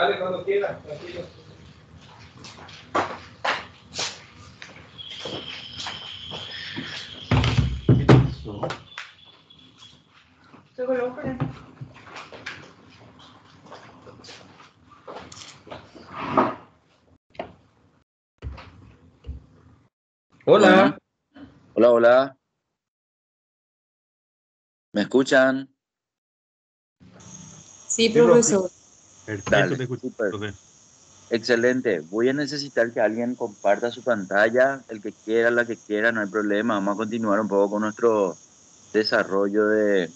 Dale, cuando quiera, tranquilo. ¿Qué pasó? Hola. Hola, hola. ¿Me escuchan? Sí, profesor. Perfecto, Excelente. Voy a necesitar que alguien comparta su pantalla, el que quiera, la que quiera, no hay problema. Vamos a continuar un poco con nuestro desarrollo de,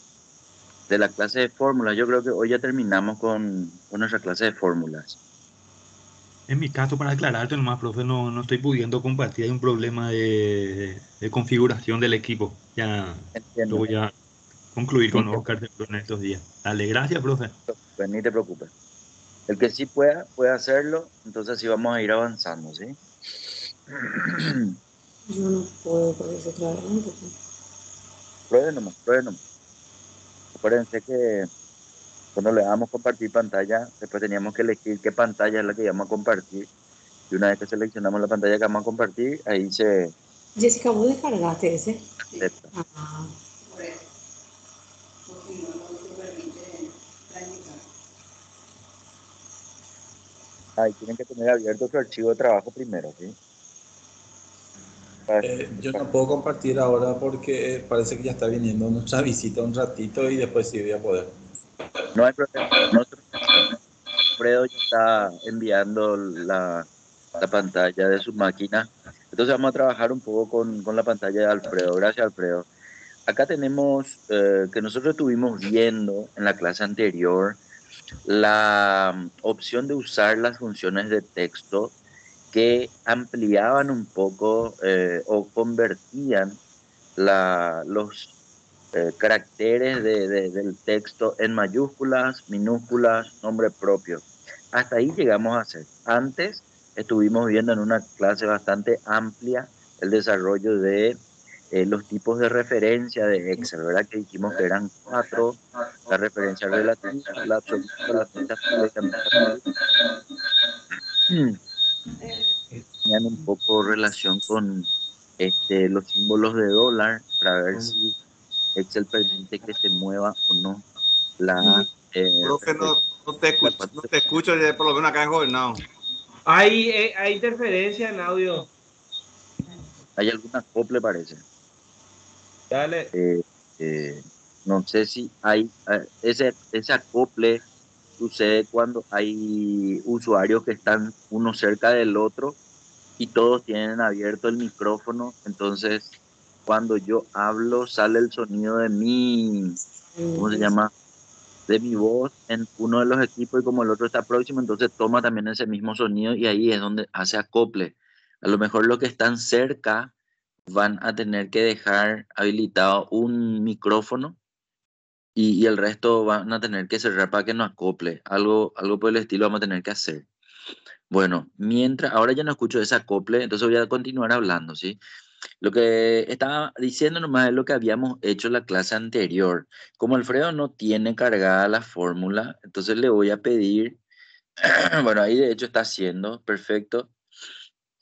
la clase de fórmulas. Yo creo que hoy ya terminamos con, nuestra clase de fórmulas. En mi caso, para aclararte nomás, profe, no, no estoy pudiendo compartir. Hay un problema de, configuración del equipo. Ya voy a concluir con Oscar en estos días. Dale, gracias, profe. Pues ni te preocupes. El que sí pueda, puede hacerlo, entonces sí vamos a ir avanzando, ¿sí? Yo no puedo por otra Pueden, nomás, prueben Acuérdense que cuando le damos compartir pantalla, después teníamos que elegir qué pantalla es la que íbamos a compartir. Y una vez que seleccionamos la pantalla que vamos a compartir, ahí se... Jessica, ¿vos descargaste ese? Ah. Ahí tienen que tener abierto su archivo de trabajo primero, ¿sí? Eh, yo no puedo compartir ahora porque eh, parece que ya está viniendo nuestra visita un ratito y después sí voy a poder. No hay problema. Alfredo ya está enviando la, pantalla de su máquina. Entonces vamos a trabajar un poco con, la pantalla de Alfredo. Gracias, Alfredo. Acá tenemos eh, que nosotros estuvimos viendo en la clase anterior la mm, opción de usar las funciones de texto que ampliaban un poco eh, o convertían los eh, caracteres del texto en mayúsculas, minúsculas, nombre propio. Hasta ahí llegamos a hacer. Antes estuvimos viendo en una clase bastante amplia el desarrollo de eh, los tipos de referencia de Excel, ¿verdad? Que dijimos que eran cuatro, la referencia relativa, la absoluta, la absoluta, tenían un poco relación con este, los símbolos de dólar para ver si Excel permite que se mueva o no la... Eh, que no, te escucho, no te escucho, por lo menos acá en Gobernado. Hay, eh, hay interferencia en audio. Hay alguna cople, parece. Eh, eh, no sé si hay eh, ese, ese acople sucede cuando hay usuarios que están uno cerca del otro y todos tienen abierto el micrófono, entonces cuando yo hablo sale el sonido de mi, ¿cómo se llama? De mi voz en uno de los equipos y como el otro está próximo, entonces toma también ese mismo sonido y ahí es donde hace acople. A lo mejor los que están cerca van a tener que dejar habilitado un micrófono y, el resto van a tener que cerrar para que no acople. Algo, algo por el estilo vamos a tener que hacer. Bueno, mientras ahora ya no escucho ese acople, entonces voy a continuar hablando, ¿sí? Lo que estaba diciendo nomás es lo que habíamos hecho en la clase anterior. Como Alfredo no tiene cargada la fórmula, entonces le voy a pedir, bueno, ahí de hecho está haciendo, perfecto.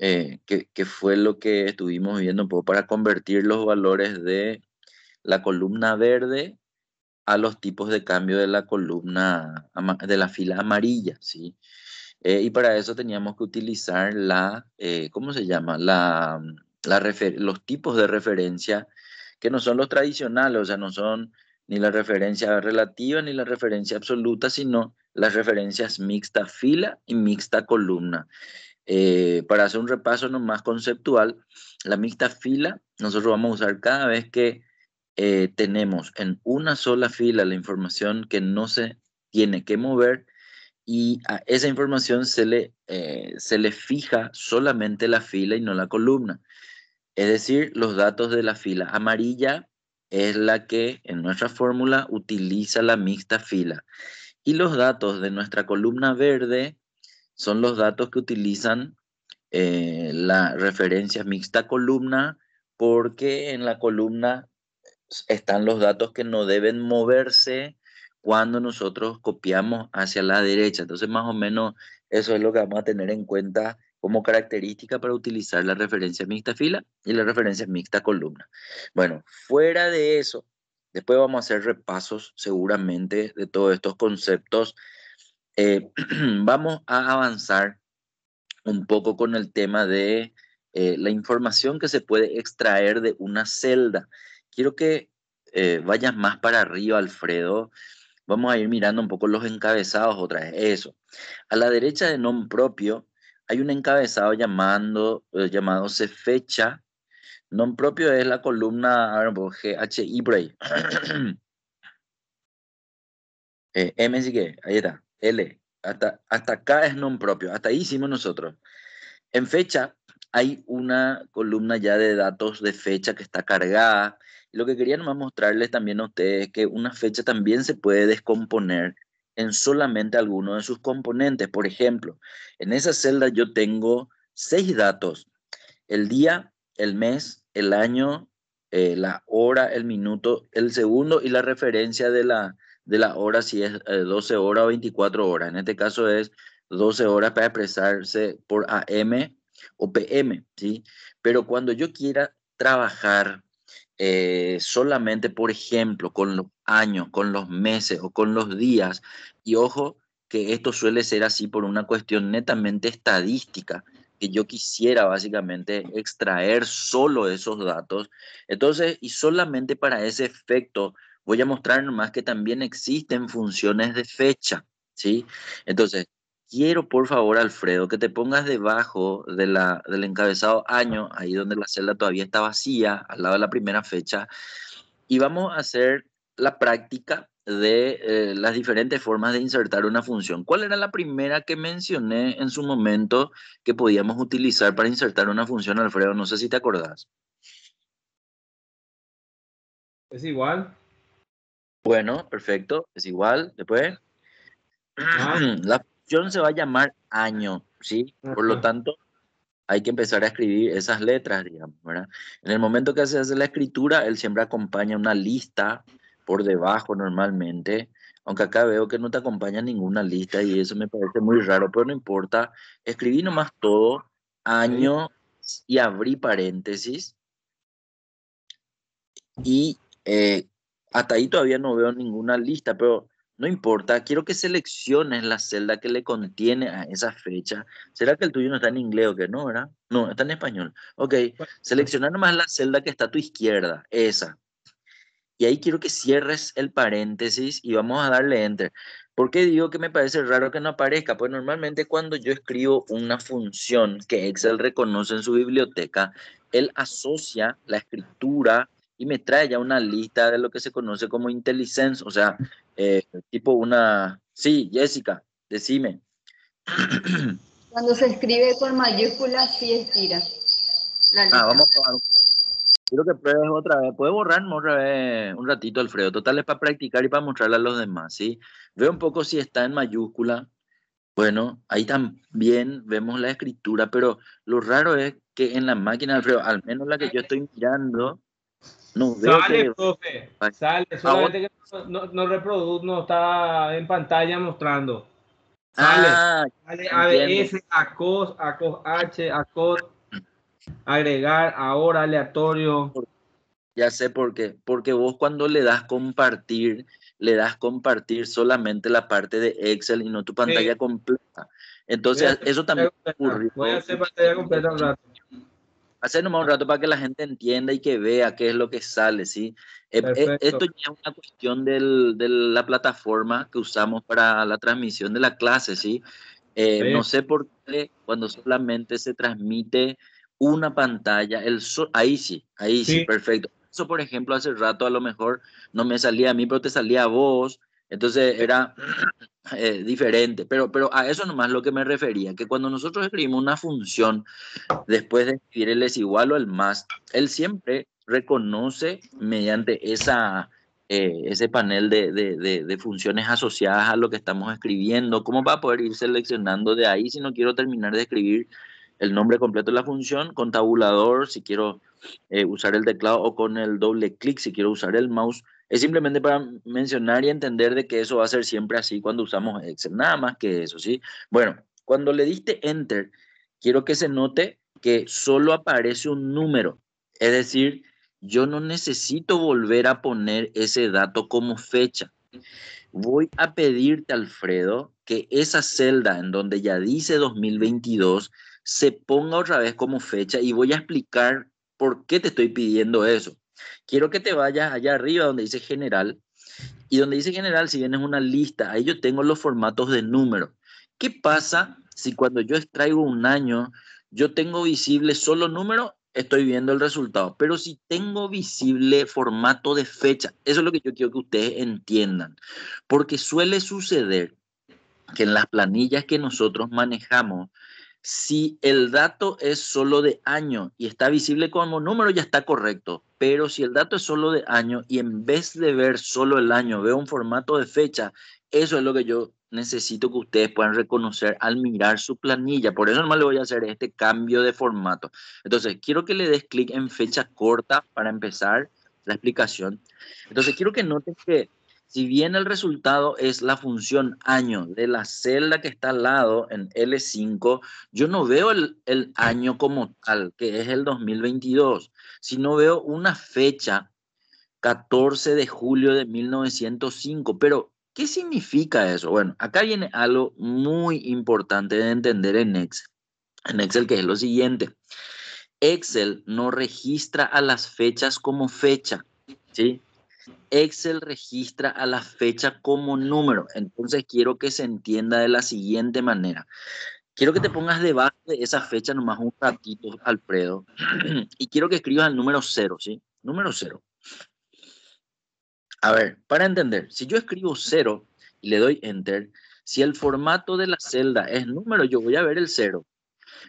Eh, que, fue lo que estuvimos viendo un poco para convertir los valores de la columna verde a los tipos de cambio de la columna de la fila amarilla, ¿sí? Eh, y para eso teníamos que utilizar la, eh, ¿cómo se llama? la los tipos de referencia que no son los tradicionales, o sea, no son ni la referencia relativa ni la referencia absoluta, sino las referencias mixta fila y mixta columna. Eh, para hacer un repaso más conceptual, la mixta fila nosotros vamos a usar cada vez que eh, tenemos en una sola fila la información que no se tiene que mover y a esa información se le, eh, se le fija solamente la fila y no la columna. Es decir, los datos de la fila amarilla es la que en nuestra fórmula utiliza la mixta fila. Y los datos de nuestra columna verde son los datos que utilizan eh, la referencia mixta columna porque en la columna están los datos que no deben moverse cuando nosotros copiamos hacia la derecha. Entonces, más o menos, eso es lo que vamos a tener en cuenta como característica para utilizar la referencia mixta fila y la referencia mixta columna. Bueno, fuera de eso, después vamos a hacer repasos seguramente de todos estos conceptos eh, vamos a avanzar un poco con el tema de eh, la información que se puede extraer de una celda. Quiero que eh, vayas más para arriba, Alfredo. Vamos a ir mirando un poco los encabezados otra vez. Eso. A la derecha de nombre propio hay un encabezado llamado eh, fecha. Non propio es la columna H y GHI por ahí. M ahí está. L. Hasta, hasta acá es non propio, hasta ahí hicimos nosotros. En fecha hay una columna ya de datos de fecha que está cargada. Y lo que quería mostrarles también a ustedes es que una fecha también se puede descomponer en solamente alguno de sus componentes. Por ejemplo, en esa celda yo tengo seis datos. El día, el mes, el año, eh, la hora, el minuto, el segundo y la referencia de la, de la hora, si es 12 eh, horas o 24 horas. En este caso es 12 horas para expresarse por AM o PM, ¿sí? Pero cuando yo quiera trabajar eh, solamente, por ejemplo, con los años, con los meses o con los días, y ojo que esto suele ser así por una cuestión netamente estadística, que yo quisiera básicamente extraer solo esos datos. Entonces, y solamente para ese efecto, voy a mostrar nomás que también existen funciones de fecha, ¿sí? Entonces, quiero por favor, Alfredo, que te pongas debajo de la, del encabezado año, ahí donde la celda todavía está vacía, al lado de la primera fecha, y vamos a hacer la práctica de eh, las diferentes formas de insertar una función. ¿Cuál era la primera que mencioné en su momento que podíamos utilizar para insertar una función, Alfredo? No sé si te acordás. Es igual, bueno, perfecto, es igual, después. La función se va a llamar año, ¿sí? Por lo tanto, hay que empezar a escribir esas letras, digamos, ¿verdad? En el momento que se hace la escritura, él siempre acompaña una lista por debajo normalmente, aunque acá veo que no te acompaña ninguna lista y eso me parece muy raro, pero no importa. Escribí nomás todo, año y abrí paréntesis y eh, hasta ahí todavía no veo ninguna lista, pero no importa, quiero que selecciones la celda que le contiene a esa fecha. ¿Será que el tuyo no está en inglés o que no, verdad? No, está en español. Ok, selecciona nomás la celda que está a tu izquierda, esa. Y ahí quiero que cierres el paréntesis y vamos a darle enter. ¿Por qué digo que me parece raro que no aparezca? Pues normalmente cuando yo escribo una función que Excel reconoce en su biblioteca, él asocia la escritura me trae ya una lista de lo que se conoce como intelligence, o sea, eh, tipo una... Sí, Jessica, decime. Cuando se escribe con mayúsculas, sí estira. La Ah, vamos a probar. Quiero que pruebes otra vez. Puedes borrar otra un ratito, Alfredo. Total es para practicar y para mostrarle a los demás, ¿sí? Veo un poco si está en mayúscula. Bueno, ahí también vemos la escritura, pero lo raro es que en la máquina, Alfredo, al menos la que yo estoy mirando, no, sale, profe. Sale, solamente que no, no, reproduce, no está en pantalla mostrando. Sale. Ah, sale ABS, ACOS, ACOS H, ACOS. Agregar ahora aleatorio. Ya sé por qué. Porque vos cuando le das compartir, le das compartir solamente la parte de Excel y no tu pantalla completa. Entonces, eso también ocurre voy a hacer pantalla completa un rato hacer nomás un rato para que la gente entienda y que vea qué es lo que sale, ¿sí? E, e, esto ya es una cuestión de la plataforma que usamos para la transmisión de la clase, ¿sí? Eh, no sé por qué cuando solamente se transmite una pantalla, el ahí sí, ahí sí, perfecto. Eso, por ejemplo, hace rato a lo mejor no me salía a mí, pero te salía a vos. Entonces era eh, diferente, pero, pero a eso nomás lo que me refería, que cuando nosotros escribimos una función después de escribir el es igual o el más, él siempre reconoce mediante esa, eh, ese panel de, funciones asociadas a lo que estamos escribiendo, cómo va a poder ir seleccionando de ahí si no quiero terminar de escribir el nombre completo de la función, con tabulador si quiero eh, usar el teclado o con el doble clic si quiero usar el mouse. Es simplemente para mencionar y entender de que eso va a ser siempre así cuando usamos Excel, nada más que eso, ¿sí? Bueno, cuando le diste Enter, quiero que se note que solo aparece un número, es decir, yo no necesito volver a poner ese dato como fecha. Voy a pedirte, Alfredo, que esa celda en donde ya dice 2022 se ponga otra vez como fecha y voy a explicar por qué te estoy pidiendo eso. Quiero que te vayas allá arriba donde dice general. Y donde dice general, si bien es una lista, ahí yo tengo los formatos de número. ¿Qué pasa si cuando yo extraigo un año, yo tengo visible solo número? Estoy viendo el resultado. Pero si tengo visible formato de fecha, eso es lo que yo quiero que ustedes entiendan. Porque suele suceder que en las planillas que nosotros manejamos, si el dato es solo de año y está visible como número, ya está correcto. Pero si el dato es solo de año y en vez de ver solo el año, veo un formato de fecha, eso es lo que yo necesito que ustedes puedan reconocer al mirar su planilla. Por eso nomás le voy a hacer este cambio de formato. Entonces, quiero que le des clic en fecha corta para empezar la explicación. Entonces, quiero que notes que si bien el resultado es la función año de la celda que está al lado en L5, yo no veo el, año como tal, que es el 2022, sino veo una fecha 14 de julio de 1905. Pero, ¿qué significa eso? Bueno, acá viene algo muy importante de entender en Excel, en Excel que es lo siguiente. Excel no registra a las fechas como fecha, ¿sí? Excel registra a la fecha como número. Entonces quiero que se entienda de la siguiente manera. Quiero que te pongas debajo de esa fecha nomás un ratito, Alfredo, y quiero que escribas el número cero, ¿sí? Número cero. A ver, para entender, si yo escribo cero y le doy enter, si el formato de la celda es número, yo voy a ver el cero.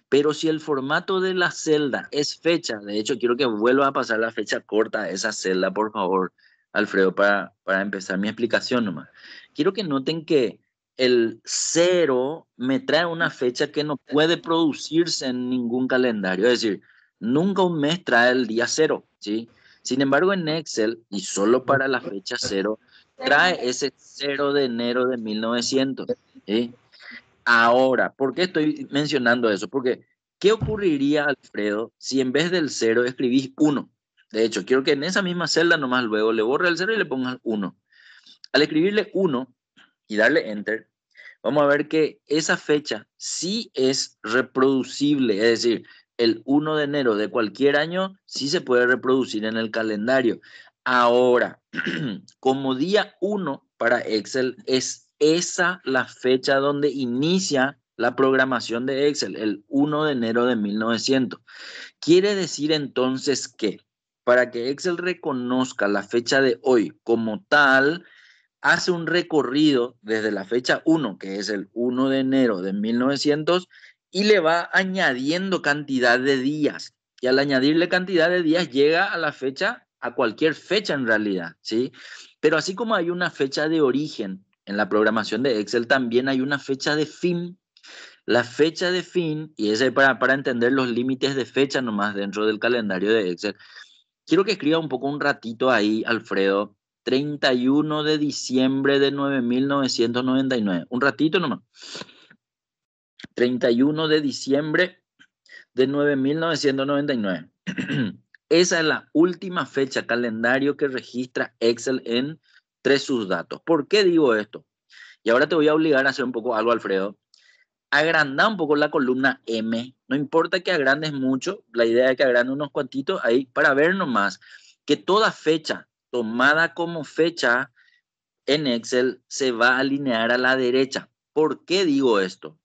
Pero si el formato de la celda es fecha, de hecho quiero que vuelva a pasar la fecha corta esa celda, por favor. Alfredo, para, empezar mi explicación nomás. Quiero que noten que el cero me trae una fecha que no puede producirse en ningún calendario. Es decir, nunca un mes trae el día cero, ¿sí? Sin embargo, en Excel, y solo para la fecha cero, trae ese cero de enero de 1900, Ahora, ¿por qué estoy mencionando eso? Porque, ¿qué ocurriría, Alfredo, si en vez del cero escribís uno? De hecho, quiero que en esa misma celda nomás luego le borre el 0 y le pongas 1. Al escribirle 1 y darle enter, vamos a ver que esa fecha sí es reproducible, es decir, el 1 de enero de cualquier año sí se puede reproducir en el calendario. Ahora, como día 1 para Excel es esa la fecha donde inicia la programación de Excel, el 1 de enero de 1900. Quiere decir entonces que para que Excel reconozca la fecha de hoy como tal, hace un recorrido desde la fecha 1, que es el 1 de enero de 1900, y le va añadiendo cantidad de días. Y al añadirle cantidad de días llega a la fecha, a cualquier fecha en realidad, ¿sí? Pero así como hay una fecha de origen en la programación de Excel, también hay una fecha de fin la fecha de fin, y ese para, para entender los límites de fecha nomás dentro del calendario de Excel, Quiero que escriba un poco un ratito ahí, Alfredo. 31 de diciembre de 9999. Un ratito nomás. 31 de diciembre de 9999. Esa es la última fecha calendario que registra Excel en tres sus datos. ¿Por qué digo esto? Y ahora te voy a obligar a hacer un poco algo, Alfredo, agrandar un poco la columna M. No importa que agrandes mucho, la idea es que agrandes unos cuantitos ahí para ver nomás que toda fecha tomada como fecha en Excel se va a alinear a la derecha. ¿Por qué digo esto?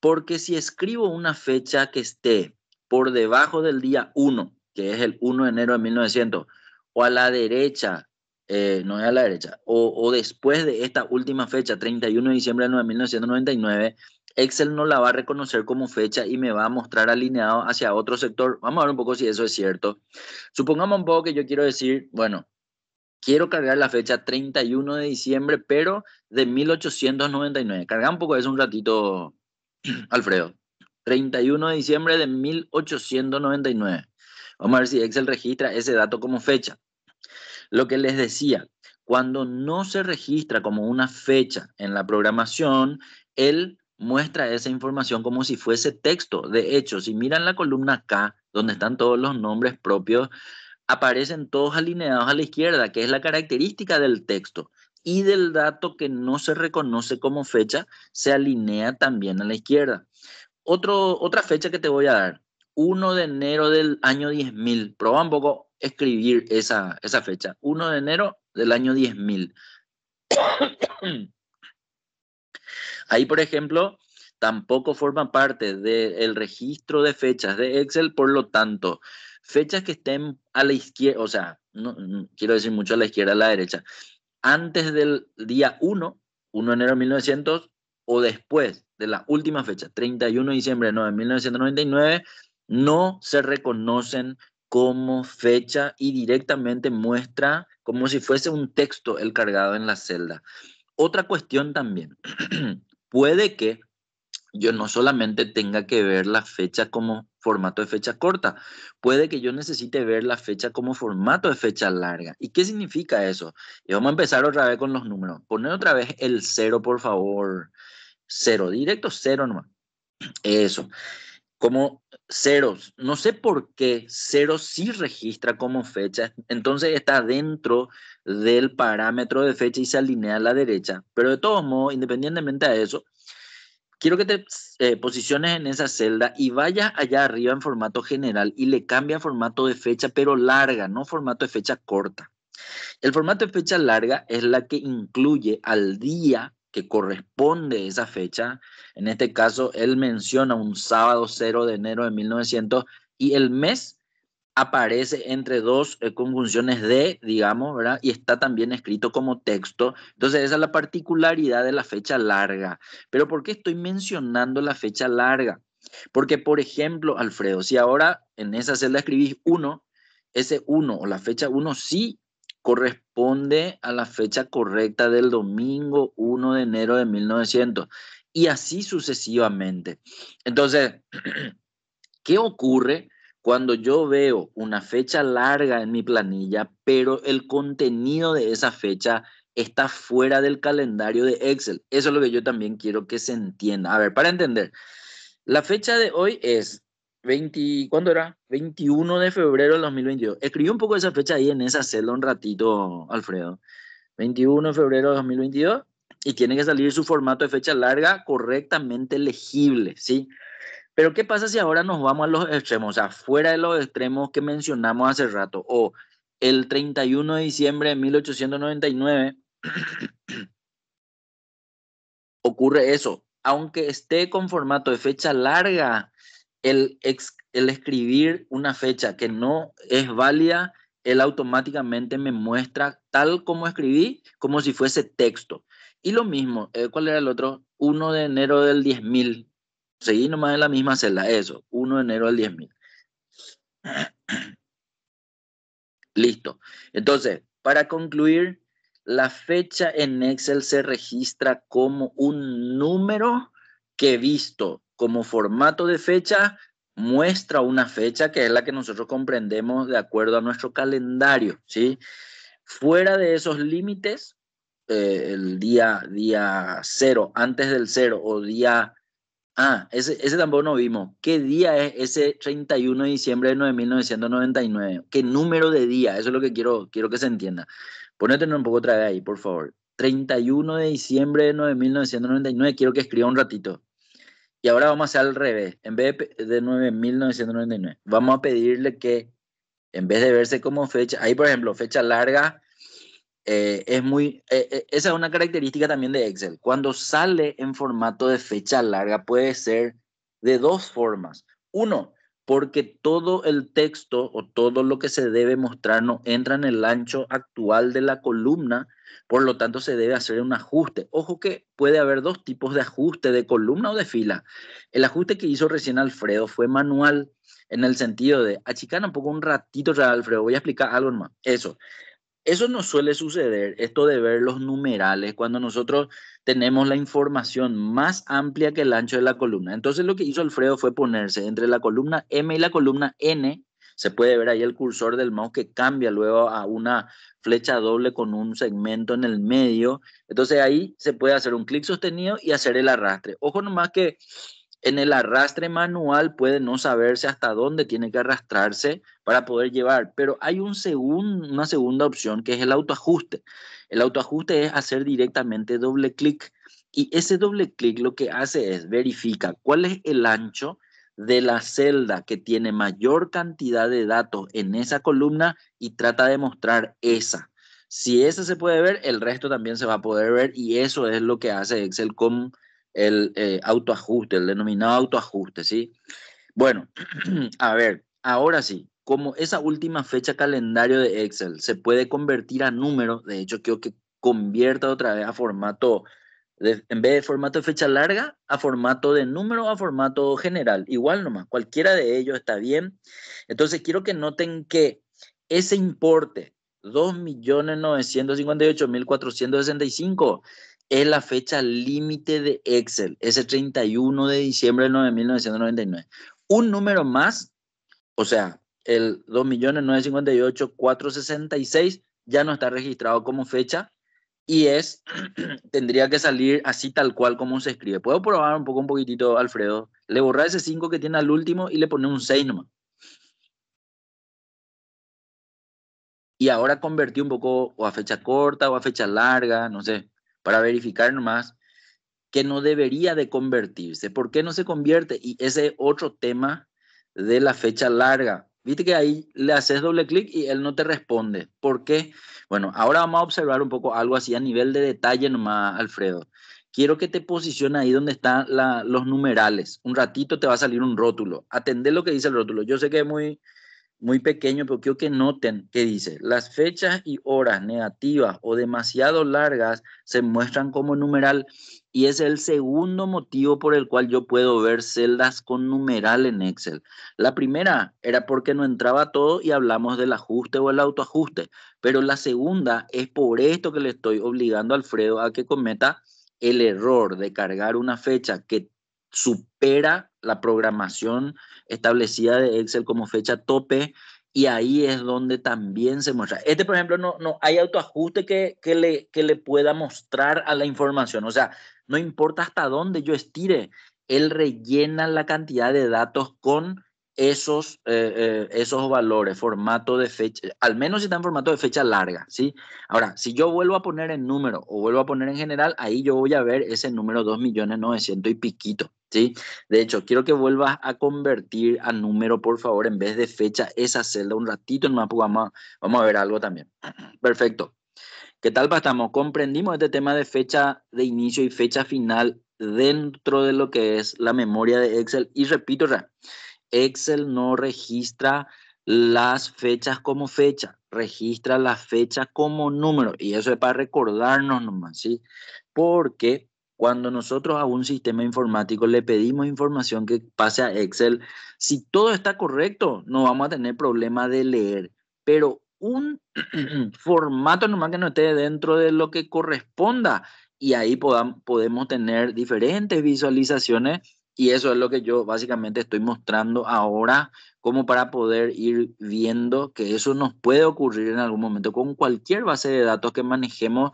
Porque si escribo una fecha que esté por debajo del día 1, que es el 1 de enero de 1900, o a la derecha, eh, no es a la derecha, o, o después de esta última fecha, 31 de diciembre de 1999, Excel no la va a reconocer como fecha y me va a mostrar alineado hacia otro sector. Vamos a ver un poco si eso es cierto. Supongamos un poco que yo quiero decir, bueno, quiero cargar la fecha 31 de diciembre, pero de 1899. Carga un poco eso un ratito, Alfredo. 31 de diciembre de 1899. Vamos a ver si Excel registra ese dato como fecha. Lo que les decía, cuando no se registra como una fecha en la programación, el muestra esa información como si fuese texto. De hecho, si miran la columna K, donde están todos los nombres propios, aparecen todos alineados a la izquierda, que es la característica del texto. Y del dato que no se reconoce como fecha, se alinea también a la izquierda. Otro, otra fecha que te voy a dar, 1 de enero del año 10.000. Proba un poco escribir esa, esa fecha. 1 de enero del año 10.000. Ahí, por ejemplo, tampoco forma parte del registro de fechas de Excel, por lo tanto, fechas que estén a la izquierda, o sea, no, quiero decir mucho a la izquierda, a la derecha, antes del día 1, 1 de enero de 1900, o después de la última fecha, 31 de diciembre de 1999, no se reconocen como fecha y directamente muestra como si fuese un texto el cargado en la celda. Otra cuestión también, puede que yo no solamente tenga que ver la fecha como formato de fecha corta, puede que yo necesite ver la fecha como formato de fecha larga. ¿Y qué significa eso? Y vamos a empezar otra vez con los números. Poner otra vez el cero, por favor. Cero, directo cero nomás. Eso como ceros. No sé por qué ceros sí registra como fecha, entonces está dentro del parámetro de fecha y se alinea a la derecha. Pero de todos modos, independientemente de eso, quiero que te eh, posiciones en esa celda y vayas allá arriba en formato general y le cambia formato de fecha, pero larga, no formato de fecha corta. El formato de fecha larga es la que incluye al día que corresponde esa fecha. En este caso, él menciona un sábado 0 de enero de 1900 y el mes aparece entre dos eh, conjunciones de, digamos, ¿verdad? Y está también escrito como texto. Entonces, esa es la particularidad de la fecha larga. Pero ¿por qué estoy mencionando la fecha larga? Porque, por ejemplo, Alfredo, si ahora en esa celda escribís 1, ese 1 o la fecha 1 sí corresponde a la fecha correcta del domingo 1 de enero de 1900 y así sucesivamente. Entonces, ¿qué ocurre cuando yo veo una fecha larga en mi planilla, pero el contenido de esa fecha está fuera del calendario de Excel? Eso es lo que yo también quiero que se entienda. A ver, para entender, la fecha de hoy es 20, ¿cuándo era? 21 de febrero de 2022. Escribí un poco esa fecha ahí en esa celda un ratito, Alfredo. 21 de febrero de 2022 y tiene que salir su formato de fecha larga correctamente legible, ¿sí? Pero ¿qué pasa si ahora nos vamos a los extremos? O sea, fuera de los extremos que mencionamos hace rato, o el 31 de diciembre de 1899 ocurre eso, aunque esté con formato de fecha larga, el, el escribir una fecha que no es válida, él automáticamente me muestra tal como escribí, como si fuese texto. Y lo mismo, eh, ¿cuál era el otro? 1 de enero del 10.000. Seguí nomás en la misma celda, eso, 1 de enero del 10.000. Listo. Entonces, para concluir, la fecha en Excel se registra como un número que visto como formato de fecha muestra una fecha que es la que nosotros comprendemos de acuerdo a nuestro calendario, ¿sí? Fuera de esos límites, eh, el día, día cero, antes del cero o día... Ah, ese, ese tampoco no vimos. ¿Qué día es ese 31 de diciembre de 1999? ¿Qué número de día? Eso es lo que quiero, quiero que se entienda. Ponete un poco otra vez ahí, por favor. 31 de diciembre de 1999, quiero que escriba un ratito. Y ahora vamos a hacer al revés. En vez de, 9.999, vamos a pedirle que, en vez de verse como fecha, ahí por ejemplo, fecha larga, eh, es muy, eh, eh, esa es una característica también de Excel. Cuando sale en formato de fecha larga puede ser de dos formas. Uno, porque todo el texto o todo lo que se debe mostrar no entra en el ancho actual de la columna, por lo tanto se debe hacer un ajuste. Ojo que puede haber dos tipos de ajuste, de columna o de fila. El ajuste que hizo recién Alfredo fue manual en el sentido de achicar un poco un ratito, Alfredo, voy a explicar algo más. Eso, eso nos suele suceder, esto de ver los numerales, cuando nosotros tenemos la información más amplia que el ancho de la columna. Entonces lo que hizo Alfredo fue ponerse entre la columna M y la columna N, se puede ver ahí el cursor del mouse que cambia luego a una flecha doble con un segmento en el medio. Entonces ahí se puede hacer un clic sostenido y hacer el arrastre. Ojo nomás que en el arrastre manual puede no saberse hasta dónde tiene que arrastrarse para poder llevar, pero hay una segunda opción que es el autoajuste. El autoajuste es hacer directamente doble clic y ese doble clic lo que hace es verifica cuál es el ancho de la celda que tiene mayor cantidad de datos en esa columna y trata de mostrar esa. Si esa se puede ver, el resto también se va a poder ver y eso es lo que hace Excel con el eh, autoajuste, el denominado autoajuste, ¿sí? Bueno, a ver, ahora sí, como esa última fecha calendario de Excel se puede convertir a número, de hecho quiero que convierta otra vez a formato, en vez de formato de fecha larga, a formato de número, a formato general, igual nomás, cualquiera de ellos está bien. Entonces quiero que noten que ese importe, 2.958.465, es la fecha límite de Excel, ese 31 de diciembre de 1999. Un número más, o sea, el 2.958.466 ya no está registrado como fecha y es, tendría que salir así tal cual como se escribe. ¿Puedo probar un poco, un poquitito, Alfredo? Le borra ese 5 que tiene al último y le pone un 6 nomás. Y ahora convertí un poco o a fecha corta o a fecha larga, no sé para verificar nomás que no debería de convertirse. ¿Por qué no se convierte? Y ese otro tema de la fecha larga. Viste que ahí le haces doble clic y él no te responde. ¿Por qué? Bueno, ahora vamos a observar un poco algo así a nivel de detalle nomás, Alfredo. Quiero que te posicione ahí donde están los numerales. Un ratito te va a salir un rótulo. Atender lo que dice el rótulo. Yo sé que es muy, muy pequeño, pero quiero que noten que dice, las fechas y horas negativas o demasiado largas se muestran como numeral y es el segundo motivo por el cual yo puedo ver celdas con numeral en Excel. La primera era porque no entraba todo y hablamos del ajuste o el autoajuste, pero la segunda es por esto que le estoy obligando a Alfredo a que cometa el error de cargar una fecha que supera la programación establecida de Excel como fecha tope y ahí es donde también se muestra. Este, por ejemplo, no, no hay autoajuste que, que, le, que le pueda mostrar a la información. O sea, no importa hasta dónde yo estire, él rellena la cantidad de datos con esos, eh, eh, esos valores, formato de fecha, al menos si está en formato de fecha larga, ¿sí? Ahora, si yo vuelvo a poner en número o vuelvo a poner en general, ahí yo voy a ver ese número 2 millones y piquito, ¿sí? De hecho, quiero que vuelvas a convertir a número, por favor, en vez de fecha, esa celda un ratito en porque vamos vamos a ver algo también. Perfecto. ¿Qué tal, pasamos, Comprendimos este tema de fecha de inicio y fecha final dentro de lo que es la memoria de Excel. Y repito, o Excel no registra las fechas como fecha, registra las fechas como número. Y eso es para recordarnos nomás, ¿sí? Porque cuando nosotros a un sistema informático le pedimos información que pase a Excel, si todo está correcto, no vamos a tener problema de leer. Pero un formato nomás que no esté dentro de lo que corresponda y ahí podemos tener diferentes visualizaciones y eso es lo que yo básicamente estoy mostrando ahora, como para poder ir viendo que eso nos puede ocurrir en algún momento con cualquier base de datos que manejemos,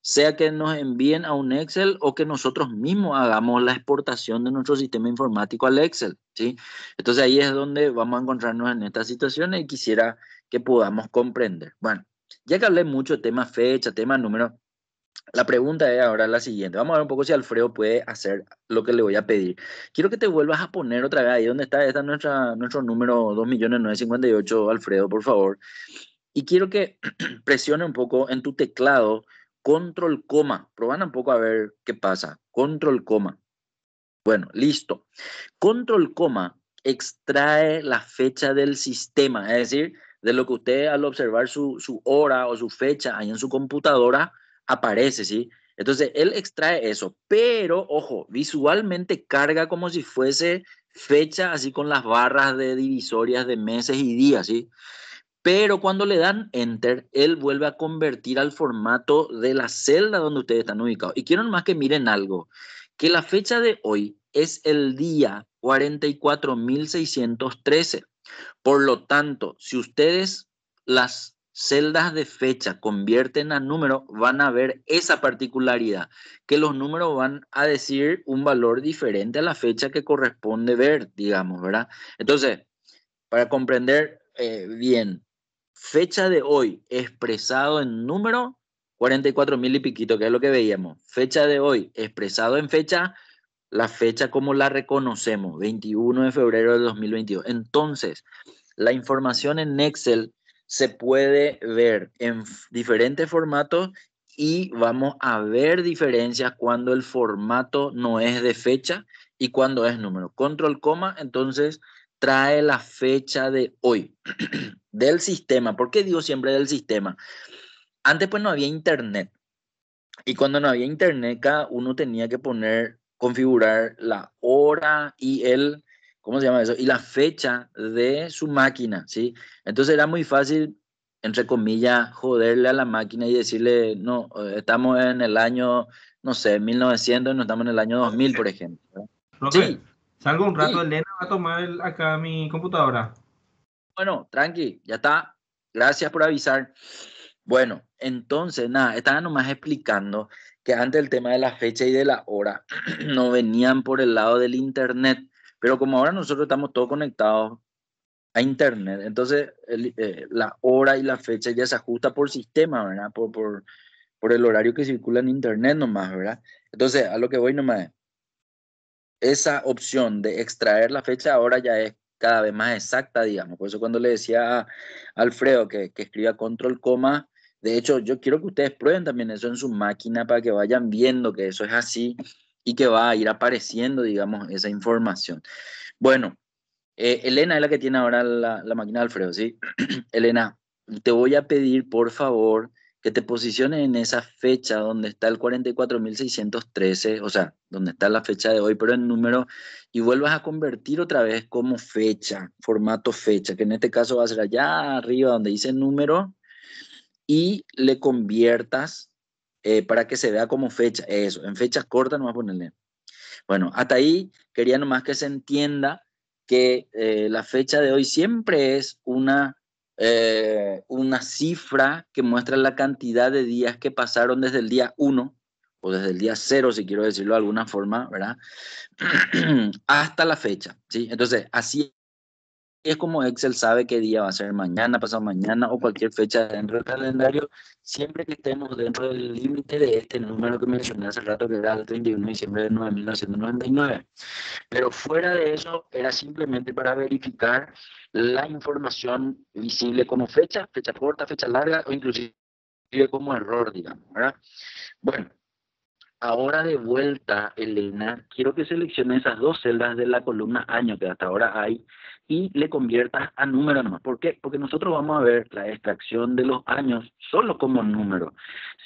sea que nos envíen a un Excel o que nosotros mismos hagamos la exportación de nuestro sistema informático al Excel. ¿sí? Entonces ahí es donde vamos a encontrarnos en estas situaciones y quisiera que podamos comprender. Bueno, ya que hablé mucho de tema fecha, tema número, la pregunta es ahora la siguiente. Vamos a ver un poco si Alfredo puede hacer lo que le voy a pedir. Quiero que te vuelvas a poner otra vez ahí donde está, está nuestra, nuestro número 2.958, Alfredo, por favor. Y quiero que presione un poco en tu teclado control coma. Proban un poco a ver qué pasa. Control coma. Bueno, listo. Control coma extrae la fecha del sistema, es decir, de lo que usted al observar su, su hora o su fecha ahí en su computadora, aparece, ¿sí? Entonces, él extrae eso, pero, ojo, visualmente carga como si fuese fecha, así con las barras de divisorias de meses y días, ¿sí? Pero cuando le dan enter, él vuelve a convertir al formato de la celda donde ustedes están ubicados. Y quiero más que miren algo, que la fecha de hoy es el día 44.613. Por lo tanto, si ustedes las celdas de fecha convierten a número, van a ver esa particularidad, que los números van a decir un valor diferente a la fecha que corresponde ver, digamos, ¿verdad? Entonces, para comprender eh, bien, fecha de hoy expresado en número, 44 mil y piquito, que es lo que veíamos. Fecha de hoy expresado en fecha, la fecha como la reconocemos, 21 de febrero de 2022. Entonces, la información en Excel se puede ver en diferentes formatos y vamos a ver diferencias cuando el formato no es de fecha y cuando es número. Control coma, entonces trae la fecha de hoy del sistema. ¿Por qué digo siempre del sistema? Antes pues no había internet. Y cuando no había internet, cada uno tenía que poner, configurar la hora y el ¿cómo se llama eso? Y la fecha de su máquina, ¿sí? Entonces era muy fácil, entre comillas, joderle a la máquina y decirle, no, eh, estamos en el año, no sé, 1900 no estamos en el año 2000, por ejemplo. sí. Salgo un rato, Elena va a tomar acá mi computadora. Bueno, tranqui, ya está. Gracias por avisar. Bueno, entonces, nada, estaba nomás explicando que antes el tema de la fecha y de la hora no venían por el lado del Internet, pero como ahora nosotros estamos todos conectados a Internet, entonces eh, la hora y la fecha ya se ajusta por sistema, ¿verdad? Por, por, el horario que circula en Internet nomás, ¿verdad? Entonces, a lo que voy nomás esa opción de extraer la fecha ahora ya es cada vez más exacta, digamos. Por eso cuando le decía a Alfredo que, que escriba control coma, de hecho yo quiero que ustedes prueben también eso en su máquina para que vayan viendo que eso es así y que va a ir apareciendo, digamos, esa información. Bueno, eh, Elena es la que tiene ahora la, la máquina de Alfredo, ¿sí? Elena, te voy a pedir, por favor, que te posiciones en esa fecha donde está el 44.613, o sea, donde está la fecha de hoy, pero en número, y vuelvas a convertir otra vez como fecha, formato fecha, que en este caso va a ser allá arriba donde dice número, y le conviertas eh, para que se vea como fecha, eso, en fechas cortas a ponerle. Bueno, hasta ahí quería nomás que se entienda que eh, la fecha de hoy siempre es una, eh, una cifra que muestra la cantidad de días que pasaron desde el día 1 o desde el día 0, si quiero decirlo de alguna forma, ¿verdad? Hasta la fecha, ¿sí? Entonces, así es como Excel sabe qué día va a ser mañana, pasado mañana o cualquier fecha dentro del calendario, siempre que estemos dentro del límite de este número que mencioné hace rato, que era el 31 de diciembre de 1999. Pero fuera de eso, era simplemente para verificar la información visible como fecha, fecha corta, fecha larga o inclusive como error, digamos, ¿verdad? Bueno, ahora de vuelta, Elena, quiero que seleccione esas dos celdas de la columna año que hasta ahora hay y le conviertas a número nomás. ¿Por qué? Porque nosotros vamos a ver la extracción de los años solo como número.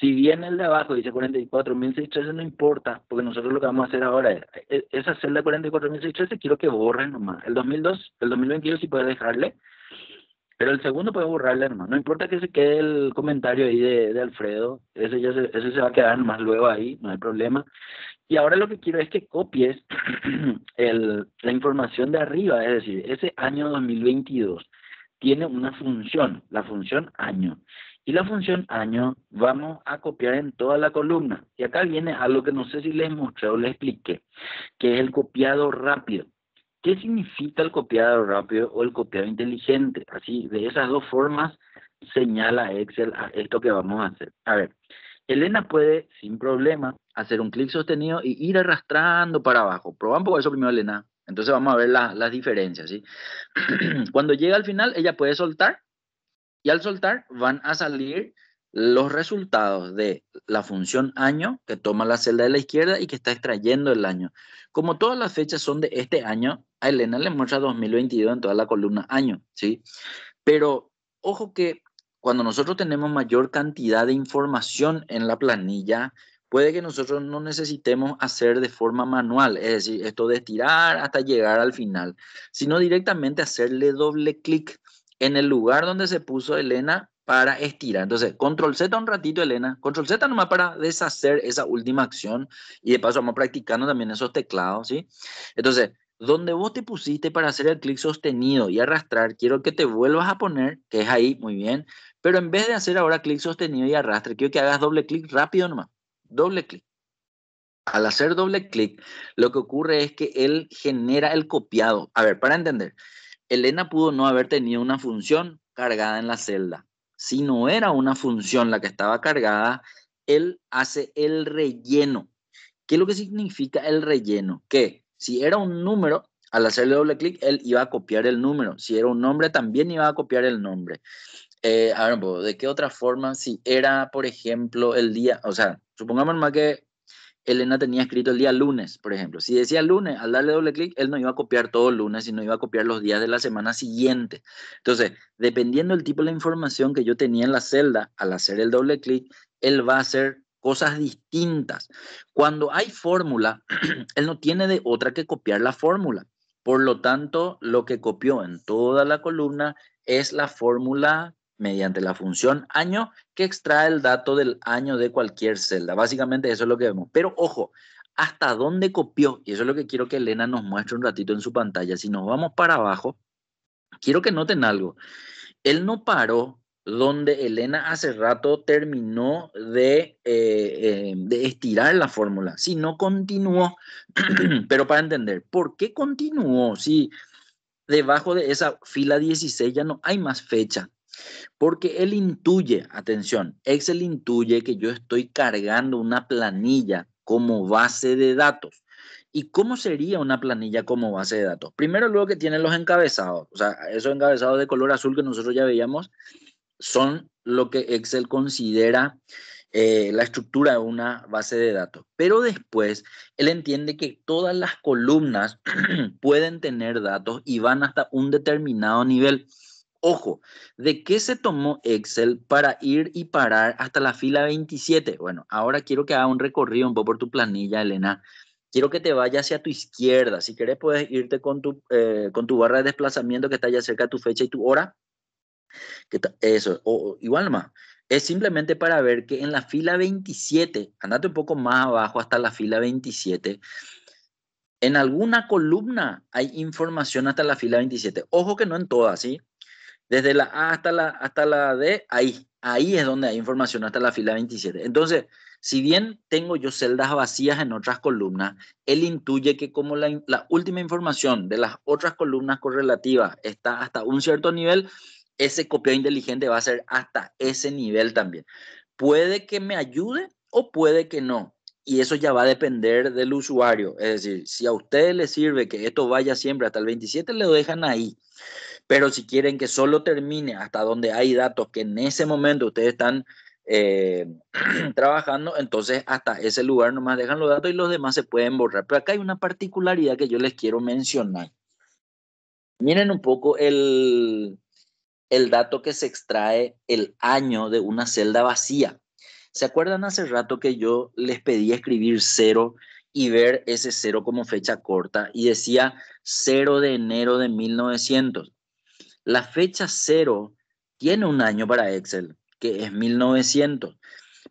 Si bien el de abajo dice 44.613, no importa, porque nosotros lo que vamos a hacer ahora es, e, e, esa celda 44.613 quiero que borren nomás. El 2002, el 2022 si puedes dejarle, pero el segundo puede borrarle hermano, No importa que se quede el comentario ahí de, Alfredo. Ese, ya se, ese se va a quedar más luego ahí, no hay problema. Y ahora lo que quiero es que copies la información de arriba. Es decir, ese año 2022 tiene una función, la función año. Y la función año vamos a copiar en toda la columna. Y acá viene algo que no sé si les mostré o les expliqué, que es el copiado rápido. ¿Qué significa el copiado rápido o el copiado inteligente? Así, de esas dos formas señala Excel a esto que vamos a hacer. A ver, Elena puede sin problema hacer un clic sostenido y ir arrastrando para abajo. Probamos por eso primero, Elena. Entonces vamos a ver las diferencias. ¿sí? Cuando llega al final, ella puede soltar y al soltar van a salir los resultados de la función año que toma la celda de la izquierda y que está extrayendo el año. Como todas las fechas son de este año, a Elena le muestra 2022 en toda la columna año, ¿sí? Pero ojo que cuando nosotros tenemos mayor cantidad de información en la planilla, puede que nosotros no necesitemos hacer de forma manual, es decir, esto de estirar hasta llegar al final, sino directamente hacerle doble clic en el lugar donde se puso Elena para estirar. Entonces, control Z un ratito, Elena. Control Z nomás para deshacer esa última acción. Y de paso vamos practicando también esos teclados, ¿sí? Entonces, donde vos te pusiste para hacer el clic sostenido y arrastrar, quiero que te vuelvas a poner, que es ahí, muy bien. Pero en vez de hacer ahora clic sostenido y arrastre, quiero que hagas doble clic rápido nomás. Doble clic. Al hacer doble clic, lo que ocurre es que él genera el copiado. A ver, para entender, Elena pudo no haber tenido una función cargada en la celda si no era una función la que estaba cargada, él hace el relleno. ¿Qué es lo que significa el relleno? Que si era un número, al hacerle doble clic, él iba a copiar el número. Si era un nombre, también iba a copiar el nombre. Eh, ¿de qué otra forma? Si era, por ejemplo, el día, o sea, supongamos más que Elena tenía escrito el día lunes, por ejemplo. Si decía lunes, al darle doble clic, él no iba a copiar todo el lunes, sino iba a copiar los días de la semana siguiente. Entonces, dependiendo del tipo de información que yo tenía en la celda, al hacer el doble clic, él va a hacer cosas distintas. Cuando hay fórmula, él no tiene de otra que copiar la fórmula. Por lo tanto, lo que copió en toda la columna es la fórmula mediante la función año que extrae el dato del año de cualquier celda. Básicamente eso es lo que vemos. Pero ojo, hasta dónde copió, y eso es lo que quiero que Elena nos muestre un ratito en su pantalla. Si nos vamos para abajo, quiero que noten algo. Él no paró donde Elena hace rato terminó de, eh, eh, estirar la fórmula, si no continuó, pero para entender, ¿por qué continuó? Si debajo de esa fila 16 ya no hay más fecha, porque él intuye, atención, Excel intuye que yo estoy cargando una planilla como base de datos. ¿Y cómo sería una planilla como base de datos? Primero, luego que tiene los encabezados, o sea, esos encabezados de color azul que nosotros ya veíamos, son lo que Excel considera eh, la estructura de una base de datos. Pero después, él entiende que todas las columnas pueden tener datos y van hasta un determinado nivel. Ojo, ¿de qué se tomó Excel para ir y parar hasta la fila 27? Bueno, ahora quiero que haga un recorrido un poco por tu planilla, Elena. Quiero que te vayas hacia tu izquierda. Si quieres, puedes irte con tu, eh, con tu barra de desplazamiento que está ya cerca de tu fecha y tu hora. eso, o, igual más. Es simplemente para ver que en la fila 27, andate un poco más abajo hasta la fila 27, en alguna columna hay información hasta la fila 27. Ojo que no en todas, ¿sí? Desde la A hasta la, hasta la D, ahí, ahí es donde hay información hasta la fila 27. Entonces, si bien tengo yo celdas vacías en otras columnas, él intuye que como la, última información de las otras columnas correlativas está hasta un cierto nivel, ese copiado inteligente va a ser hasta ese nivel también. Puede que me ayude o puede que no. Y eso ya va a depender del usuario. Es decir, si a usted le sirve que esto vaya siempre hasta el 27, le dejan ahí. Pero si quieren que solo termine hasta donde hay datos que en ese momento ustedes están eh, trabajando, entonces hasta ese lugar nomás dejan los datos y los demás se pueden borrar. Pero acá hay una particularidad que yo les quiero mencionar. Miren un poco el, dato que se extrae el año de una celda vacía. ¿Se acuerdan hace rato que yo les pedí escribir cero y ver ese cero como fecha corta y decía cero de enero de 1900? La fecha cero tiene un año para Excel, que es 1900.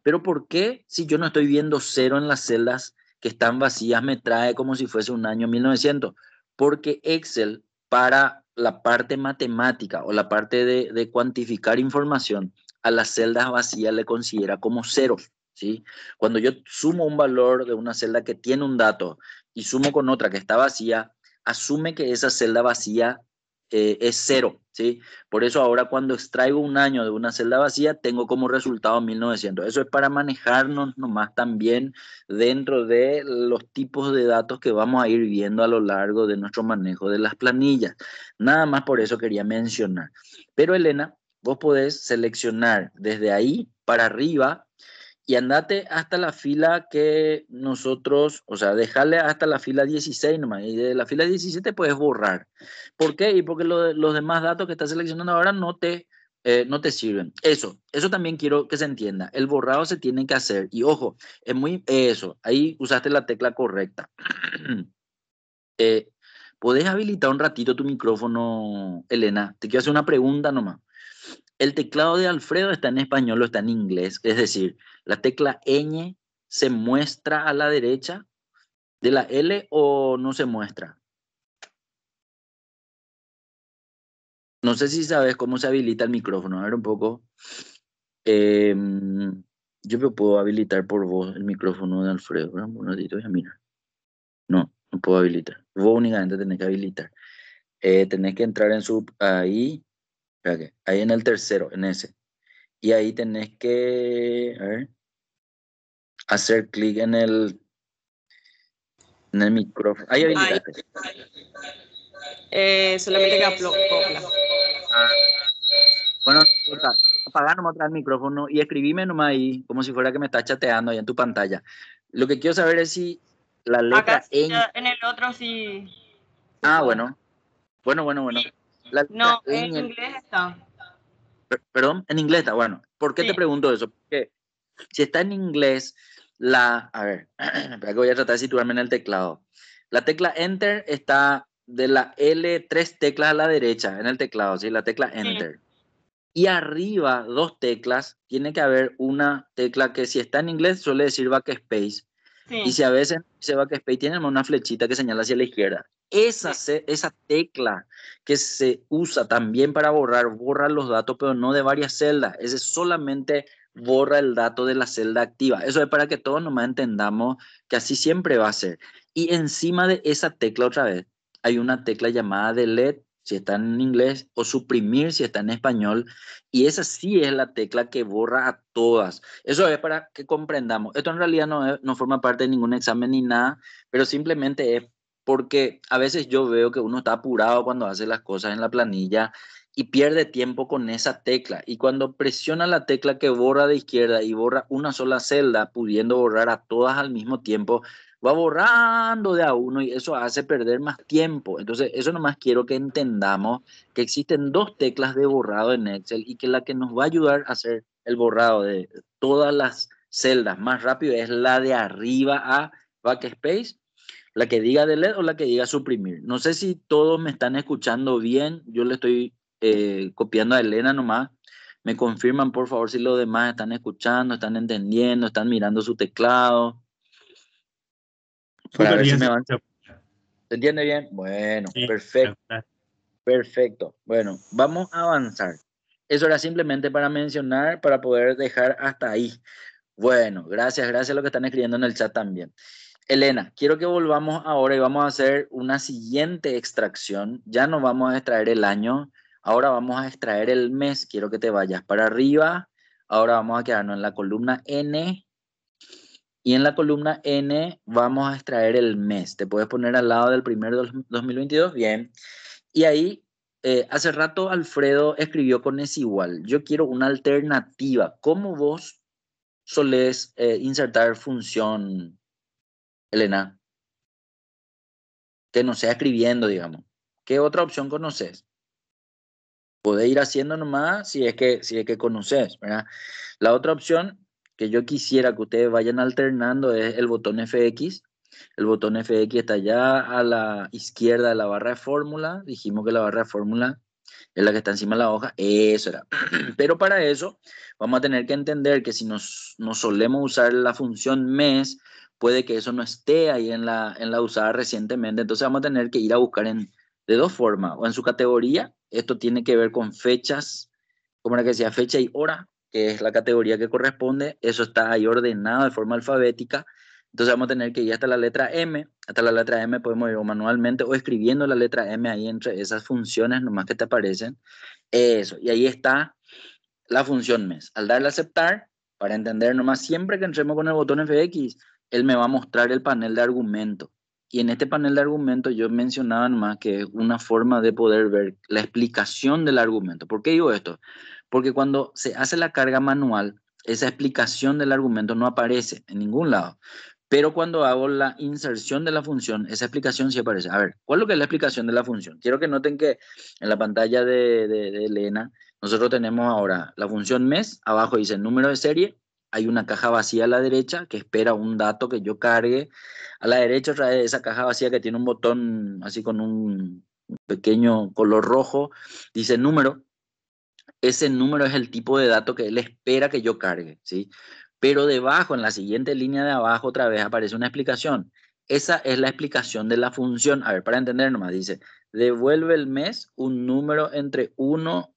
Pero ¿por qué si yo no estoy viendo cero en las celdas que están vacías me trae como si fuese un año 1900? Porque Excel para la parte matemática o la parte de, cuantificar información a las celdas vacías le considera como cero. ¿sí? Cuando yo sumo un valor de una celda que tiene un dato y sumo con otra que está vacía, asume que esa celda vacía eh, es cero, ¿sí? Por eso ahora cuando extraigo un año de una celda vacía, tengo como resultado 1900. Eso es para manejarnos nomás también dentro de los tipos de datos que vamos a ir viendo a lo largo de nuestro manejo de las planillas. Nada más por eso quería mencionar. Pero Elena, vos podés seleccionar desde ahí para arriba y andate hasta la fila que nosotros, o sea, déjale hasta la fila 16 nomás, y de la fila 17 puedes borrar. ¿Por qué? Y porque los demás datos que estás seleccionando ahora no te, eh, no te sirven. Eso, eso también quiero que se entienda. El borrado se tiene que hacer. Y ojo, es muy eso, ahí usaste la tecla correcta. eh, ¿Podés habilitar un ratito tu micrófono, Elena? Te quiero hacer una pregunta nomás. El teclado de Alfredo está en español o está en inglés, es decir, ¿La tecla ñ se muestra a la derecha de la L o no se muestra? No sé si sabes cómo se habilita el micrófono. A ver un poco. Em, yo me puedo habilitar por voz el micrófono de Alfredo. Un ratito, voy a No, no puedo habilitar. Vos únicamente tenés que habilitar. Eh, tenés que entrar en sub ahí. Ahí en el tercero, en ese. Y ahí tenés que. A ver hacer clic en el, en el micrófono. Hay habilidades. Eh, solamente que eh, copla. Ah, bueno, apagar nomás el micrófono y escribime nomás ahí, como si fuera que me estás chateando ahí en tu pantalla. Lo que quiero saber es si la letra en... el otro sí. Ah, bueno. Bueno, bueno, bueno. no, en, inglés está. Perdón, en inglés está. Bueno, ¿por qué te pregunto eso? Porque si está en inglés, la, a ver, voy a tratar de situarme en el teclado. La tecla Enter está de la L, tres teclas a la derecha en el teclado, ¿sí? La tecla Enter. Y arriba, dos teclas, tiene que haber una tecla que si está en inglés suele decir backspace. Y si a veces se backspace, tiene una flechita que señala hacia la izquierda. Esa, esa tecla que se usa también para borrar, borra los datos, pero no de varias celdas. es solamente borra el dato de la celda activa. Eso es para que todos nomás entendamos que así siempre va a ser. Y encima de esa tecla otra vez, hay una tecla llamada delete si está en inglés o suprimir si está en español. Y esa sí es la tecla que borra a todas. Eso es para que comprendamos. Esto en realidad no, no forma parte de ningún examen ni nada, pero simplemente es porque a veces yo veo que uno está apurado cuando hace las cosas en la planilla y pierde tiempo con esa tecla. Y cuando presiona la tecla que borra de izquierda y borra una sola celda, pudiendo borrar a todas al mismo tiempo, va borrando de a uno y eso hace perder más tiempo. Entonces, eso nomás quiero que entendamos que existen dos teclas de borrado en Excel y que la que nos va a ayudar a hacer el borrado de todas las celdas más rápido es la de arriba a backspace la que diga delete o la que diga suprimir. No sé si todos me están escuchando bien, yo le estoy eh, copiando a Elena nomás. Me confirman, por favor, si los demás están escuchando, están entendiendo, están mirando su teclado. Pues, ¿Se entiende bien? Bueno, perfecto. Perfecto. Perfecto. Bueno, vamos a avanzar. Eso era simplemente para mencionar, para poder dejar hasta ahí. Bueno, gracias, gracias a lo que están escribiendo en el chat también. Elena, quiero que volvamos ahora y vamos a hacer una siguiente extracción. Ya no vamos a extraer el año, Ahora vamos a extraer el mes, quiero que te vayas para arriba. Ahora vamos a quedarnos en la columna N. Y en la columna N vamos a extraer el mes. Te puedes poner al lado del primero 2022, bien. Y ahí, eh, hace rato Alfredo escribió con es igual. Yo quiero una alternativa. ¿Cómo vos solés eh, insertar función, Elena? Que no sea escribiendo, digamos. ¿Qué otra opción conoces? podés ir haciendo nomás si es que, si que conoces, La otra opción que yo quisiera que ustedes vayan alternando es el botón FX. El botón FX está ya a la izquierda de la barra de fórmula. Dijimos que la barra de fórmula es la que está encima de la hoja. Eso era. Pero para eso vamos a tener que entender que si nos, nos solemos usar la función mes, puede que eso no esté ahí en la, en la usada recientemente. Entonces vamos a tener que ir a buscar en, de dos formas, o en su categoría esto tiene que ver con fechas, como la que decía, fecha y hora, que es la categoría que corresponde. Eso está ahí ordenado de forma alfabética. Entonces vamos a tener que ir hasta la letra M. Hasta la letra M podemos ir manualmente o escribiendo la letra M ahí entre esas funciones nomás que te aparecen. Eso. Y ahí está la función mes. Al darle a aceptar, para entender nomás, siempre que entremos con el botón FX, él me va a mostrar el panel de argumento. Y en este panel de argumentos yo mencionaba más que una forma de poder ver la explicación del argumento. ¿Por qué digo esto? Porque cuando se hace la carga manual, esa explicación del argumento no aparece en ningún lado. Pero cuando hago la inserción de la función, esa explicación sí aparece. A ver, ¿cuál es lo que es la explicación de la función? Quiero que noten que en la pantalla de, de Elena, nosotros tenemos ahora la función mes, abajo dice número de serie, hay una caja vacía a la derecha que espera un dato que yo cargue. A la derecha otra vez esa caja vacía que tiene un botón así con un pequeño color rojo, dice número. Ese número es el tipo de dato que él espera que yo cargue, ¿sí? Pero debajo, en la siguiente línea de abajo, otra vez aparece una explicación. Esa es la explicación de la función. A ver, para entender nomás, dice, devuelve el mes un número entre uno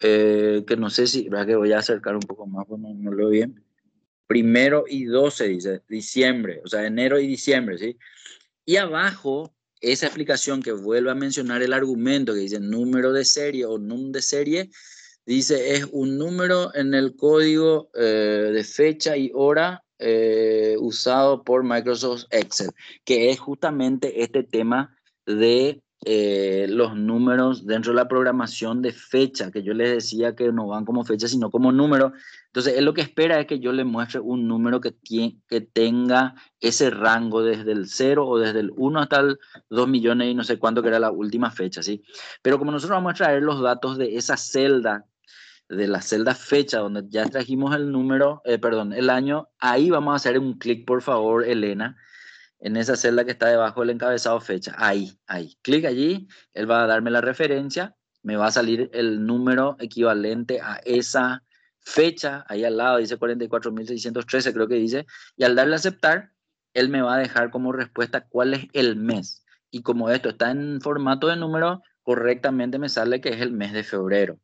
eh, que no sé si, ¿verdad? que voy a acercar un poco más, no lo veo bien primero y 12, dice, diciembre, o sea, enero y diciembre, ¿sí? Y abajo, esa aplicación que vuelve a mencionar el argumento que dice número de serie o num de serie, dice es un número en el código eh, de fecha y hora eh, usado por Microsoft Excel, que es justamente este tema de eh, los números dentro de la programación de fecha, que yo les decía que no van como fecha, sino como número, entonces, él lo que espera es que yo le muestre un número que, que tenga ese rango desde el 0 o desde el 1 hasta el 2 millones y no sé cuánto que era la última fecha, ¿sí? Pero como nosotros vamos a traer los datos de esa celda, de la celda fecha donde ya trajimos el número, eh, perdón, el año, ahí vamos a hacer un clic, por favor, Elena, en esa celda que está debajo del encabezado fecha. Ahí, ahí. Clic allí, él va a darme la referencia, me va a salir el número equivalente a esa fecha, ahí al lado dice 44.613, creo que dice, y al darle a aceptar, él me va a dejar como respuesta cuál es el mes. Y como esto está en formato de número, correctamente me sale que es el mes de febrero.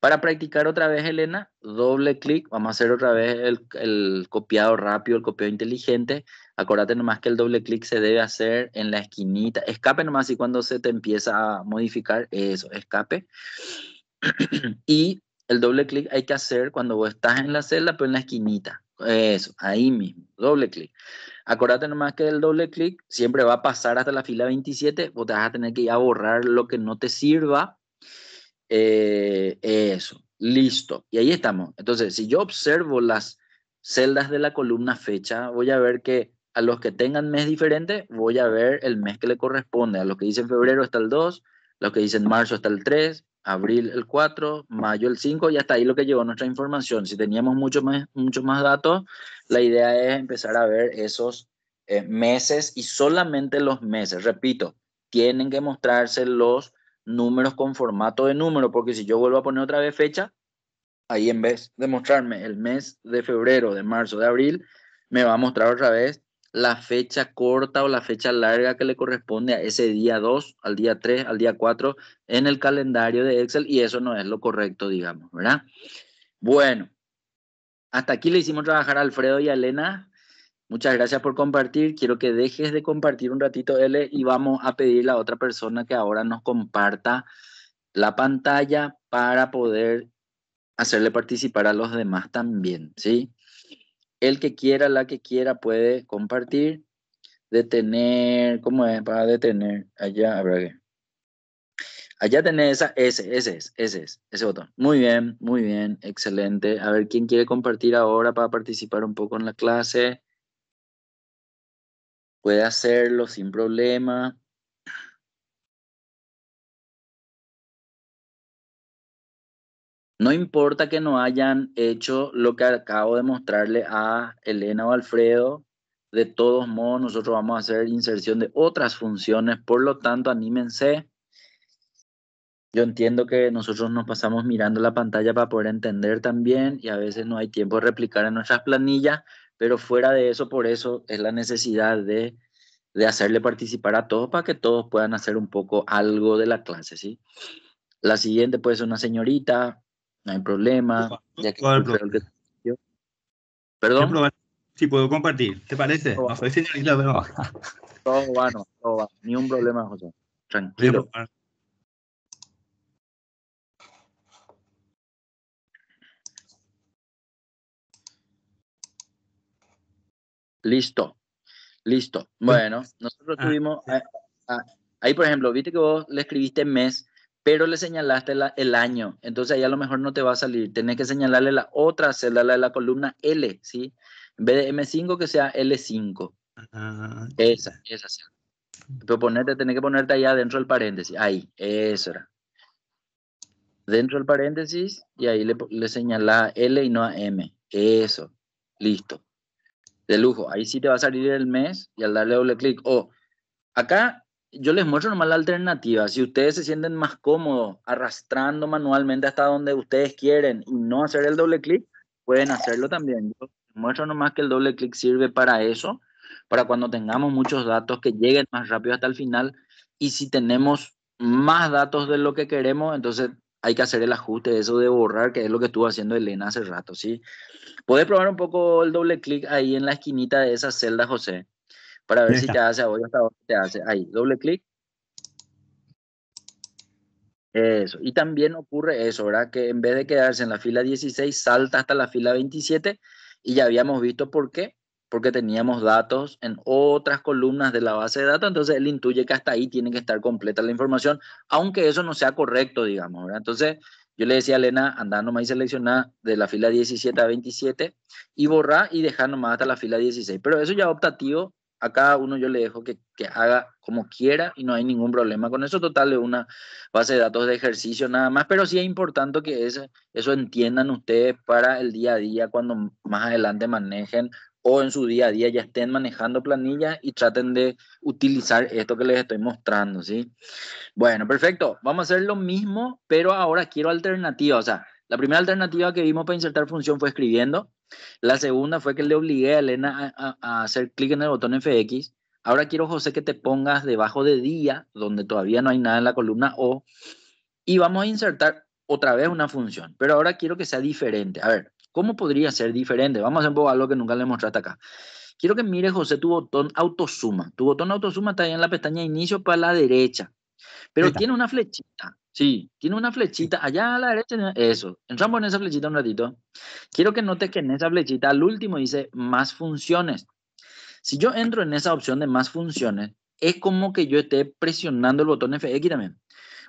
Para practicar otra vez, Elena, doble clic, vamos a hacer otra vez el, copiado rápido, el copiado inteligente. Acordate nomás que el doble clic se debe hacer en la esquinita. Escape nomás y cuando se te empieza a modificar, eso, escape. y el doble clic hay que hacer cuando vos estás en la celda, pero en la esquinita. Eso, ahí mismo, doble clic. Acordate nomás que el doble clic siempre va a pasar hasta la fila 27, vos te vas a tener que ir a borrar lo que no te sirva. Eh, eso, listo. Y ahí estamos. Entonces, si yo observo las celdas de la columna fecha, voy a ver que a los que tengan mes diferente, voy a ver el mes que le corresponde. A los que dicen febrero está el 2, los que dicen marzo hasta el 3, abril el 4, mayo el 5 y hasta ahí lo que llevó nuestra información. Si teníamos mucho más, mucho más datos, la idea es empezar a ver esos eh, meses y solamente los meses. Repito, tienen que mostrarse los números con formato de número, porque si yo vuelvo a poner otra vez fecha, ahí en vez de mostrarme el mes de febrero, de marzo, de abril, me va a mostrar otra vez la fecha corta o la fecha larga que le corresponde a ese día 2, al día 3, al día 4 en el calendario de Excel y eso no es lo correcto, digamos, ¿verdad? Bueno, hasta aquí le hicimos trabajar a Alfredo y a Elena. Muchas gracias por compartir. Quiero que dejes de compartir un ratito, L, y vamos a pedirle a otra persona que ahora nos comparta la pantalla para poder hacerle participar a los demás también, ¿sí? el que quiera, la que quiera puede compartir, detener, ¿cómo es? Para detener, allá ver qué? Allá tenés esa, ese, ese es, ese es, ese botón. Muy bien, muy bien, excelente. A ver, ¿quién quiere compartir ahora para participar un poco en la clase? Puede hacerlo sin problema. No importa que no hayan hecho lo que acabo de mostrarle a Elena o Alfredo, de todos modos nosotros vamos a hacer inserción de otras funciones, por lo tanto anímense. Yo entiendo que nosotros nos pasamos mirando la pantalla para poder entender también y a veces no hay tiempo de replicar en nuestras planillas, pero fuera de eso, por eso es la necesidad de, hacerle participar a todos para que todos puedan hacer un poco algo de la clase, ¿sí? La siguiente puede ser una señorita, no hay problema. Perdón. Si puedo compartir, ¿te parece? Todo, no, todo Ni un problema, José. Tranquilo. Listo, listo. Bueno, nosotros ah, tuvimos, eh, ah, ahí por ejemplo, viste que vos le escribiste mes, pero le señalaste el año, entonces ahí a lo mejor no te va a salir. Tenés que señalarle la otra celda, la de la columna L, ¿sí? En vez de M5, que sea L5. Ah, esa, esa celda. Pero ponerte, tenés que ponerte allá dentro del paréntesis. Ahí, eso era. Dentro del paréntesis y ahí le, le señala L y no a M. Eso, listo. De lujo, ahí sí te va a salir el mes y al darle doble clic. O acá yo les muestro nomás la alternativa. Si ustedes se sienten más cómodos arrastrando manualmente hasta donde ustedes quieren y no hacer el doble clic, pueden hacerlo también. Yo les muestro nomás que el doble clic sirve para eso, para cuando tengamos muchos datos que lleguen más rápido hasta el final. Y si tenemos más datos de lo que queremos, entonces hay que hacer el ajuste de eso de borrar, que es lo que estuvo haciendo Elena hace rato, ¿sí? Puedes probar un poco el doble clic ahí en la esquinita de esa celda, José para ver si te hace a hasta dónde te hace. Ahí, doble clic. Eso. Y también ocurre eso, ¿verdad? Que en vez de quedarse en la fila 16, salta hasta la fila 27 y ya habíamos visto por qué. Porque teníamos datos en otras columnas de la base de datos, entonces él intuye que hasta ahí tiene que estar completa la información, aunque eso no sea correcto, digamos, ¿verdad? Entonces, yo le decía a Elena, andá nomás y selecciona de la fila 17 a 27 y borra y deja nomás hasta la fila 16. Pero eso ya optativo a cada uno yo le dejo que, haga como quiera y no hay ningún problema con eso. Total, es una base de datos de ejercicio nada más, pero sí es importante que eso, entiendan ustedes para el día a día, cuando más adelante manejen o en su día a día ya estén manejando planillas y traten de utilizar esto que les estoy mostrando, ¿sí? Bueno, perfecto. Vamos a hacer lo mismo, pero ahora quiero alternativa. O sea, la primera alternativa que vimos para insertar función fue escribiendo. La segunda fue que le obligué a Elena a, hacer clic en el botón FX. Ahora quiero, José, que te pongas debajo de día, donde todavía no hay nada en la columna O, y vamos a insertar otra vez una función, pero ahora quiero que sea diferente. A ver, ¿cómo podría ser diferente? Vamos a hacer un poco algo que nunca le mostraste acá. Quiero que mires, José, tu botón autosuma. Tu botón autosuma está ahí en la pestaña inicio para la derecha, pero tiene una flechita. Sí, tiene una flechita allá a la derecha. Eso. Entramos en esa flechita un ratito. Quiero que notes que en esa flechita al último dice más funciones. Si yo entro en esa opción de más funciones, es como que yo esté presionando el botón FX también.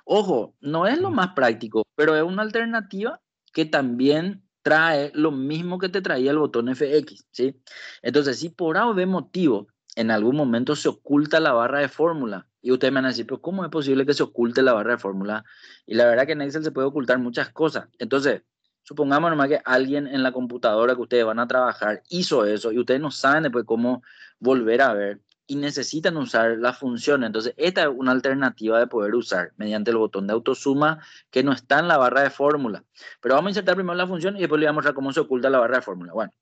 Ojo, no es lo más práctico, pero es una alternativa que también trae lo mismo que te traía el botón FX, ¿sí? Entonces, si por A o motivo en algún momento se oculta la barra de fórmula. Y ustedes me van a decir, ¿cómo es posible que se oculte la barra de fórmula? Y la verdad que en Excel se puede ocultar muchas cosas. Entonces, supongamos nomás que alguien en la computadora que ustedes van a trabajar hizo eso y ustedes no saben después cómo volver a ver y necesitan usar la función. Entonces, esta es una alternativa de poder usar mediante el botón de autosuma que no está en la barra de fórmula. Pero vamos a insertar primero la función y después le voy a mostrar cómo se oculta la barra de fórmula. Bueno,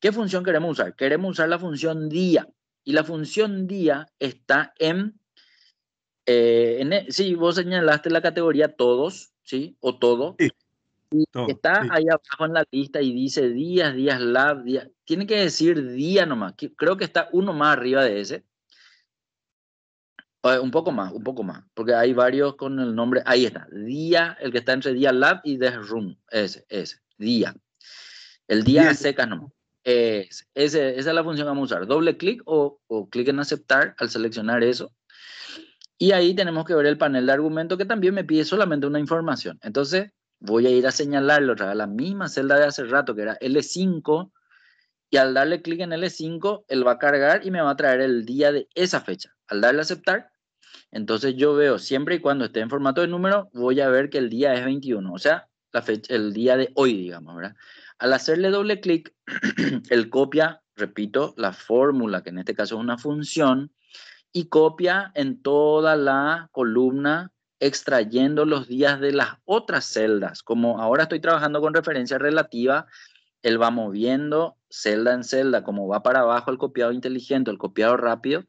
¿qué función queremos usar? Queremos usar la función día. Y la función día está en, eh, e, sí, vos señalaste la categoría todos, ¿sí? O todo. Sí. Y está ahí abajo en la lista y dice días, días lab, días. Tiene que decir día nomás. Creo que está uno más arriba de ese. Eh, un poco más, un poco más. Porque hay varios con el nombre. Ahí está. Día, el que está entre día lab y de room. Ese, ese. Día. El día seca secas nomás. Es, esa es la función que vamos a usar. Doble clic o, o clic en aceptar al seleccionar eso. Y ahí tenemos que ver el panel de argumento que también me pide solamente una información. Entonces voy a ir a señalarlo a la misma celda de hace rato que era L5. Y al darle clic en L5, él va a cargar y me va a traer el día de esa fecha. Al darle aceptar, entonces yo veo siempre y cuando esté en formato de número, voy a ver que el día es 21. O sea, la fecha, el día de hoy, digamos, ¿verdad? Al hacerle doble clic, él copia, repito, la fórmula, que en este caso es una función, y copia en toda la columna extrayendo los días de las otras celdas. Como ahora estoy trabajando con referencia relativa, él va moviendo celda en celda, como va para abajo el copiado inteligente, el copiado rápido.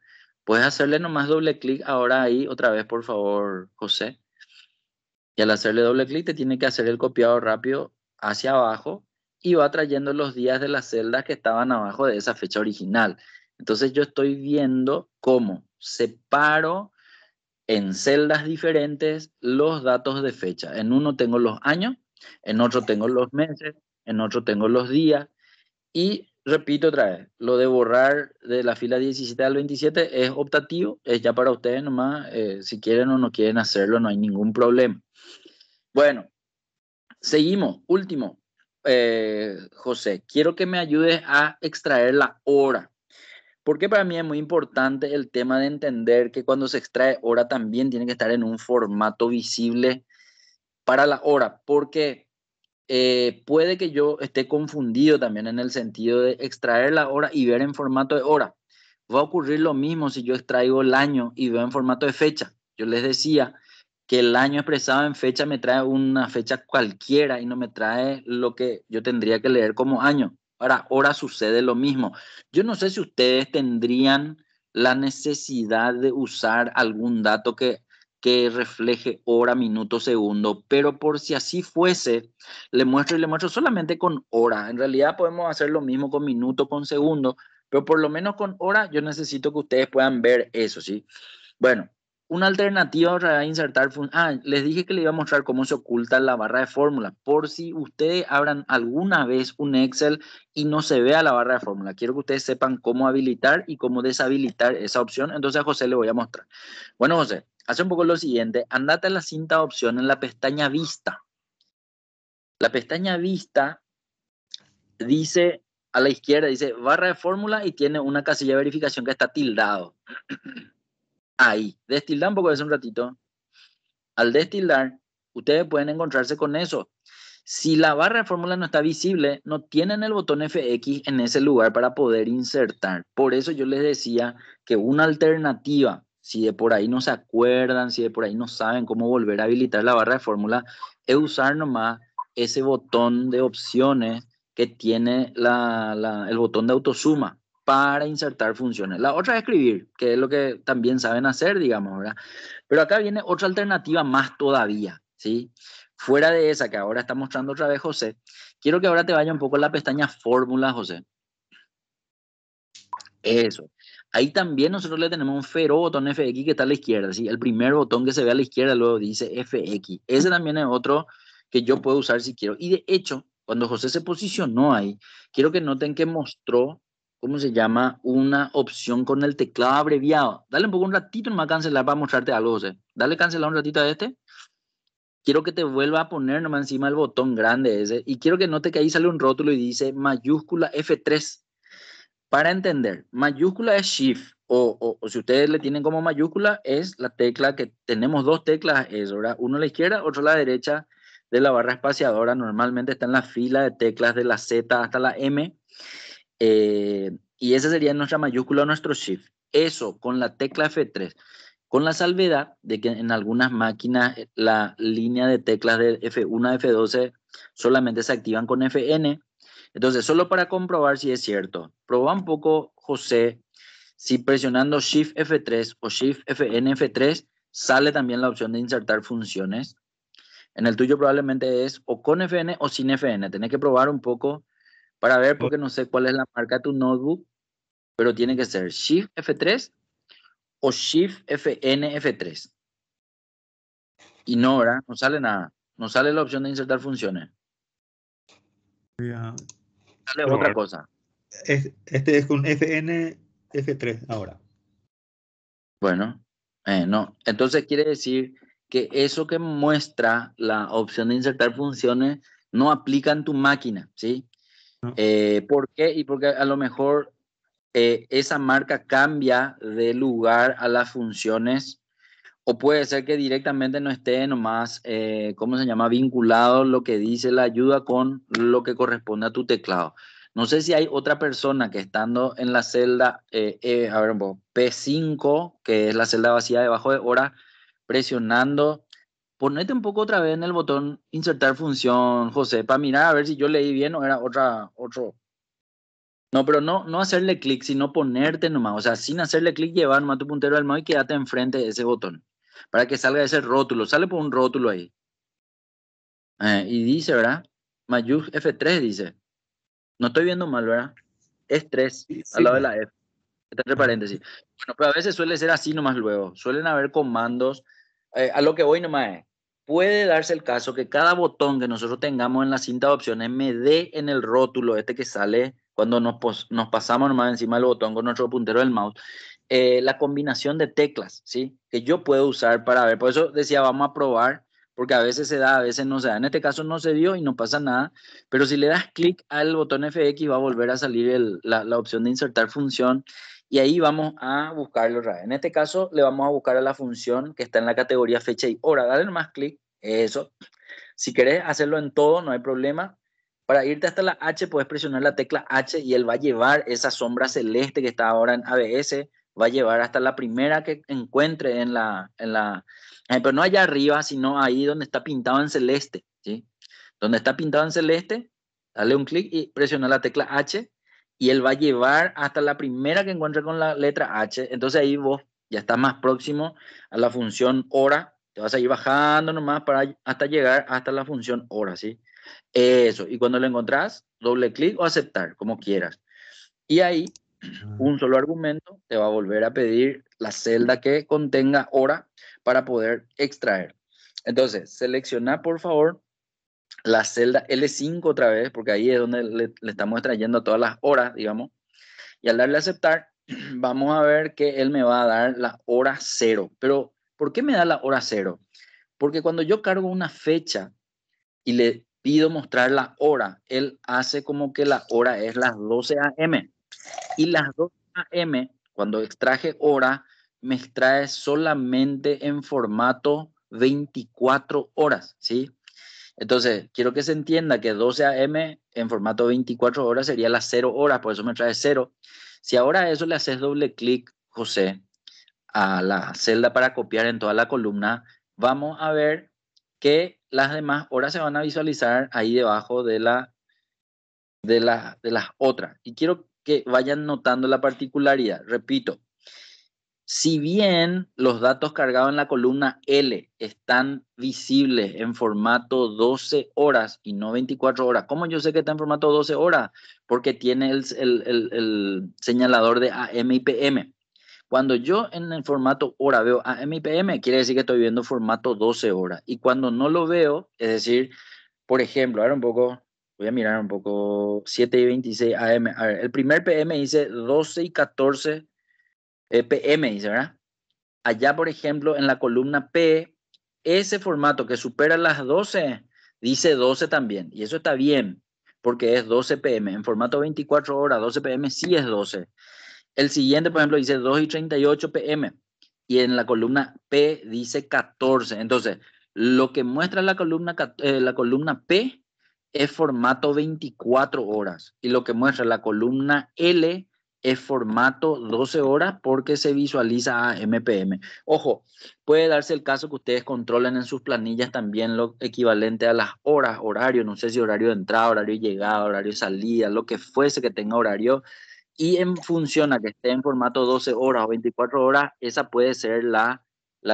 Puedes hacerle nomás doble clic ahora ahí, otra vez, por favor, José. Y al hacerle doble clic, te tiene que hacer el copiado rápido hacia abajo y va trayendo los días de las celdas que estaban abajo de esa fecha original. Entonces yo estoy viendo cómo separo en celdas diferentes los datos de fecha. En uno tengo los años, en otro tengo los meses, en otro tengo los días. Y repito otra vez, lo de borrar de la fila 17 al 27 es optativo, es ya para ustedes nomás, eh, si quieren o no quieren hacerlo, no hay ningún problema. Bueno, seguimos, último, eh, José, quiero que me ayudes a extraer la hora. Porque para mí es muy importante el tema de entender que cuando se extrae hora también tiene que estar en un formato visible para la hora, porque eh, puede que yo esté confundido también en el sentido de extraer la hora y ver en formato de hora. Va a ocurrir lo mismo si yo extraigo el año y veo en formato de fecha. Yo les decía que el año expresado en fecha me trae una fecha cualquiera y no me trae lo que yo tendría que leer como año. Ahora, ahora sucede lo mismo. Yo no sé si ustedes tendrían la necesidad de usar algún dato que, que refleje hora, minuto, segundo, pero por si así fuese, le muestro y le muestro solamente con hora. En realidad podemos hacer lo mismo con minuto, con segundo, pero por lo menos con hora yo necesito que ustedes puedan ver eso, ¿sí? Bueno, una alternativa a insertar... ah, les dije que le iba a mostrar cómo se oculta la barra de fórmula. Por si ustedes abran alguna vez un Excel y no se vea la barra de fórmula. Quiero que ustedes sepan cómo habilitar y cómo deshabilitar esa opción. Entonces a José le voy a mostrar. Bueno, José, hace un poco lo siguiente. Andate a la cinta de opción en la pestaña vista. La pestaña vista dice a la izquierda, dice barra de fórmula y tiene una casilla de verificación que está tildado. ahí. Destilar un poco de un ratito. Al destilar, ustedes pueden encontrarse con eso. Si la barra de fórmula no está visible, no tienen el botón FX en ese lugar para poder insertar. Por eso yo les decía que una alternativa, si de por ahí no se acuerdan, si de por ahí no saben cómo volver a habilitar la barra de fórmula, es usar nomás ese botón de opciones que tiene el botón de autosuma para insertar funciones. La otra es escribir, que es lo que también saben hacer, digamos, ¿verdad? Pero acá viene otra alternativa más todavía, ¿sí? Fuera de esa que ahora está mostrando otra vez José, quiero que ahora te vaya un poco a la pestaña fórmula, José. Eso. Ahí también nosotros le tenemos un fero botón FX que está a la izquierda, ¿sí? El primer botón que se ve a la izquierda luego dice FX. Ese también es otro que yo puedo usar si quiero. Y de hecho, cuando José se posicionó ahí, quiero que noten que mostró ¿cómo se llama? Una opción con el teclado abreviado. Dale un poco un ratito nomás a cancelar para mostrarte algo, José. Dale cancelar un ratito a este. Quiero que te vuelva a poner nomás encima el botón grande ese. Y quiero que note que ahí sale un rótulo y dice mayúscula F3. Para entender, mayúscula es Shift. O, si ustedes le tienen como mayúscula, es la tecla que tenemos dos teclas, es, Uno a la izquierda, otro a la derecha de la barra espaciadora. Normalmente está en la fila de teclas de la Z hasta la M eh, y esa sería nuestra mayúscula nuestro shift. Eso con la tecla F3, con la salvedad de que en algunas máquinas eh, la línea de teclas de F1 a F12 solamente se activan con FN. Entonces, solo para comprobar si es cierto, proba un poco, José, si presionando Shift F3 o Shift FN F3 sale también la opción de insertar funciones. En el tuyo probablemente es o con FN o sin FN. Tienes que probar un poco para ver, porque no sé cuál es la marca de tu notebook, pero tiene que ser Shift F3 o Shift FN F3. Y no, ahora No sale nada. No sale la opción de insertar funciones. Sale otra cosa. este es con FN F3 ahora. Bueno, eh, no. Entonces quiere decir que eso que muestra la opción de insertar funciones no aplica en tu máquina, ¿sí? Eh, ¿Por qué? Y porque a lo mejor eh, esa marca cambia de lugar a las funciones o puede ser que directamente no esté nomás, eh, ¿cómo se llama?, vinculado lo que dice la ayuda con lo que corresponde a tu teclado. No sé si hay otra persona que estando en la celda, a ver, P5, que es la celda vacía debajo de hora, presionando ponete un poco otra vez en el botón insertar función, José, para mirar a ver si yo leí bien o era otra, otro. No, pero no, no hacerle clic, sino ponerte nomás. O sea, sin hacerle clic, llevar nomás tu puntero al mouse y quédate enfrente de ese botón. Para que salga ese rótulo. Sale por un rótulo ahí. Eh, y dice, ¿verdad? Mayús F3 dice. No estoy viendo mal, ¿verdad? Es 3, al lado de la F. Está entre paréntesis. Bueno, pero a veces suele ser así nomás luego. Suelen haber comandos. Eh, a lo que voy nomás es puede darse el caso que cada botón que nosotros tengamos en la cinta de opciones me dé en el rótulo este que sale cuando nos, nos pasamos nomás encima del botón con nuestro puntero del mouse, eh, la combinación de teclas, ¿sí? Que yo puedo usar para ver. Por eso decía, vamos a probar, porque a veces se da, a veces no se da. En este caso no se dio y no pasa nada, pero si le das clic al botón FX va a volver a salir la, la opción de insertar función y ahí vamos a buscarlo En este caso le vamos a buscar a la función que está en la categoría fecha y hora. Dale más clic, eso. Si querés hacerlo en todo, no hay problema. Para irte hasta la H, puedes presionar la tecla H y él va a llevar esa sombra celeste que está ahora en ABS, va a llevar hasta la primera que encuentre en la, en la eh, pero no allá arriba, sino ahí donde está pintado en celeste, ¿sí? Donde está pintado en celeste, dale un clic y presiona la tecla H y él va a llevar hasta la primera que encuentre con la letra H. Entonces ahí vos ya estás más próximo a la función hora. Te vas a ir bajando nomás para hasta llegar hasta la función hora, ¿sí? Eso. Y cuando lo encontrás, doble clic o aceptar, como quieras. Y ahí, ah. un solo argumento te va a volver a pedir la celda que contenga hora para poder extraer. Entonces, selecciona, por favor, la celda L5 otra vez, porque ahí es donde le, estamos extrayendo todas las horas, digamos. Y al darle a aceptar, vamos a ver que él me va a dar la hora cero. Pero, ¿por qué me da la hora cero? Porque cuando yo cargo una fecha y le pido mostrar la hora, él hace como que la hora es las 12 a.m. Y las 12 a.m., cuando extraje hora, me extrae solamente en formato 24 horas, ¿sí? Entonces, quiero que se entienda que 12 a.m. en formato 24 horas sería las 0 horas, por eso me trae 0. Si ahora a eso le haces doble clic, José, a la celda para copiar en toda la columna, vamos a ver que las demás horas se van a visualizar ahí debajo de, la, de, la, de las otras. Y quiero que vayan notando la particularidad. Repito, si bien los datos cargados en la columna L están visibles en formato 12 horas y no 24 horas, ¿cómo yo sé que está en formato 12 horas? Porque tiene el, señalador de AM y PM. Cuando yo en el formato hora veo AM y PM, quiere decir que estoy viendo formato 12 horas. Y cuando no lo veo, es decir, por ejemplo, ahora un poco, voy a mirar un poco, 7 y 26 AM. el primer PM dice 12 y 14 e PM, ¿verdad? Allá, por ejemplo, en la columna P, ese formato que supera las 12, dice 12 también. Y eso está bien, porque es 12 PM. En formato 24 horas, 12 PM sí es 12. El siguiente, por ejemplo, dice 2 y 38 PM. Y en la columna P dice 14. Entonces, lo que muestra la columna, eh, la columna P es formato 24 horas. Y lo que muestra la columna L es formato 12 horas porque se visualiza a MPM. Ojo, puede darse el caso que ustedes controlen en sus planillas también lo equivalente a las horas, horario, no sé si horario de entrada, horario de llegada, horario de salida, lo que fuese que tenga horario. Y en función a que esté en formato 12 horas o 24 horas, esa puede ser la,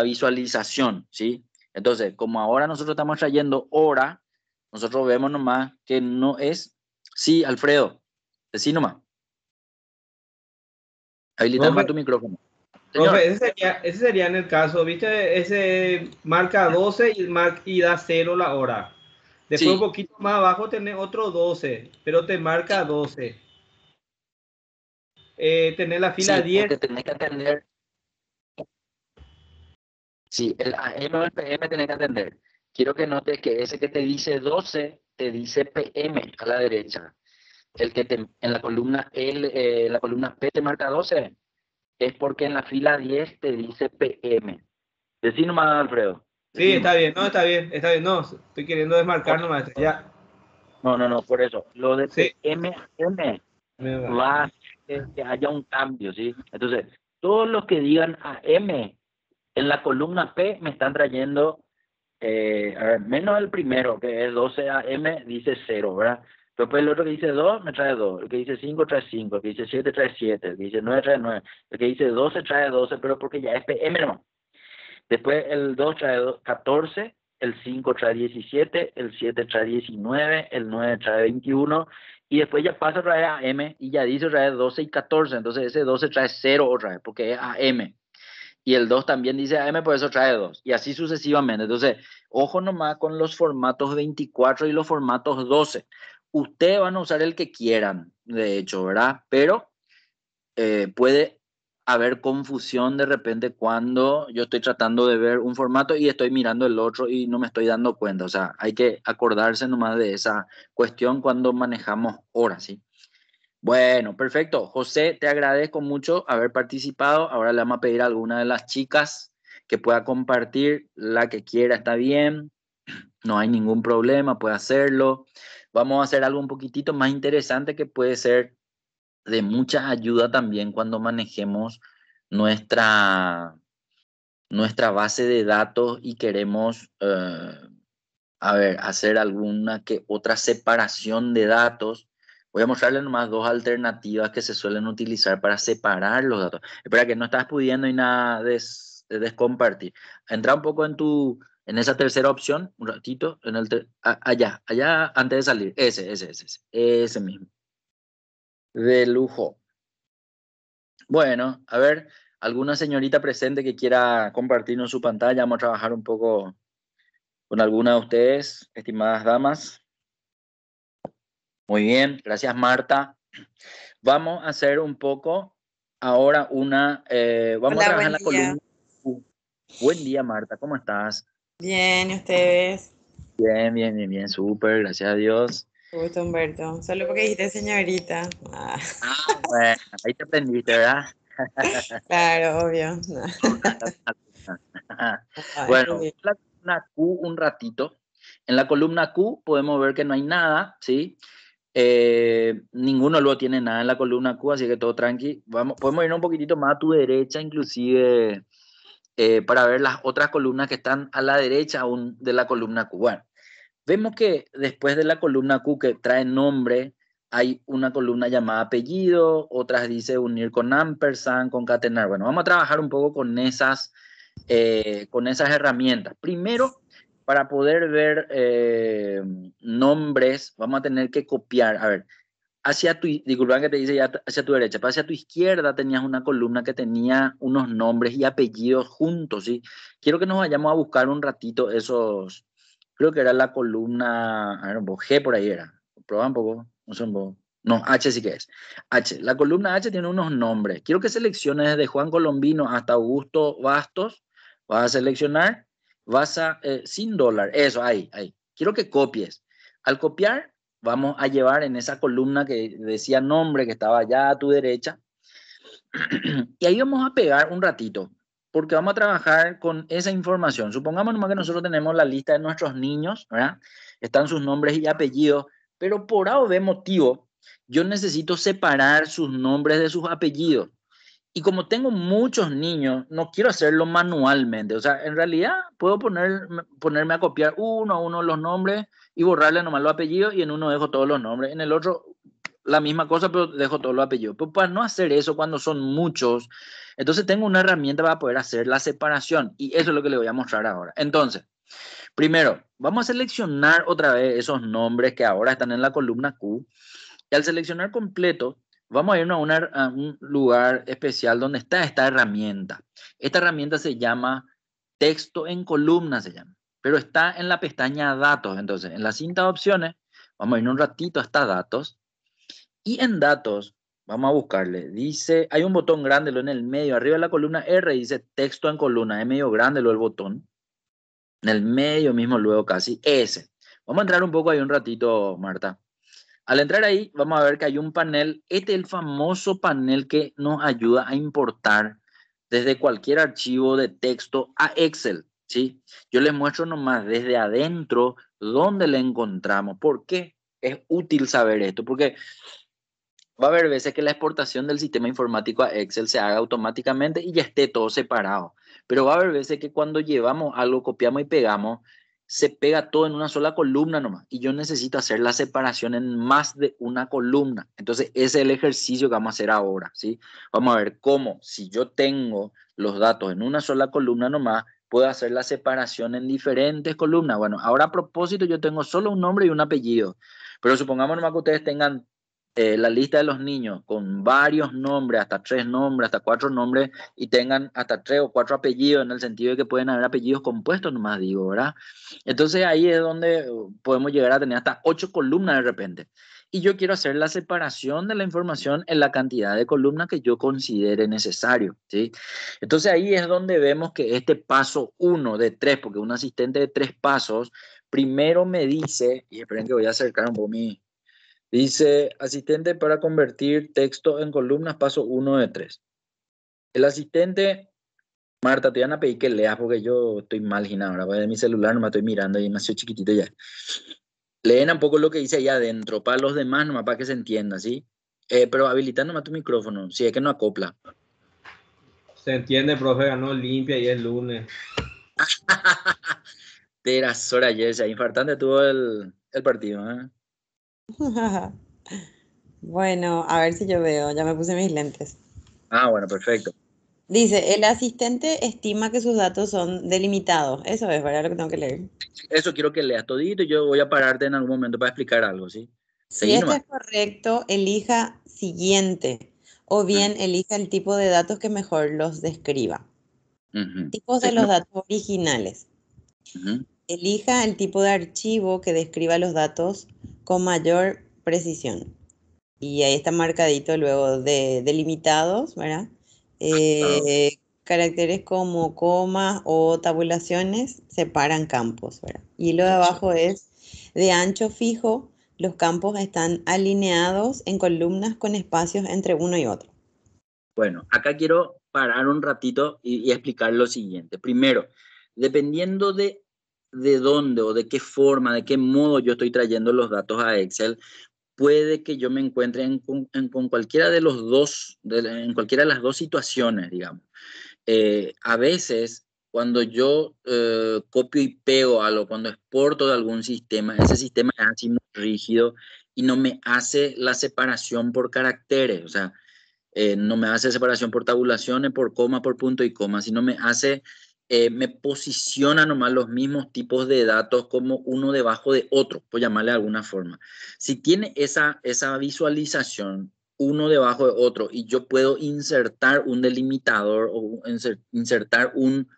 visualización, ¿sí? Entonces, como ahora nosotros estamos trayendo hora, nosotros vemos nomás que no es, sí, Alfredo, decí nomás. Habilitar más tu micrófono. ese sería, en el caso, ¿viste? Ese marca 12 y, da 0 la hora. Después un poquito más abajo tenés otro 12, pero te marca 12. Eh, la fila 10. Tenés que atender. Sí, el AM ah, o el PM tenés que atender. Quiero que notes que ese que te dice 12 te dice PM a la derecha el que te, en la columna L, eh, la columna P te marca 12, es porque en la fila 10 te dice PM. Decí nomás, Alfredo. sí, está bien, no, está bien, está bien, no, estoy queriendo desmarcar nomás, este, ya. No, no, no, por eso. Lo de sí. PM, M va a que haya un cambio, ¿sí? Entonces, todos los que digan AM en la columna P me están trayendo, eh, a ver, menos el primero, que es 12 AM, dice 0, ¿verdad? Después pues, el otro que dice 2 me trae 2, el que dice 5 trae 5, el que dice 7 trae 7, el que dice 9 trae 9, el que dice 12 trae 12, pero porque ya es PM no. Después el 2 trae 14, el 5 trae 17, el 7 trae 19, el 9 trae 21, y después ya pasa otra vez a M y ya dice otra vez 12 y 14, entonces ese 12 trae 0 otra vez, porque es AM. Y el 2 también dice AM, por eso trae 2, y así sucesivamente. Entonces, ojo nomás con los formatos 24 y los formatos 12, Ustedes van a usar el que quieran, de hecho, ¿verdad? Pero eh, puede haber confusión de repente cuando yo estoy tratando de ver un formato y estoy mirando el otro y no me estoy dando cuenta. O sea, hay que acordarse nomás de esa cuestión cuando manejamos horas, ¿sí? Bueno, perfecto. José, te agradezco mucho haber participado. Ahora le vamos a pedir a alguna de las chicas que pueda compartir, la que quiera, está bien, no hay ningún problema, puede hacerlo vamos a hacer algo un poquitito más interesante que puede ser de mucha ayuda también cuando manejemos nuestra, nuestra base de datos y queremos, eh, a ver, hacer alguna que otra separación de datos. Voy a mostrarles nomás dos alternativas que se suelen utilizar para separar los datos. Espera que no estás pudiendo y nada descompartir. Entra un poco en tu en esa tercera opción, un ratito, allá, allá antes de salir, ese, ese, ese, ese mismo. De lujo. Bueno, a ver, alguna señorita presente que quiera compartirnos su pantalla, vamos a trabajar un poco con alguna de ustedes, estimadas damas. Muy bien, gracias Marta. Vamos a hacer un poco ahora una, eh, vamos a trabajar la columna. Buen día Marta, ¿cómo estás? Bien, ¿y ustedes? Bien, bien, bien, bien, súper, gracias a Dios. Gusto, Humberto. Solo porque dijiste señorita. Ah, ah bueno, ahí te aprendiste, ¿verdad? claro, obvio. bueno, la columna Q un ratito. En la columna Q podemos ver que no hay nada, ¿sí? Eh, ninguno luego tiene nada en la columna Q, así que todo tranqui. Vamos, podemos ir un poquitito más a tu derecha, inclusive eh, para ver las otras columnas que están a la derecha aún de la columna Q. vemos que después de la columna Q que trae nombre, hay una columna llamada apellido, otras dice unir con ampersand, concatenar. Bueno, vamos a trabajar un poco con esas, eh, con esas herramientas. Primero, para poder ver eh, nombres, vamos a tener que copiar. A ver, hacia tu, que te dice ya hacia tu derecha, hacia tu izquierda tenías una columna que tenía unos nombres y apellidos juntos, ¿sí? Quiero que nos vayamos a buscar un ratito esos, creo que era la columna, a ver, G por ahí era, proba un poco, no un No, H sí que es. H. La columna H tiene unos nombres. Quiero que selecciones desde Juan Colombino hasta Augusto Bastos. Vas a seleccionar, vas a, eh, sin dólar, eso, ahí, ahí. Quiero que copies. Al copiar, vamos a llevar en esa columna que decía nombre, que estaba allá a tu derecha. Y ahí vamos a pegar un ratito, porque vamos a trabajar con esa información. Supongamos nomás que nosotros tenemos la lista de nuestros niños, ¿verdad? Están sus nombres y apellidos, pero por A o B motivo, yo necesito separar sus nombres de sus apellidos. Y como tengo muchos niños, no quiero hacerlo manualmente. O sea, en realidad puedo ponerme a copiar uno a uno los nombres y borrarle nomás los apellidos y en uno dejo todos los nombres, en el otro la misma cosa, pero dejo todos los apellidos. Pero para no hacer eso cuando son muchos, entonces tengo una herramienta para poder hacer la separación y eso es lo que le voy a mostrar ahora. Entonces, primero, vamos a seleccionar otra vez esos nombres que ahora están en la columna Q y al seleccionar completo, vamos a irnos a, a un lugar especial donde está esta herramienta. Esta herramienta se llama texto en columna, se llama pero está en la pestaña datos. Entonces, en la cinta de opciones, vamos a ir un ratito hasta datos. Y en datos, vamos a buscarle. Dice, hay un botón grande lo en el medio, arriba de la columna R, dice texto en columna, es medio grande lo el botón. En el medio mismo luego casi, ese. Vamos a entrar un poco ahí un ratito, Marta. Al entrar ahí, vamos a ver que hay un panel. Este es el famoso panel que nos ayuda a importar desde cualquier archivo de texto a Excel. ¿sí? Yo les muestro nomás desde adentro dónde le encontramos. ¿Por qué es útil saber esto? Porque va a haber veces que la exportación del sistema informático a Excel se haga automáticamente y ya esté todo separado. Pero va a haber veces que cuando llevamos algo, copiamos y pegamos, se pega todo en una sola columna nomás. Y yo necesito hacer la separación en más de una columna. Entonces, ese es el ejercicio que vamos a hacer ahora, ¿sí? Vamos a ver cómo, si yo tengo los datos en una sola columna nomás, puedo hacer la separación en diferentes columnas. Bueno, ahora a propósito yo tengo solo un nombre y un apellido, pero supongamos nomás que ustedes tengan eh, la lista de los niños con varios nombres, hasta tres nombres, hasta cuatro nombres, y tengan hasta tres o cuatro apellidos, en el sentido de que pueden haber apellidos compuestos, nomás digo, ¿verdad? Entonces ahí es donde uh, podemos llegar a tener hasta ocho columnas de repente y yo quiero hacer la separación de la información en la cantidad de columnas que yo considere necesario. ¿sí? Entonces ahí es donde vemos que este paso uno de tres, porque un asistente de tres pasos, primero me dice, y esperen que voy a acercar un poco Dice, asistente para convertir texto en columnas, paso uno de tres. El asistente, Marta, te van a pedir que leas porque yo estoy mal ahora, voy de mi celular no me estoy mirando y demasiado chiquitito ya. Leen un poco lo que dice allá adentro, para los demás, nomás para que se entienda, ¿sí? Eh, pero habilita nomás tu micrófono, si es que no acopla. Se entiende, profe, ganó limpia y es lunes. Tera Sora Jesse, infartante tuvo el, el partido. ¿eh? bueno, a ver si yo veo, ya me puse mis lentes. Ah, bueno, perfecto. Dice, el asistente estima que sus datos son delimitados. Eso es, ¿verdad? Lo que tengo que leer. Eso quiero que leas todito y yo voy a pararte en algún momento para explicar algo, ¿sí? Si esto es correcto, elija siguiente o bien elija el tipo de datos que mejor los describa. Tipos de los datos originales. Elija el tipo de archivo que describa los datos con mayor precisión. Y ahí está marcadito luego de delimitados, ¿verdad? Eh, caracteres como comas o tabulaciones separan campos. Y lo de abajo es de ancho fijo, los campos están alineados en columnas con espacios entre uno y otro. Bueno, acá quiero parar un ratito y, explicar lo siguiente. Primero, dependiendo de de dónde o de qué forma, de qué modo yo estoy trayendo los datos a Excel, puede que yo me encuentre en, con cualquiera de los dos, en cualquiera de las dos situaciones, digamos. Eh, a veces, cuando yo eh, copio y pego algo, cuando exporto de algún sistema, ese sistema es así muy rígido y no me hace la separación por caracteres, o sea, eh, no me hace separación por tabulaciones, por coma, por punto y coma, sino me hace eh, me posiciona nomás los mismos tipos de datos como uno debajo de otro, por llamarle de alguna forma. Si tiene esa, visualización uno debajo de otro y yo puedo insertar un delimitador o insertar un,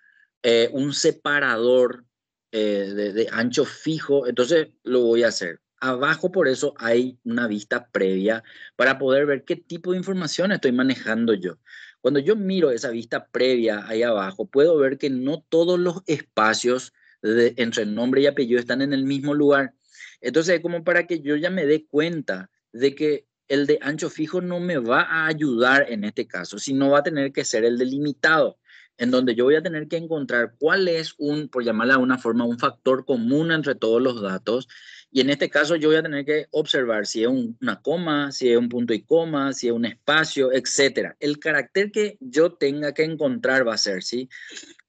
eh, separador eh, de ancho fijo, entonces lo voy a hacer. Abajo por eso hay una vista previa para poder ver qué tipo de información estoy manejando yo. Cuando yo miro esa vista previa ahí abajo, puedo ver que no todos los espacios de, entre el nombre y apellido están en el mismo lugar. Entonces es como para que yo ya me dé cuenta de que el de ancho fijo no me va a ayudar en este caso, sino va a tener que ser el delimitado, en donde yo voy a tener que encontrar cuál es un, por llamarla de una forma, un factor común entre todos los datos y en este caso yo voy a tener que observar si es una coma, si es un punto y coma, si es un espacio, etc. El carácter que yo tenga que encontrar va a ser, ¿sí?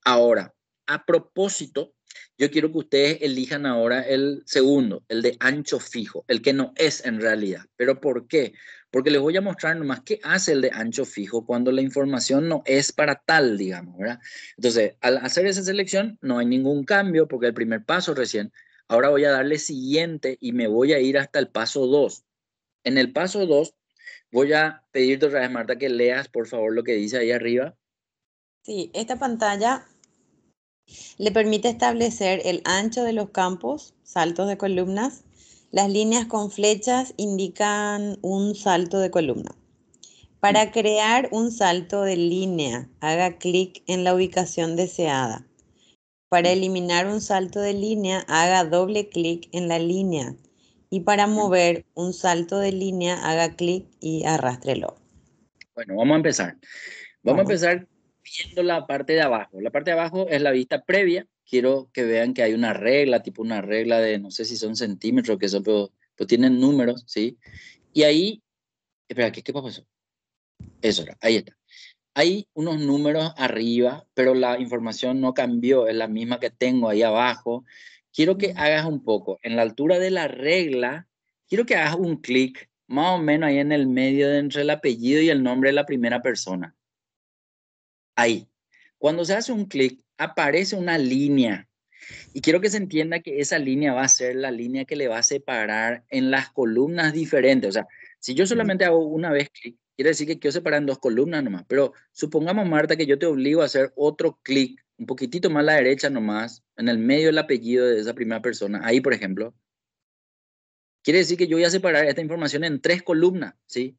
Ahora, a propósito, yo quiero que ustedes elijan ahora el segundo, el de ancho fijo, el que no es en realidad. ¿Pero por qué? Porque les voy a mostrar nomás qué hace el de ancho fijo cuando la información no es para tal, digamos, ¿verdad? Entonces, al hacer esa selección no hay ningún cambio porque el primer paso recién Ahora voy a darle siguiente y me voy a ir hasta el paso 2. En el paso 2 voy a pedirte otra vez, Marta, que leas por favor lo que dice ahí arriba. Sí, esta pantalla le permite establecer el ancho de los campos, saltos de columnas. Las líneas con flechas indican un salto de columna. Para mm. crear un salto de línea, haga clic en la ubicación deseada. Para eliminar un salto de línea, haga doble clic en la línea. Y para mover un salto de línea, haga clic y arrastrelo. Bueno, vamos a empezar. Vamos, a empezar viendo la parte de abajo. La parte de abajo es la vista previa. Quiero que vean que hay una regla, tipo una regla de, no sé si son centímetros, que son, pero, pues tienen números, ¿sí? Y ahí, espera, ¿qué, qué pasó? Eso era, ahí está hay unos números arriba, pero la información no cambió, es la misma que tengo ahí abajo. Quiero que mm. hagas un poco, en la altura de la regla, quiero que hagas un clic más o menos ahí en el medio de entre el apellido y el nombre de la primera persona. Ahí. Cuando se hace un clic, aparece una línea. Y quiero que se entienda que esa línea va a ser la línea que le va a separar en las columnas diferentes. O sea, si yo mm. solamente hago una vez clic, quiere decir que quiero separar en dos columnas nomás. Pero supongamos, Marta, que yo te obligo a hacer otro clic, un poquitito más a la derecha nomás, en el medio del apellido de esa primera persona, ahí, por ejemplo. Quiere decir que yo voy a separar esta información en tres columnas, ¿sí?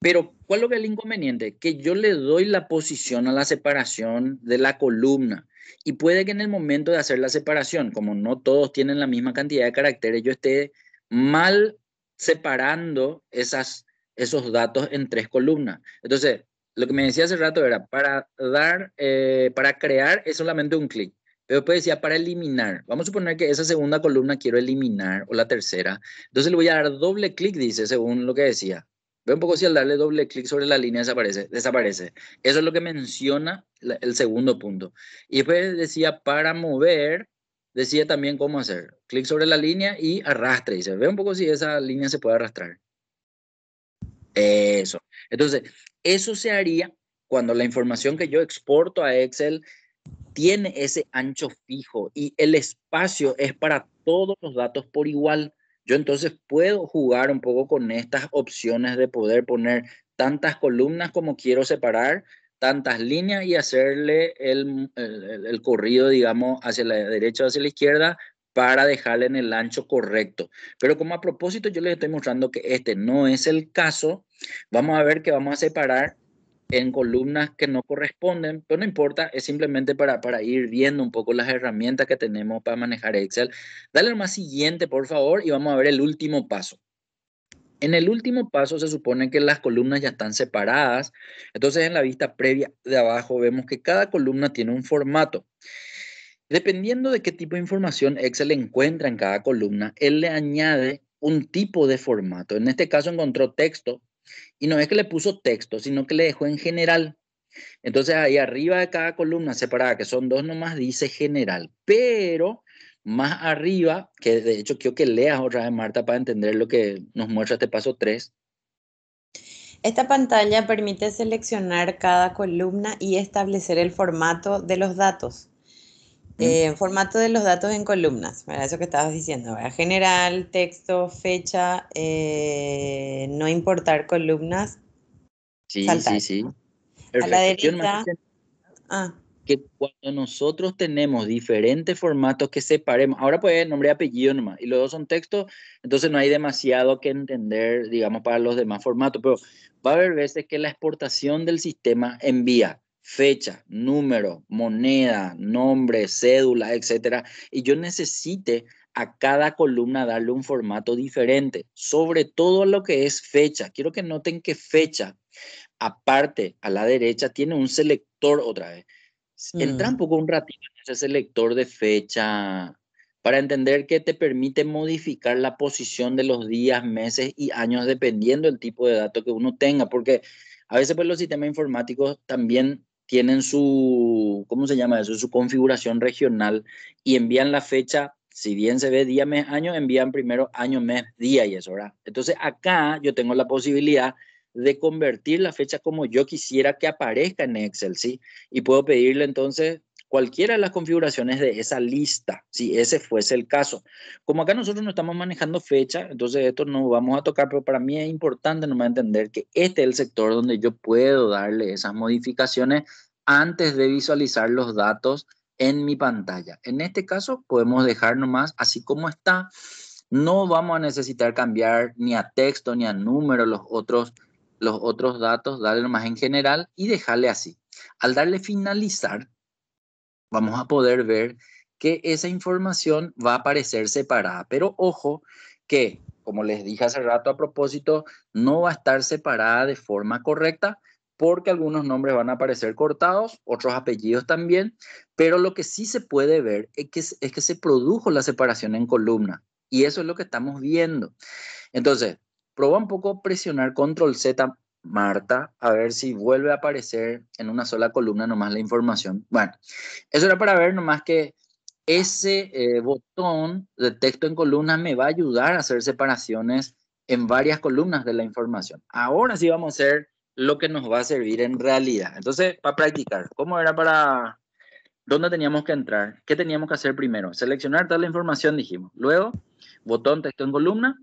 Pero, ¿cuál es que es el inconveniente? Que yo le doy la posición a la separación de la columna. Y puede que en el momento de hacer la separación, como no todos tienen la misma cantidad de caracteres, yo esté mal separando esas esos datos en tres columnas. Entonces, lo que me decía hace rato era, para dar, eh, para crear es solamente un clic. Pero después decía, para eliminar, vamos a suponer que esa segunda columna quiero eliminar o la tercera. Entonces le voy a dar doble clic, dice, según lo que decía. Ve un poco si al darle doble clic sobre la línea desaparece. desaparece. Eso es lo que menciona el segundo punto. Y después decía, para mover, decía también cómo hacer. Clic sobre la línea y arrastre. Dice, ve un poco si esa línea se puede arrastrar. Eso. Entonces, eso se haría cuando la información que yo exporto a Excel tiene ese ancho fijo y el espacio es para todos los datos por igual. Yo entonces puedo jugar un poco con estas opciones de poder poner tantas columnas como quiero separar, tantas líneas y hacerle el, el, corrido, digamos, hacia la derecha o hacia la izquierda para dejarle en el ancho correcto. Pero como a propósito yo les estoy mostrando que este no es el caso, vamos a ver que vamos a separar en columnas que no corresponden, pero no importa, es simplemente para, para ir viendo un poco las herramientas que tenemos para manejar Excel. Dale más siguiente, por favor, y vamos a ver el último paso. En el último paso se supone que las columnas ya están separadas, entonces en la vista previa de abajo vemos que cada columna tiene un formato. Dependiendo de qué tipo de información Excel encuentra en cada columna, él le añade un tipo de formato. En este caso encontró texto y no es que le puso texto, sino que le dejó en general. Entonces ahí arriba de cada columna separada, que son dos nomás, dice general. Pero más arriba, que de hecho quiero que leas otra vez, Marta, para entender lo que nos muestra este paso 3. Esta pantalla permite seleccionar cada columna y establecer el formato de los datos. Eh, en formato de los datos en columnas, eso que estabas diciendo, general, texto, fecha, eh, no importar columnas. Sí, saltar, sí, sí. la Ah. Que cuando nosotros tenemos diferentes formatos que separemos, ahora pues nombre y apellido y los dos son textos, entonces no hay demasiado que entender, digamos, para los demás formatos, pero va a haber veces que la exportación del sistema envía fecha, número, moneda, nombre, cédula, etcétera, y yo necesite a cada columna darle un formato diferente, sobre todo lo que es fecha. Quiero que noten que fecha, aparte a la derecha, tiene un selector otra vez. Entra un poco un ratito en ese selector de fecha para entender que te permite modificar la posición de los días, meses y años dependiendo del tipo de dato que uno tenga, porque a veces pues los sistemas informáticos también tienen su, ¿cómo se llama eso? Su configuración regional y envían la fecha, si bien se ve día, mes, año, envían primero año, mes, día y eso, ¿verdad? Entonces acá yo tengo la posibilidad de convertir la fecha como yo quisiera que aparezca en Excel, ¿sí? Y puedo pedirle entonces cualquiera de las configuraciones de esa lista, si ese fuese el caso. Como acá nosotros no estamos manejando fecha, entonces esto no vamos a tocar, pero para mí es importante no nomás entender que este es el sector donde yo puedo darle esas modificaciones antes de visualizar los datos en mi pantalla. En este caso podemos dejar nomás así como está. No vamos a necesitar cambiar ni a texto ni a número los otros, los otros datos, darle nomás en general y dejarle así. Al darle finalizar, vamos a poder ver que esa información va a aparecer separada. Pero ojo que, como les dije hace rato a propósito, no va a estar separada de forma correcta porque algunos nombres van a aparecer cortados, otros apellidos también, pero lo que sí se puede ver es que, es que se produjo la separación en columna y eso es lo que estamos viendo. Entonces, prueba un poco presionar control Z Marta, a ver si vuelve a aparecer en una sola columna nomás la información. Bueno, eso era para ver nomás que ese eh, botón de texto en columna me va a ayudar a hacer separaciones en varias columnas de la información. Ahora sí vamos a hacer lo que nos va a servir en realidad. Entonces, para practicar, ¿cómo era para dónde teníamos que entrar? ¿Qué teníamos que hacer primero? Seleccionar toda la información, dijimos. Luego, botón texto en columna.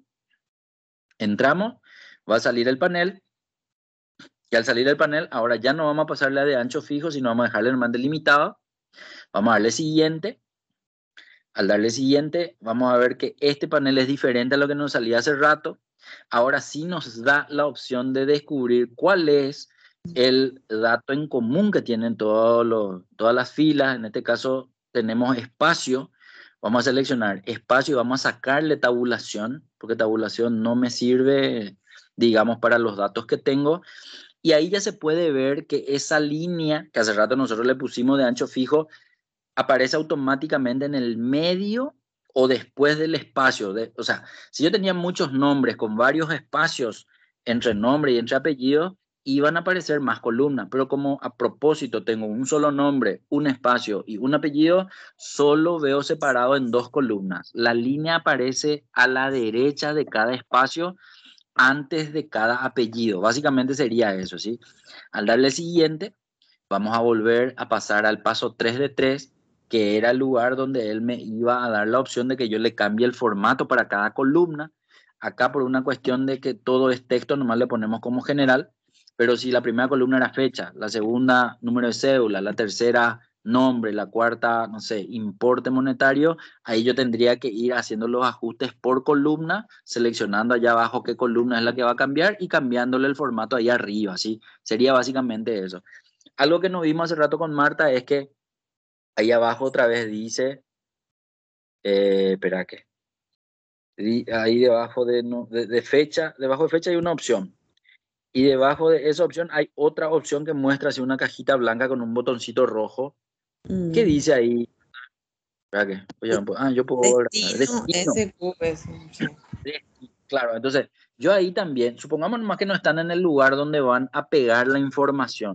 Entramos, va a salir el panel y al salir del panel, ahora ya no vamos a pasarle de ancho fijo, sino vamos a dejarle nomás delimitado. Vamos a darle siguiente. Al darle siguiente, vamos a ver que este panel es diferente a lo que nos salía hace rato. Ahora sí nos da la opción de descubrir cuál es el dato en común que tienen todas las filas. En este caso tenemos espacio. Vamos a seleccionar espacio y vamos a sacarle tabulación, porque tabulación no me sirve, digamos, para los datos que tengo. Y ahí ya se puede ver que esa línea que hace rato nosotros le pusimos de ancho fijo aparece automáticamente en el medio o después del espacio. o sea, si yo tenía muchos nombres con varios espacios entre nombre y entre apellido, iban a aparecer más columnas, pero como a propósito tengo un solo nombre, un espacio y un apellido, solo veo separado en dos columnas. La línea aparece a la derecha de cada espacio antes de cada apellido. Básicamente sería eso, ¿sí? Al darle siguiente, vamos a volver a pasar al paso 3 de 3, que era el lugar donde él me iba a dar la opción de que yo le cambie el formato para cada columna. Acá por una cuestión de que todo es texto, nomás le ponemos como general, pero si la primera columna era fecha, la segunda número de cédula, la tercera nombre, la cuarta, no sé, importe monetario, ahí yo tendría que ir haciendo los ajustes por columna, seleccionando allá abajo qué columna es la que va a cambiar y cambiándole el formato ahí arriba, así Sería básicamente eso. Algo que nos vimos hace rato con Marta es que ahí abajo otra vez dice, eh, espera que, ahí debajo de, de, de fecha, debajo de fecha hay una opción, y debajo de esa opción hay otra opción que muestra así una cajita blanca con un botoncito rojo Mm. ¿Qué dice ahí? Que, ah, yo puedo destino, Es Claro, entonces yo ahí también, supongamos nomás que no están en el lugar donde van a pegar la información.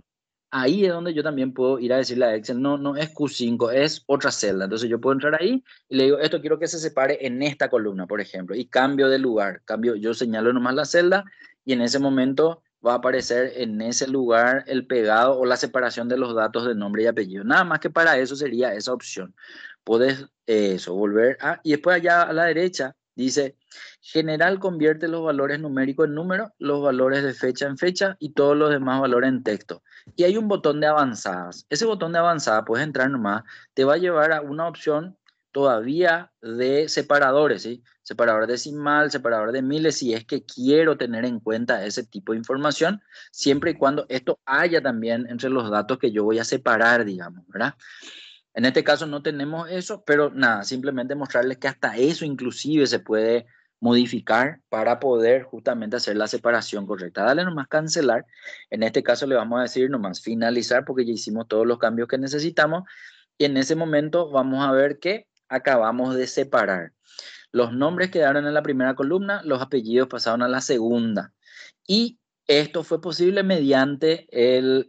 Ahí es donde yo también puedo ir a decirle a Excel, no, no es Q5, es otra celda. Entonces yo puedo entrar ahí y le digo, esto quiero que se separe en esta columna, por ejemplo, y cambio de lugar, cambio, yo señalo nomás la celda y en ese momento va a aparecer en ese lugar el pegado o la separación de los datos de nombre y apellido. Nada más que para eso sería esa opción. Puedes eh, eso, volver a... Y después allá a la derecha dice, general convierte los valores numéricos en número, los valores de fecha en fecha y todos los demás valores en texto. Y hay un botón de avanzadas. Ese botón de avanzadas, puedes entrar nomás, te va a llevar a una opción todavía de separadores, ¿sí? separador decimal, separador de miles, si es que quiero tener en cuenta ese tipo de información, siempre y cuando esto haya también entre los datos que yo voy a separar, digamos, ¿verdad? En este caso no tenemos eso, pero nada, simplemente mostrarles que hasta eso inclusive se puede modificar para poder justamente hacer la separación correcta. Dale nomás cancelar. En este caso le vamos a decir nomás finalizar porque ya hicimos todos los cambios que necesitamos. Y en ese momento vamos a ver que acabamos de separar. Los nombres quedaron en la primera columna, los apellidos pasaron a la segunda. Y esto fue posible mediante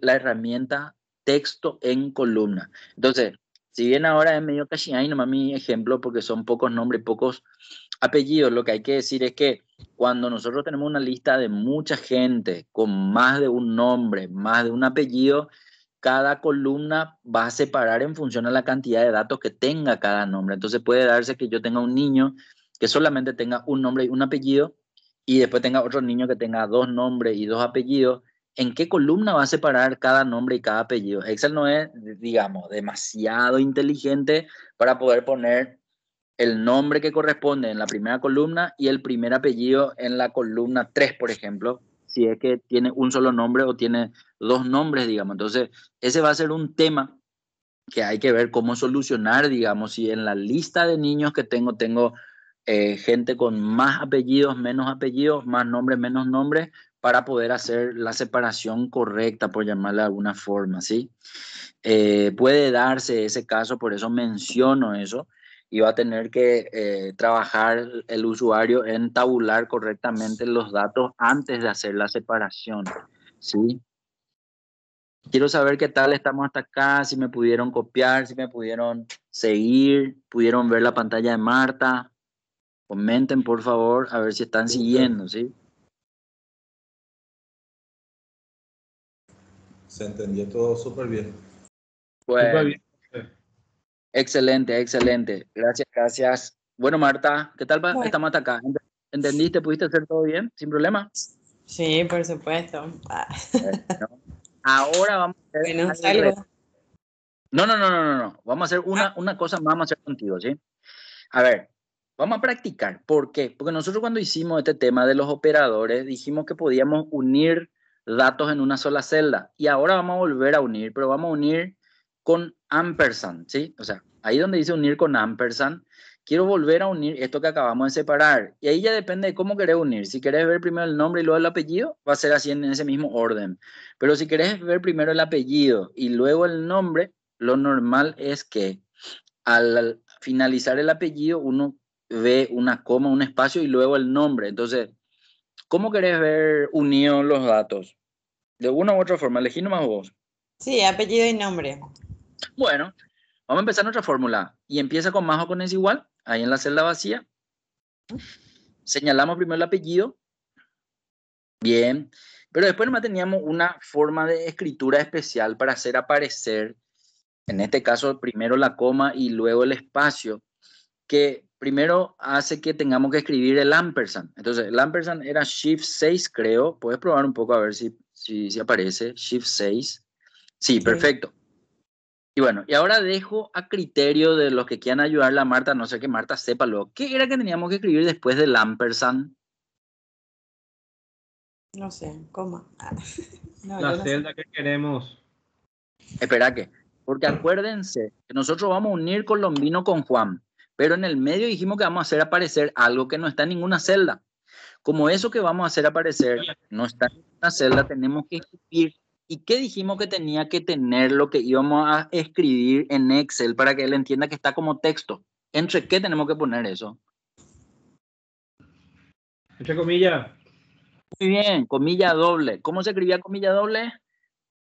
la herramienta texto en columna. Entonces, si bien ahora es medio ahí nomás mi ejemplo, porque son pocos nombres, pocos apellidos, lo que hay que decir es que cuando nosotros tenemos una lista de mucha gente con más de un nombre, más de un apellido, cada columna va a separar en función a la cantidad de datos que tenga cada nombre. Entonces puede darse que yo tenga un niño que solamente tenga un nombre y un apellido y después tenga otro niño que tenga dos nombres y dos apellidos. ¿En qué columna va a separar cada nombre y cada apellido? Excel no es, digamos, demasiado inteligente para poder poner el nombre que corresponde en la primera columna y el primer apellido en la columna 3, por ejemplo, si es que tiene un solo nombre o tiene dos nombres, digamos. Entonces, ese va a ser un tema que hay que ver cómo solucionar, digamos, si en la lista de niños que tengo tengo eh, gente con más apellidos, menos apellidos, más nombres, menos nombres, para poder hacer la separación correcta, por llamarla de alguna forma, ¿sí? Eh, puede darse ese caso, por eso menciono eso, y va a tener que eh, trabajar el usuario en tabular correctamente los datos antes de hacer la separación. ¿sí? Quiero saber qué tal estamos hasta acá, si me pudieron copiar, si me pudieron seguir, pudieron ver la pantalla de Marta. Comenten, por favor, a ver si están siguiendo, ¿sí? Se entendió todo súper bien. bien. Excelente, excelente. Gracias, gracias. Bueno, Marta, ¿qué tal va? acá? ¿Entendiste? ¿Pudiste hacer todo bien? ¿Sin problema? Sí, por supuesto. ahora vamos a hacer... Bueno, No, no, no, no, no, Vamos a hacer una, ah. una cosa más, vamos a contigo, ¿sí? A ver, vamos a practicar. ¿Por qué? Porque nosotros cuando hicimos este tema de los operadores dijimos que podíamos unir datos en una sola celda y ahora vamos a volver a unir, pero vamos a unir con ampersand, ¿sí? O sea, ahí donde dice unir con ampersand, quiero volver a unir esto que acabamos de separar. Y ahí ya depende de cómo querés unir. Si querés ver primero el nombre y luego el apellido, va a ser así en ese mismo orden. Pero si querés ver primero el apellido y luego el nombre, lo normal es que al finalizar el apellido uno ve una coma, un espacio y luego el nombre. Entonces, ¿cómo querés ver unidos los datos? De una u otra forma, elegí nomás vos. Sí, apellido y nombre. Bueno, vamos a empezar nuestra fórmula. Y empieza con más o con es igual, ahí en la celda vacía. Señalamos primero el apellido. Bien. Pero después nomás teníamos una forma de escritura especial para hacer aparecer, en este caso, primero la coma y luego el espacio, que primero hace que tengamos que escribir el ampersand. Entonces, el ampersand era Shift 6, creo. Puedes probar un poco a ver si, si, aparece. Shift 6. sí, perfecto. Y bueno, y ahora dejo a criterio de los que quieran ayudar a Marta, no sé que Marta sepa lo ¿Qué era que teníamos que escribir después de ampersand? No sé, ¿cómo? Ah, la celda que queremos. Espera que, porque acuérdense que nosotros vamos a unir Colombino con Juan, pero en el medio dijimos que vamos a hacer aparecer algo que no está en ninguna celda. Como eso que vamos a hacer aparecer no está en ninguna celda, tenemos que escribir ¿Y qué dijimos que tenía que tener lo que íbamos a escribir en Excel para que él entienda que está como texto? ¿Entre qué tenemos que poner eso? Entre comillas. Muy bien, comilla doble. ¿Cómo se escribía comilla doble?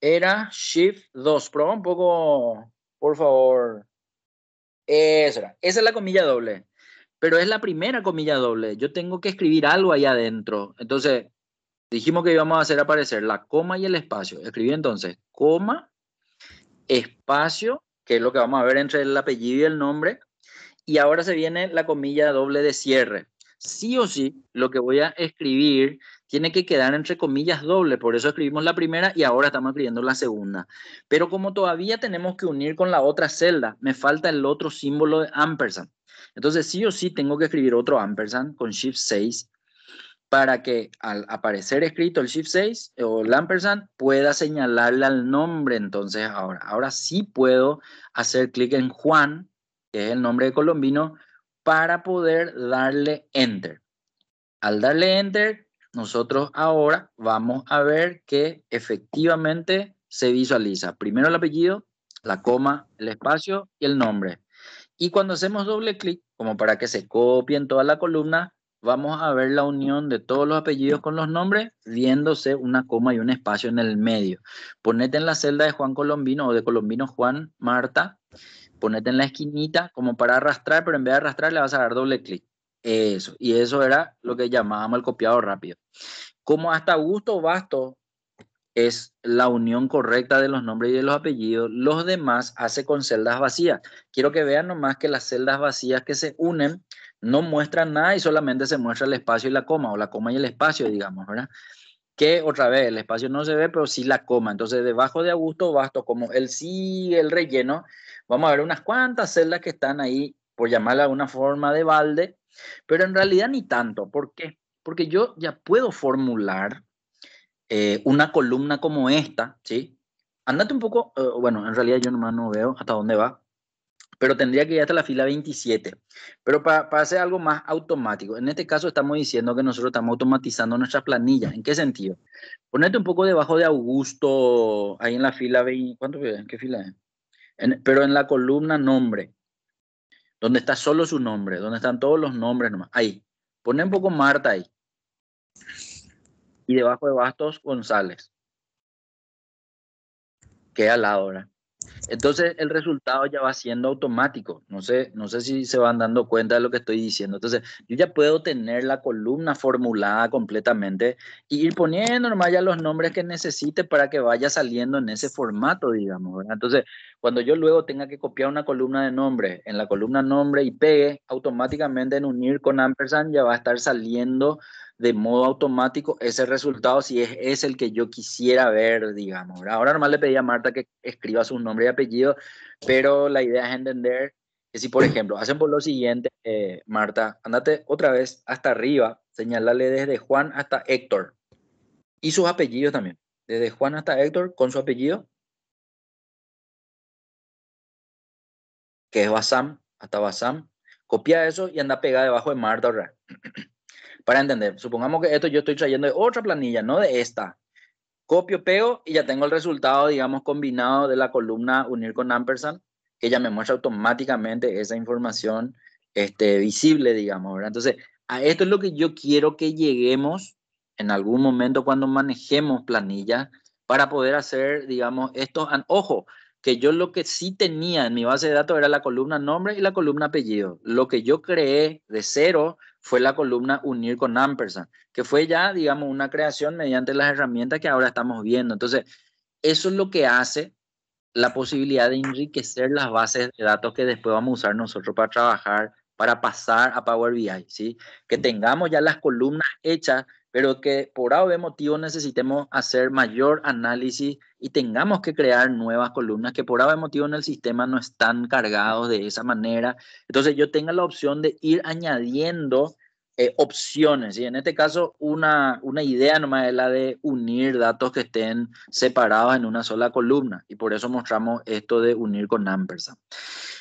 Era Shift 2. Prueba un poco, por favor. Esa es la comilla doble. Pero es la primera comilla doble. Yo tengo que escribir algo ahí adentro. Entonces, Dijimos que íbamos a hacer aparecer la coma y el espacio. Escribí entonces coma, espacio, que es lo que vamos a ver entre el apellido y el nombre. Y ahora se viene la comilla doble de cierre. Sí o sí, lo que voy a escribir tiene que quedar entre comillas doble, por eso escribimos la primera y ahora estamos escribiendo la segunda. Pero como todavía tenemos que unir con la otra celda, me falta el otro símbolo de ampersand. Entonces sí o sí tengo que escribir otro ampersand con shift 6 para que al aparecer escrito el shift 6 o el pueda señalarle al nombre entonces ahora. Ahora sí puedo hacer clic en Juan, que es el nombre de Colombino, para poder darle Enter. Al darle Enter, nosotros ahora vamos a ver que efectivamente se visualiza primero el apellido, la coma, el espacio y el nombre. Y cuando hacemos doble clic, como para que se copie en toda la columna, vamos a ver la unión de todos los apellidos con los nombres, viéndose una coma y un espacio en el medio. Ponete en la celda de Juan Colombino o de Colombino Juan Marta, ponete en la esquinita como para arrastrar, pero en vez de arrastrar le vas a dar doble clic. Eso, y eso era lo que llamábamos el copiado rápido. Como hasta Augusto Basto es la unión correcta de los nombres y de los apellidos, los demás hace con celdas vacías. Quiero que vean nomás que las celdas vacías que se unen no muestra nada y solamente se muestra el espacio y la coma, o la coma y el espacio, digamos, ¿verdad? Que otra vez, el espacio no se ve, pero sí la coma. Entonces, debajo de Augusto Basto, como él sí, el relleno, vamos a ver unas cuantas celdas que están ahí, por llamarla una forma de balde, pero en realidad ni tanto. ¿Por qué? Porque yo ya puedo formular eh, una columna como esta, ¿sí? Andate un poco, eh, bueno, en realidad yo nomás no veo hasta dónde va, pero tendría que ir hasta la fila 27. Pero para, hacer algo más automático, en este caso estamos diciendo que nosotros estamos automatizando nuestra planilla. ¿En qué sentido? Ponete un poco debajo de Augusto, ahí en la fila 20, ¿cuánto ¿Qué fila es? pero en la columna nombre, donde está solo su nombre, donde están todos los nombres nomás. Ahí, Ponen un poco Marta ahí. Y debajo de Bastos González. Queda la la entonces el resultado ya va siendo automático. No sé, no sé si se van dando cuenta de lo que estoy diciendo. Entonces yo ya puedo tener la columna formulada completamente y ir poniendo normal ya los nombres que necesite para que vaya saliendo en ese formato, digamos. Entonces cuando yo luego tenga que copiar una columna de nombre en la columna nombre y pegue, automáticamente en unir con ampersand ya va a estar saliendo de modo automático ese resultado si es, el que yo quisiera ver, digamos. Ahora nomás le pedí a Marta que escriba su nombre y apellido, pero la idea es entender que si, por ejemplo, hacen por lo siguiente, eh, Marta, andate otra vez hasta arriba, señalale desde Juan hasta Héctor y sus apellidos también. Desde Juan hasta Héctor con su apellido, que es Basam, hasta Basam. Copia eso y anda pegada debajo de Marta. Para entender, supongamos que esto yo estoy trayendo de otra planilla, no de esta. Copio, pego y ya tengo el resultado, digamos, combinado de la columna unir con ampersand, que ya me muestra automáticamente esa información este, visible, digamos, Entonces, a esto es lo que yo quiero que lleguemos en algún momento cuando manejemos planillas para poder hacer, digamos, esto. ojo, que yo lo que sí tenía en mi base de datos era la columna nombre y la columna apellido. Lo que yo creé de cero fue la columna unir con ampersand, que fue ya, digamos, una creación mediante las herramientas que ahora estamos viendo. Entonces, eso es lo que hace la posibilidad de enriquecer las bases de datos que después vamos a usar nosotros para trabajar, para pasar a Power BI, ¿sí? Que tengamos ya las columnas hechas pero que por A motivo necesitemos hacer mayor análisis y tengamos que crear nuevas columnas que por A motivo en el sistema no están cargados de esa manera. Entonces yo tenga la opción de ir añadiendo eh, opciones, y en este caso una, una idea nomás es la de unir datos que estén separados en una sola columna, y por eso mostramos esto de unir con ampersand.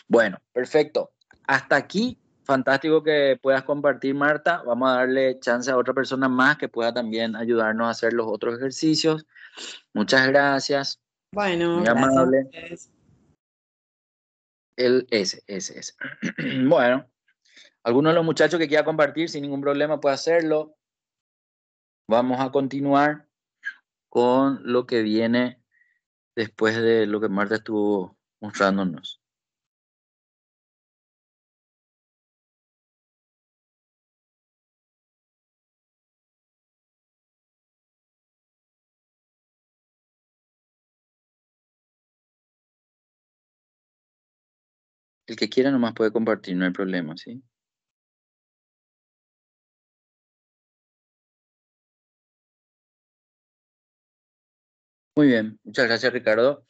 Bueno, perfecto. Hasta aquí fantástico que puedas compartir, Marta. Vamos a darle chance a otra persona más que pueda también ayudarnos a hacer los otros ejercicios. Muchas gracias. Bueno, gracias amable. El S, ese, S. bueno, alguno de los muchachos que quiera compartir sin ningún problema puede hacerlo. Vamos a continuar con lo que viene después de lo que Marta estuvo mostrándonos. El que quiera nomás puede compartir, no hay problema, ¿sí? Muy bien, muchas gracias Ricardo.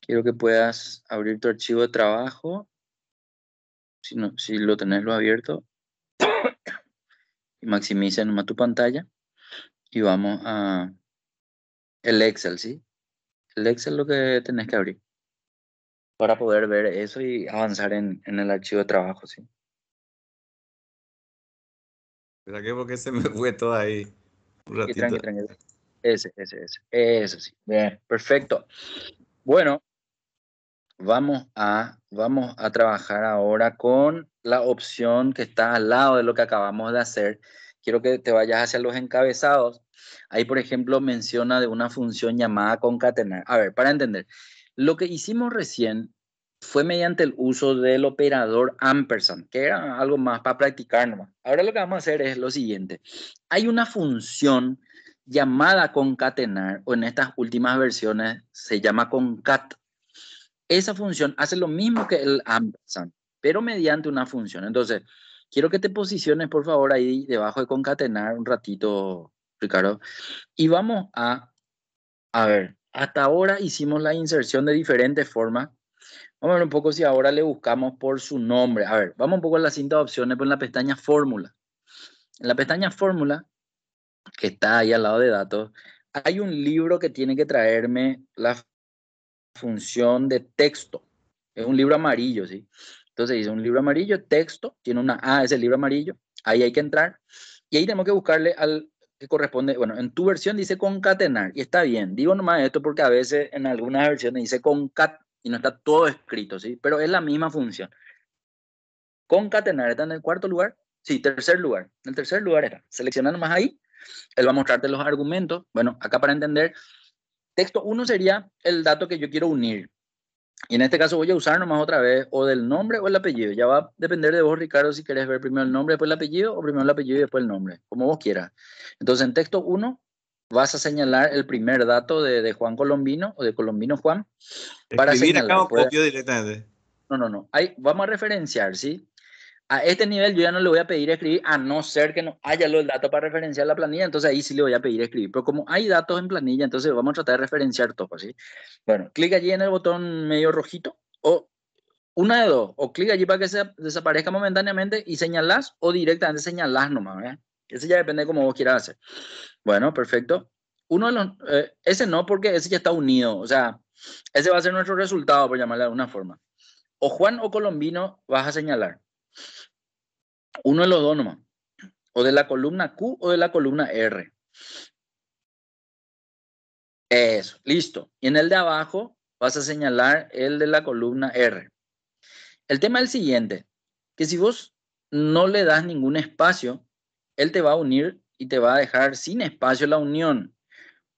Quiero que puedas abrir tu archivo de trabajo, si, no, si lo tenés lo abierto, y maximiza nomás tu pantalla y vamos a el Excel, ¿sí? El Excel es lo que tenés que abrir para poder ver eso y avanzar en, el archivo de trabajo, sí. ¿Verdad qué? porque se me fue todo ahí? Un ratito. Ese, ese, ese. Eso sí. Bien, perfecto. Bueno, vamos a, vamos a trabajar ahora con la opción que está al lado de lo que acabamos de hacer. Quiero que te vayas hacia los encabezados. Ahí, por ejemplo, menciona de una función llamada concatenar. A ver, para entender, lo que hicimos recién fue mediante el uso del operador ampersand, que era algo más para practicar nomás. Ahora lo que vamos a hacer es lo siguiente. Hay una función llamada concatenar, o en estas últimas versiones se llama concat. Esa función hace lo mismo que el ampersand, pero mediante una función. Entonces, quiero que te posiciones, por favor, ahí debajo de concatenar un ratito, Ricardo. Y vamos a, a ver, hasta ahora hicimos la inserción de diferentes formas. Vamos a ver un poco si ahora le buscamos por su nombre. A ver, vamos un poco a la cinta de opciones, pues en la pestaña fórmula. En la pestaña fórmula, que está ahí al lado de datos, hay un libro que tiene que traerme la función de texto. Es un libro amarillo, ¿sí? Entonces dice un libro amarillo, texto, tiene una A, es el libro amarillo. Ahí hay que entrar. Y ahí tenemos que buscarle al que corresponde, bueno, en tu versión dice concatenar, y está bien, digo nomás esto porque a veces en algunas versiones dice concat y no está todo escrito, ¿sí? Pero es la misma función. Concatenar está en el cuarto lugar, sí, tercer lugar, en el tercer lugar era selecciona nomás ahí, él va a mostrarte los argumentos, bueno, acá para entender, texto 1 sería el dato que yo quiero unir, y en este caso voy a usar nomás otra vez o del nombre o el apellido. Ya va a depender de vos, Ricardo, si querés ver primero el nombre, después el apellido, o primero el apellido y después el nombre, como vos quieras. Entonces, en texto 1 vas a señalar el primer dato de, de Juan Colombino o de Colombino Juan. para señalar, acá o copio directamente. No, no, no. Ahí vamos a referenciar, ¿sí? a este nivel yo ya no le voy a pedir escribir a no ser que no haya los datos para referenciar la planilla, entonces ahí sí le voy a pedir escribir. Pero como hay datos en planilla, entonces vamos a tratar de referenciar todo, ¿sí? Bueno, clic allí en el botón medio rojito o una de dos, o clic allí para que se desaparezca momentáneamente y señalas o directamente señalás nomás, Ese ya depende de cómo vos quieras hacer. Bueno, perfecto. Uno de los, eh, ese no porque ese ya está unido, o sea, ese va a ser nuestro resultado, por llamarle de alguna forma. O Juan o Colombino vas a señalar uno de los dos o de la columna Q o de la columna R. Eso, listo. Y en el de abajo vas a señalar el de la columna R. El tema es el siguiente, que si vos no le das ningún espacio, él te va a unir y te va a dejar sin espacio la unión.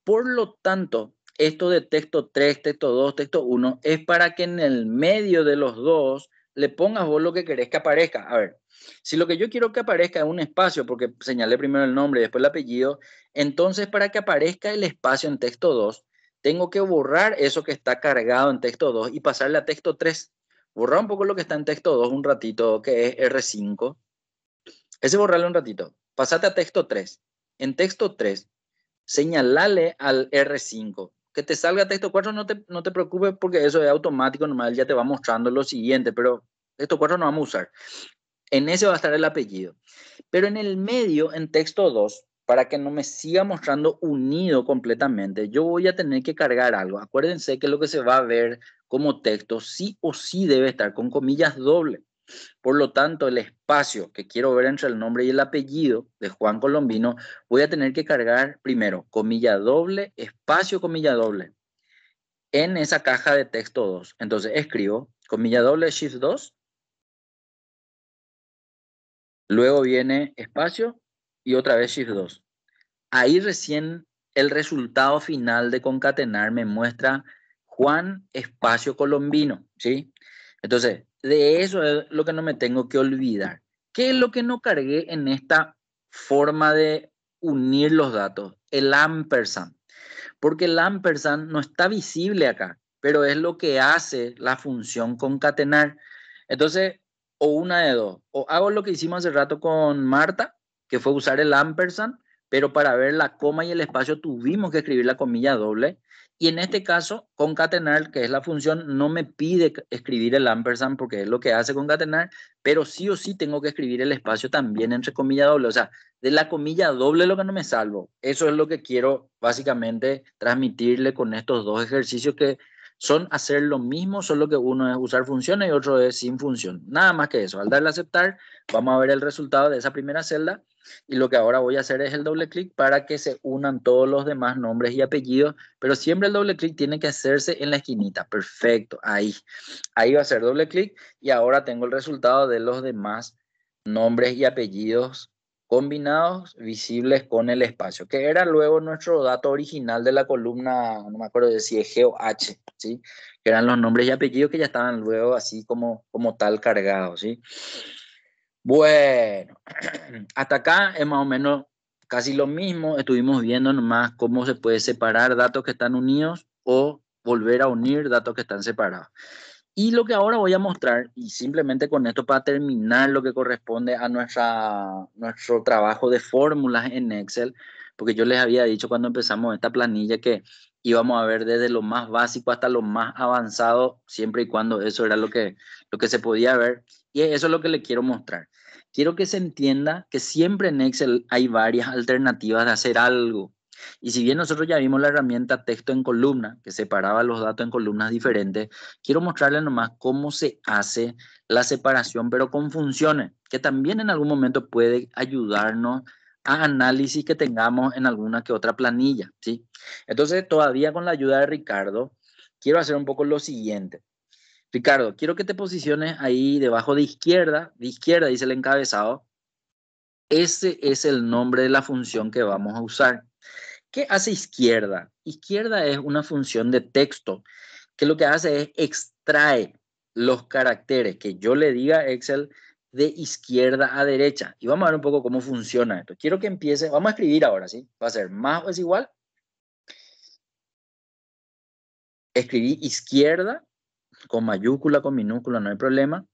Por lo tanto, esto de texto 3, texto 2, texto 1, es para que en el medio de los dos le pongas vos lo que querés que aparezca. A ver, si lo que yo quiero que aparezca es un espacio, porque señalé primero el nombre y después el apellido, entonces para que aparezca el espacio en texto 2, tengo que borrar eso que está cargado en texto 2 y pasarle a texto 3. Borrar un poco lo que está en texto 2 un ratito, que es R5. Ese borrarle un ratito. Pasate a texto 3. En texto 3, señalale al R5. Que te salga texto 4, no te, no te preocupes porque eso es automático, normal, ya te va mostrando lo siguiente, pero texto 4 no vamos a usar. En ese va a estar el apellido. Pero en el medio, en texto 2, para que no me siga mostrando unido completamente, yo voy a tener que cargar algo. Acuérdense que lo que se va a ver como texto sí o sí debe estar con comillas doble. Por lo tanto, el espacio que quiero ver entre el nombre y el apellido de Juan Colombino, voy a tener que cargar primero comilla doble, espacio comilla doble, en esa caja de texto 2. Entonces escribo comilla doble shift 2 Luego viene espacio y otra vez shift 2. Ahí recién el resultado final de concatenar me muestra Juan espacio colombino, ¿sí? Entonces, de eso es lo que no me tengo que olvidar. ¿Qué es lo que no cargué en esta forma de unir los datos? El ampersand. Porque el ampersand no está visible acá, pero es lo que hace la función concatenar. Entonces, o una de dos. O hago lo que hicimos hace rato con Marta, que fue usar el ampersand, pero para ver la coma y el espacio tuvimos que escribir la comilla doble. Y en este caso, concatenar, que es la función, no me pide escribir el ampersand porque es lo que hace concatenar, pero sí o sí tengo que escribir el espacio también entre comillas doble. O sea, de la comilla doble lo que no me salvo. Eso es lo que quiero básicamente transmitirle con estos dos ejercicios que son hacer lo mismo, solo que uno es usar funciones y otro es sin función. Nada más que eso. Al darle a aceptar, vamos a ver el resultado de esa primera celda y lo que ahora voy a hacer es el doble clic para que se unan todos los demás nombres y apellidos, pero siempre el doble clic tiene que hacerse en la esquinita. Perfecto, ahí. Ahí va a ser doble clic y ahora tengo el resultado de los demás nombres y apellidos combinados visibles con el espacio, que era luego nuestro dato original de la columna, no me acuerdo de si es G o H, ¿sí? que eran los nombres y apellidos que ya estaban luego así como, como tal cargados. ¿sí? Bueno, hasta acá es más o menos casi lo mismo, estuvimos viendo nomás cómo se puede separar datos que están unidos o volver a unir datos que están separados. Y lo que ahora voy a mostrar, y simplemente con esto para terminar lo que corresponde a nuestra, nuestro trabajo de fórmulas en Excel, porque yo les había dicho cuando empezamos esta planilla que íbamos a ver desde lo más básico hasta lo más avanzado, siempre y cuando eso era lo que, lo que se podía ver. Y eso es lo que le quiero mostrar. Quiero que se entienda que siempre en Excel hay varias alternativas de hacer algo. Y si bien nosotros ya vimos la herramienta texto en columna, que separaba los datos en columnas diferentes, quiero mostrarles nomás cómo se hace la separación, pero con funciones, que también en algún momento puede ayudarnos a análisis que tengamos en alguna que otra planilla, ¿sí? Entonces, todavía con la ayuda de Ricardo, quiero hacer un poco lo siguiente. Ricardo, quiero que te posiciones ahí debajo de izquierda, de izquierda dice el encabezado. Ese es el nombre de la función que vamos a usar. ¿Qué hace izquierda? Izquierda es una función de texto que lo que hace es extrae los caracteres que yo le diga a Excel de izquierda a derecha. Y vamos a ver un poco cómo funciona esto. Quiero que empiece, vamos a escribir ahora, ¿sí? Va a ser más o es igual. Escribí izquierda con mayúscula, con minúscula, no hay problema.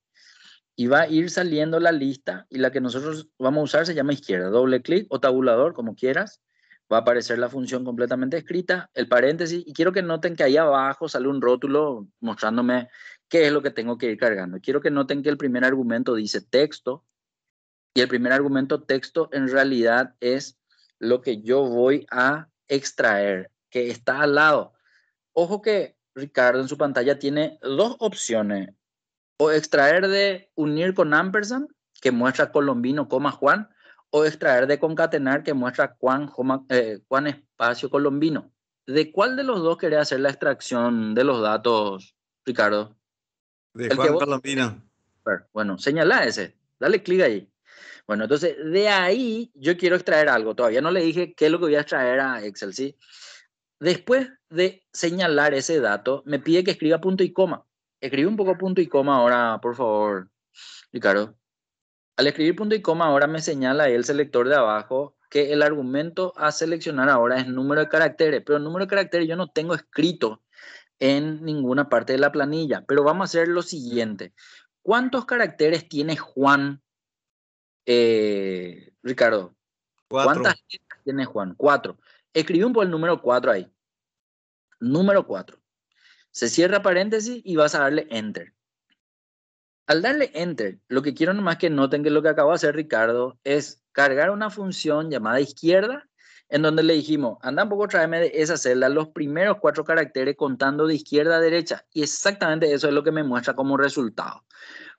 Y va a ir saliendo la lista y la que nosotros vamos a usar se llama izquierda. Doble clic o tabulador, como quieras va a aparecer la función completamente escrita, el paréntesis, y quiero que noten que ahí abajo sale un rótulo mostrándome qué es lo que tengo que ir cargando. Quiero que noten que el primer argumento dice texto, y el primer argumento texto en realidad es lo que yo voy a extraer, que está al lado. Ojo que Ricardo en su pantalla tiene dos opciones, o extraer de unir con ampersand, que muestra colombino, coma Juan, o extraer de concatenar que muestra eh, cuán, espacio colombino. ¿De cuál de los dos querés hacer la extracción de los datos, Ricardo? De Juan Colombino. Bueno, señala ese, dale clic ahí. Bueno, entonces de ahí yo quiero extraer algo. Todavía no le dije qué es lo que voy a extraer a Excel, ¿sí? Después de señalar ese dato, me pide que escriba punto y coma. Escribe un poco punto y coma ahora, por favor, Ricardo. Al escribir punto y coma ahora me señala el selector de abajo que el argumento a seleccionar ahora es número de caracteres, pero el número de caracteres yo no tengo escrito en ninguna parte de la planilla, pero vamos a hacer lo siguiente. ¿Cuántos caracteres tiene Juan, eh, Ricardo? ¿Cuántas letras tiene Juan? Cuatro. Escribe un poco el número cuatro ahí. Número cuatro. Se cierra paréntesis y vas a darle enter. Al darle enter, lo que quiero nomás que noten que lo que acabo de hacer Ricardo es cargar una función llamada izquierda, en donde le dijimos, anda un poco, tráeme de esa celda los primeros cuatro caracteres contando de izquierda a derecha. Y exactamente eso es lo que me muestra como resultado.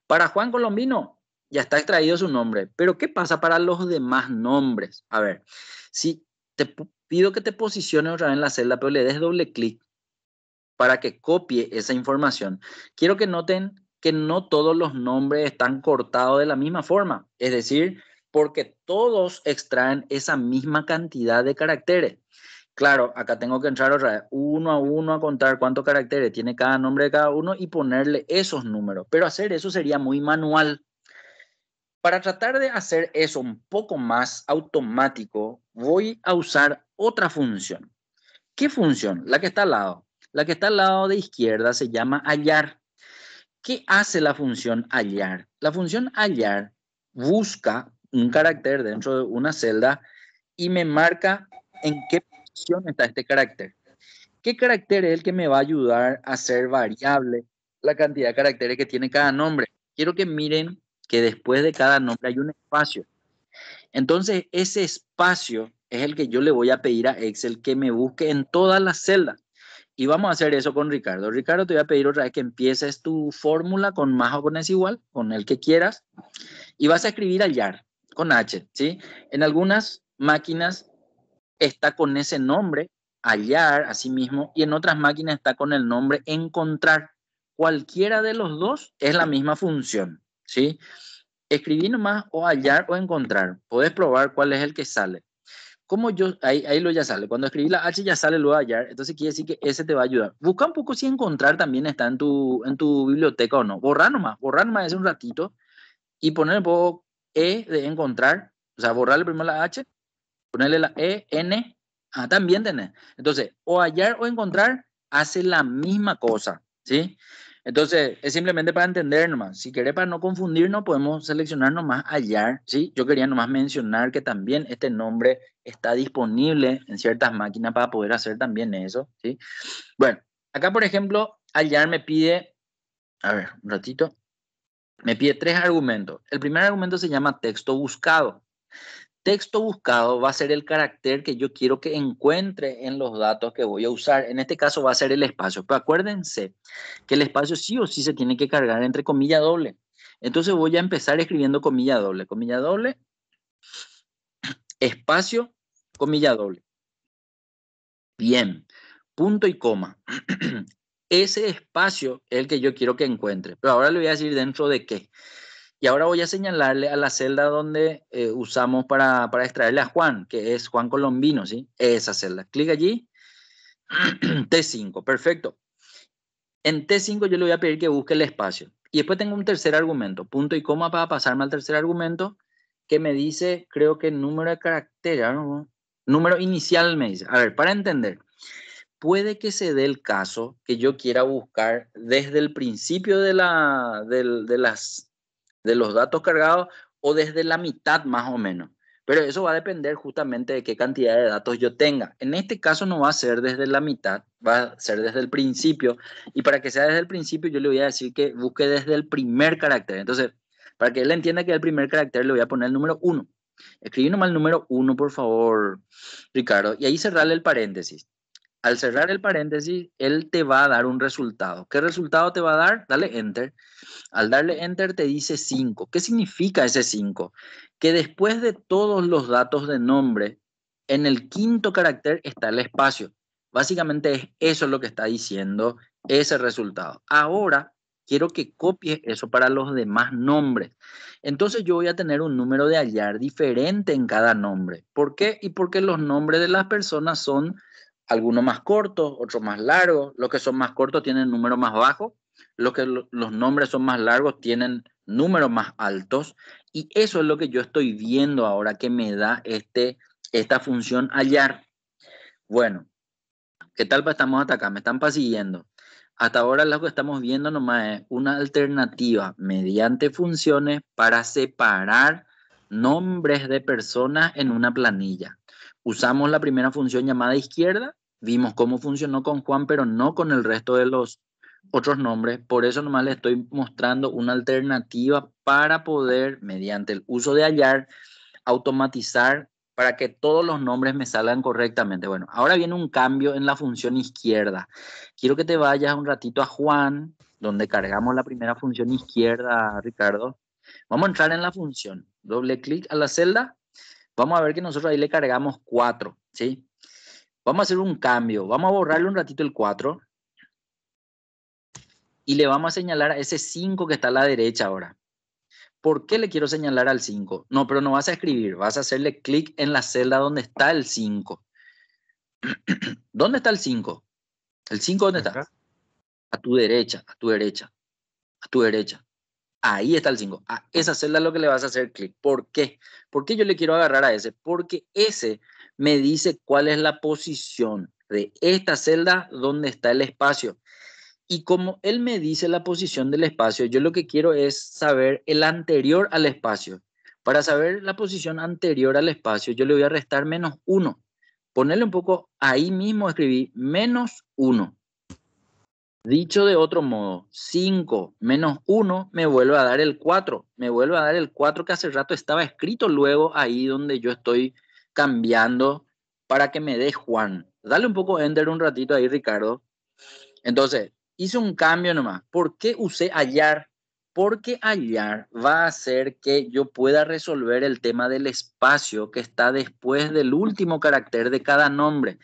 Para Juan Colombino, ya está extraído su nombre, pero ¿qué pasa para los demás nombres? A ver, si te pido que te posiciones otra vez en la celda, pero le des doble clic para que copie esa información. Quiero que noten que no todos los nombres están cortados de la misma forma, es decir, porque todos extraen esa misma cantidad de caracteres. Claro, acá tengo que entrar otra vez, uno a uno a contar cuántos caracteres tiene cada nombre de cada uno y ponerle esos números, pero hacer eso sería muy manual. Para tratar de hacer eso un poco más automático, voy a usar otra función. ¿Qué función? La que está al lado. La que está al lado de izquierda se llama hallar. ¿Qué hace la función hallar? La función hallar busca un carácter dentro de una celda y me marca en qué posición está este carácter. ¿Qué carácter es el que me va a ayudar a ser variable la cantidad de caracteres que tiene cada nombre? Quiero que miren que después de cada nombre hay un espacio. Entonces, ese espacio es el que yo le voy a pedir a Excel que me busque en todas las celdas. Y vamos a hacer eso con Ricardo. Ricardo, te voy a pedir otra vez que empieces tu fórmula con más o con es igual, con el que quieras. Y vas a escribir hallar, con H, ¿sí? En algunas máquinas está con ese nombre, hallar, así mismo, y en otras máquinas está con el nombre encontrar. Cualquiera de los dos es la misma función, ¿sí? Escribí nomás o hallar o encontrar. Puedes probar cuál es el que sale como yo, ahí, ahí lo ya sale, cuando escribí la H ya sale lo hallar, entonces quiere decir que ese te va a ayudar. Busca un poco si encontrar también está en tu, en tu biblioteca o no. Borrar nomás, borrar nomás hace un ratito y poner un poco E de encontrar, o sea, borrarle primero la H, ponerle la E, N, ah, también tenés. Entonces, o hallar o encontrar hace la misma cosa, ¿sí? Entonces, es simplemente para entender nomás. Si quiere, para no confundirnos, podemos seleccionar nomás hallar, ¿sí? Yo quería nomás mencionar que también este nombre está disponible en ciertas máquinas para poder hacer también eso, ¿sí? Bueno, acá, por ejemplo, hallar me pide, a ver, un ratito, me pide tres argumentos. El primer argumento se llama texto buscado texto buscado va a ser el carácter que yo quiero que encuentre en los datos que voy a usar. En este caso va a ser el espacio. Pero acuérdense que el espacio sí o sí se tiene que cargar entre comilla doble. Entonces voy a empezar escribiendo comilla doble, comilla doble, espacio, comilla doble. Bien, punto y coma. Ese espacio es el que yo quiero que encuentre. Pero ahora le voy a decir dentro de qué. Y ahora voy a señalarle a la celda donde eh, usamos para, extraerle a Juan, que es Juan Colombino, ¿sí? Esa celda. Clic allí. T5, perfecto. En T5 yo le voy a pedir que busque el espacio. Y después tengo un tercer argumento, punto y coma para pasarme al tercer argumento, que me dice, creo que número de carácter, ah, número inicial me dice. A ver, para entender, puede que se dé el caso que yo quiera buscar desde el principio de, la, de las de los datos cargados o desde la mitad más o menos. Pero eso va a depender justamente de qué cantidad de datos yo tenga. En este caso no va a ser desde la mitad, va a ser desde el principio. Y para que sea desde el principio, yo le voy a decir que busque desde el primer carácter. Entonces, para que él entienda que el primer carácter, le voy a poner el número 1. Escribí nomás el número 1, por favor, Ricardo. Y ahí cerrarle el paréntesis al cerrar el paréntesis, él te va a dar un resultado. ¿Qué resultado te va a dar? Dale enter. Al darle enter te dice 5. ¿Qué significa ese 5? Que después de todos los datos de nombre, en el quinto carácter está el espacio. Básicamente eso es lo que está diciendo ese resultado. Ahora quiero que copies eso para los demás nombres. Entonces yo voy a tener un número de hallar diferente en cada nombre. ¿Por qué? Y porque los nombres de las personas son algunos más cortos, otros más largos. Los que son más cortos tienen números más bajos, los que los nombres son más largos tienen números más altos y eso es lo que yo estoy viendo ahora que me da este, esta función hallar. Bueno, ¿qué tal estamos hasta acá? Me están persiguiendo. Hasta ahora lo que estamos viendo nomás es una alternativa mediante funciones para separar nombres de personas en una planilla. Usamos la primera función llamada izquierda, vimos cómo funcionó con Juan, pero no con el resto de los otros nombres. Por eso nomás le estoy mostrando una alternativa para poder, mediante el uso de hallar, automatizar para que todos los nombres me salgan correctamente. Bueno, ahora viene un cambio en la función izquierda. Quiero que te vayas un ratito a Juan, donde cargamos la primera función izquierda, Ricardo. Vamos a entrar en la función. Doble clic a la celda Vamos a ver que nosotros ahí le cargamos 4, ¿sí? Vamos a hacer un cambio. Vamos a borrarle un ratito el 4. Y le vamos a señalar a ese 5 que está a la derecha ahora. ¿Por qué le quiero señalar al 5? No, pero no vas a escribir. Vas a hacerle clic en la celda donde está el 5. ¿Dónde está el 5? ¿El 5 dónde está? A tu derecha, a tu derecha, a tu derecha. Ahí está el 5. A ah, esa celda es lo que le vas a hacer clic. ¿Por qué? ¿Por qué yo le quiero agarrar a ese? Porque ese me dice cuál es la posición de esta celda donde está el espacio. Y como él me dice la posición del espacio, yo lo que quiero es saber el anterior al espacio. Para saber la posición anterior al espacio, yo le voy a restar menos 1. Ponerle un poco, ahí mismo escribí menos 1. Dicho de otro modo, 5 menos 1 me vuelve a dar el 4, me vuelve a dar el 4 que hace rato estaba escrito luego ahí donde yo estoy cambiando para que me dé Juan. Dale un poco ender un ratito ahí, Ricardo. Entonces, hice un cambio nomás. ¿Por qué usé hallar? Porque hallar va a hacer que yo pueda resolver el tema del espacio que está después del último carácter de cada nombre.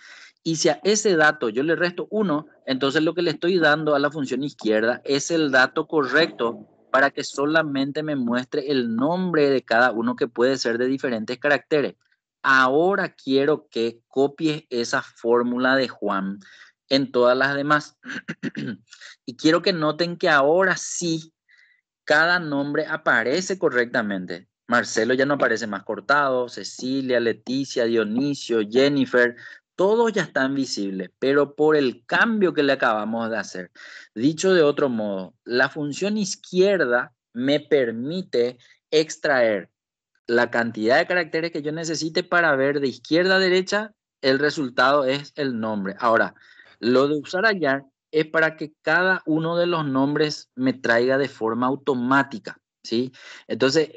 Y si a ese dato yo le resto 1, entonces lo que le estoy dando a la función izquierda es el dato correcto para que solamente me muestre el nombre de cada uno que puede ser de diferentes caracteres. Ahora quiero que copie esa fórmula de Juan en todas las demás. y quiero que noten que ahora sí cada nombre aparece correctamente. Marcelo ya no aparece más cortado, Cecilia, Leticia, Dionisio, Jennifer, todos ya están visibles, pero por el cambio que le acabamos de hacer. Dicho de otro modo, la función izquierda me permite extraer la cantidad de caracteres que yo necesite para ver de izquierda a derecha, el resultado es el nombre. Ahora, lo de usar allá es para que cada uno de los nombres me traiga de forma automática, ¿sí? Entonces,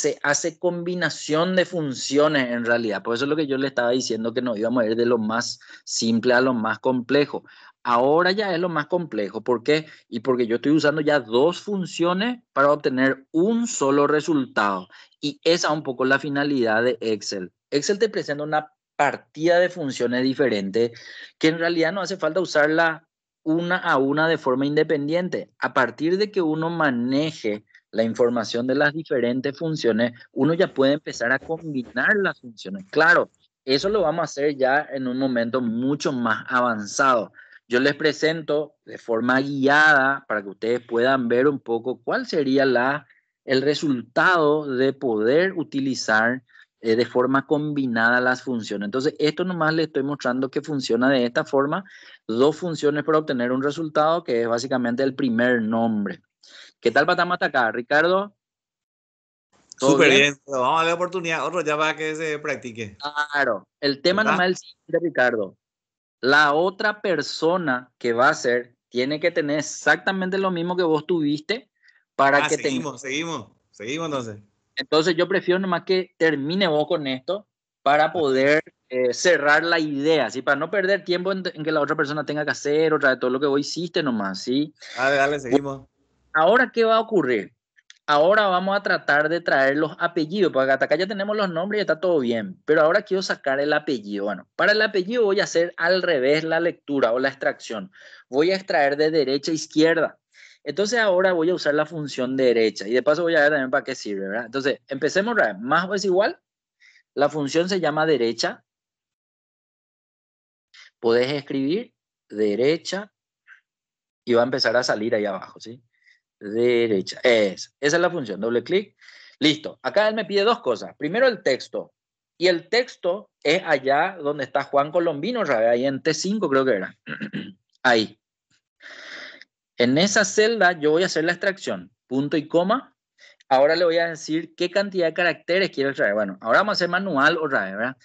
se hace combinación de funciones en realidad. Por eso es lo que yo le estaba diciendo, que nos íbamos a ir de lo más simple a lo más complejo. Ahora ya es lo más complejo. ¿Por qué? Y porque yo estoy usando ya dos funciones para obtener un solo resultado. Y esa es un poco la finalidad de Excel. Excel te presenta una partida de funciones diferentes que en realidad no hace falta usarla una a una de forma independiente. A partir de que uno maneje la información de las diferentes funciones, uno ya puede empezar a combinar las funciones. Claro, eso lo vamos a hacer ya en un momento mucho más avanzado. Yo les presento de forma guiada para que ustedes puedan ver un poco cuál sería la, el resultado de poder utilizar eh, de forma combinada las funciones. Entonces, esto nomás les estoy mostrando que funciona de esta forma. Dos funciones para obtener un resultado que es básicamente el primer nombre. ¿Qué tal más acá, Ricardo? Súper bien? Vamos a darle oportunidad otro ya para que se practique. Claro. El tema nomás es el siguiente, Ricardo. La otra persona que va a ser tiene que tener exactamente lo mismo que vos tuviste para ah, que seguimos, Seguimos, seguimos, entonces. Entonces yo prefiero nomás que termine vos con esto para poder eh, cerrar la idea, así Para no perder tiempo en, que la otra persona tenga que hacer otra de todo lo que vos hiciste nomás, ¿sí? Dale, dale, seguimos. Ahora, ¿qué va a ocurrir? Ahora vamos a tratar de traer los apellidos, porque hasta acá ya tenemos los nombres y está todo bien, pero ahora quiero sacar el apellido. Bueno, para el apellido voy a hacer al revés la lectura o la extracción. Voy a extraer de derecha a izquierda. Entonces ahora voy a usar la función derecha y de paso voy a ver también para qué sirve, ¿verdad? Entonces, empecemos, Más más es igual. La función se llama derecha. Podés escribir derecha y va a empezar a salir ahí abajo, ¿sí? derecha. Esa, esa es la función, doble clic. Listo. Acá él me pide dos cosas. Primero el texto. Y el texto es allá donde está Juan Colombino, ahí en T5 creo que era. ahí. En esa celda yo voy a hacer la extracción, punto y coma. Ahora le voy a decir qué cantidad de caracteres quiero traer, Bueno, ahora vamos a hacer manual o vez, ¿verdad?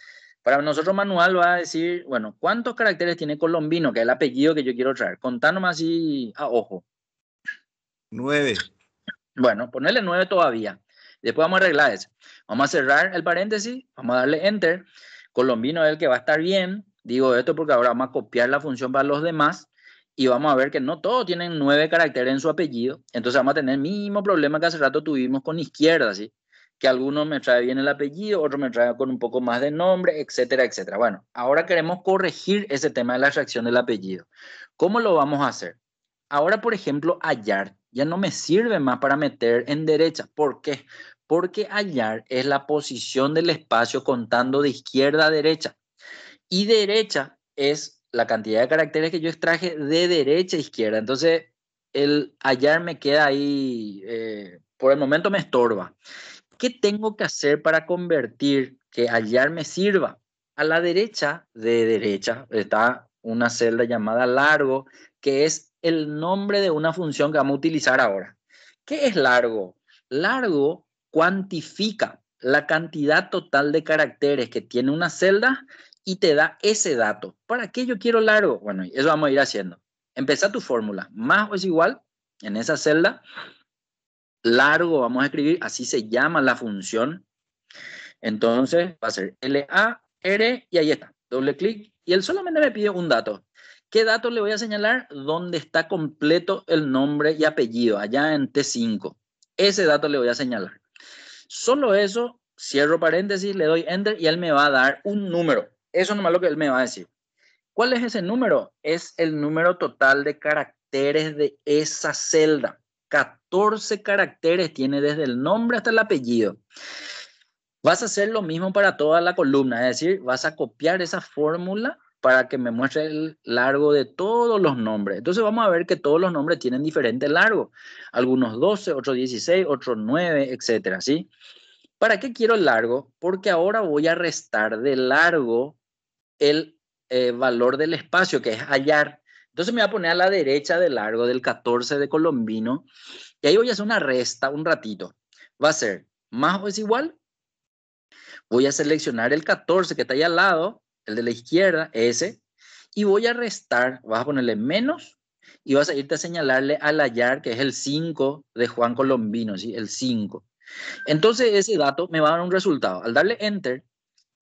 Para nosotros manual va a decir, bueno, ¿cuántos caracteres tiene Colombino, que es el apellido que yo quiero traer? Contándome así ah, a ojo. 9. Bueno, ponerle nueve todavía. Después vamos a arreglar eso. Vamos a cerrar el paréntesis, vamos a darle enter. Colombino es el que va a estar bien. Digo esto porque ahora vamos a copiar la función para los demás y vamos a ver que no todos tienen nueve caracteres en su apellido. Entonces vamos a tener el mismo problema que hace rato tuvimos con izquierda, ¿sí? Que algunos me trae bien el apellido, otro me trae con un poco más de nombre, etcétera, etcétera. Bueno, ahora queremos corregir ese tema de la reacción del apellido. ¿Cómo lo vamos a hacer? Ahora, por ejemplo, hallar ya no me sirve más para meter en derecha. ¿Por qué? Porque hallar es la posición del espacio contando de izquierda a derecha. Y derecha es la cantidad de caracteres que yo extraje de derecha a izquierda. Entonces, el hallar me queda ahí, eh, por el momento me estorba. ¿Qué tengo que hacer para convertir que hallar me sirva? A la derecha de derecha está una celda llamada largo, que es el nombre de una función que vamos a utilizar ahora. ¿Qué es largo? Largo cuantifica la cantidad total de caracteres que tiene una celda y te da ese dato. ¿Para qué yo quiero largo? Bueno, eso vamos a ir haciendo. Empezá tu fórmula. Más o es igual en esa celda. Largo vamos a escribir, así se llama la función. Entonces va a ser a R y ahí está. Doble clic y él solamente me pide un dato. ¿Qué dato le voy a señalar? Donde está completo el nombre y apellido, allá en T5. Ese dato le voy a señalar. Solo eso, cierro paréntesis, le doy enter y él me va a dar un número. Eso nomás lo que él me va a decir. ¿Cuál es ese número? Es el número total de caracteres de esa celda. 14 caracteres tiene desde el nombre hasta el apellido. Vas a hacer lo mismo para toda la columna, es decir, vas a copiar esa fórmula para que me muestre el largo de todos los nombres. Entonces vamos a ver que todos los nombres tienen diferente largo. Algunos 12, otros 16, otros 9, etcétera, ¿sí? ¿Para qué quiero el largo? Porque ahora voy a restar de largo el eh, valor del espacio, que es hallar. Entonces me voy a poner a la derecha de largo del 14 de colombino y ahí voy a hacer una resta un ratito. Va a ser más o es igual. Voy a seleccionar el 14 que está ahí al lado el de la izquierda, ese, y voy a restar, vas a ponerle menos y vas a irte a señalarle al hallar, que es el 5 de Juan Colombino, ¿sí? el 5. Entonces ese dato me va a dar un resultado. Al darle enter,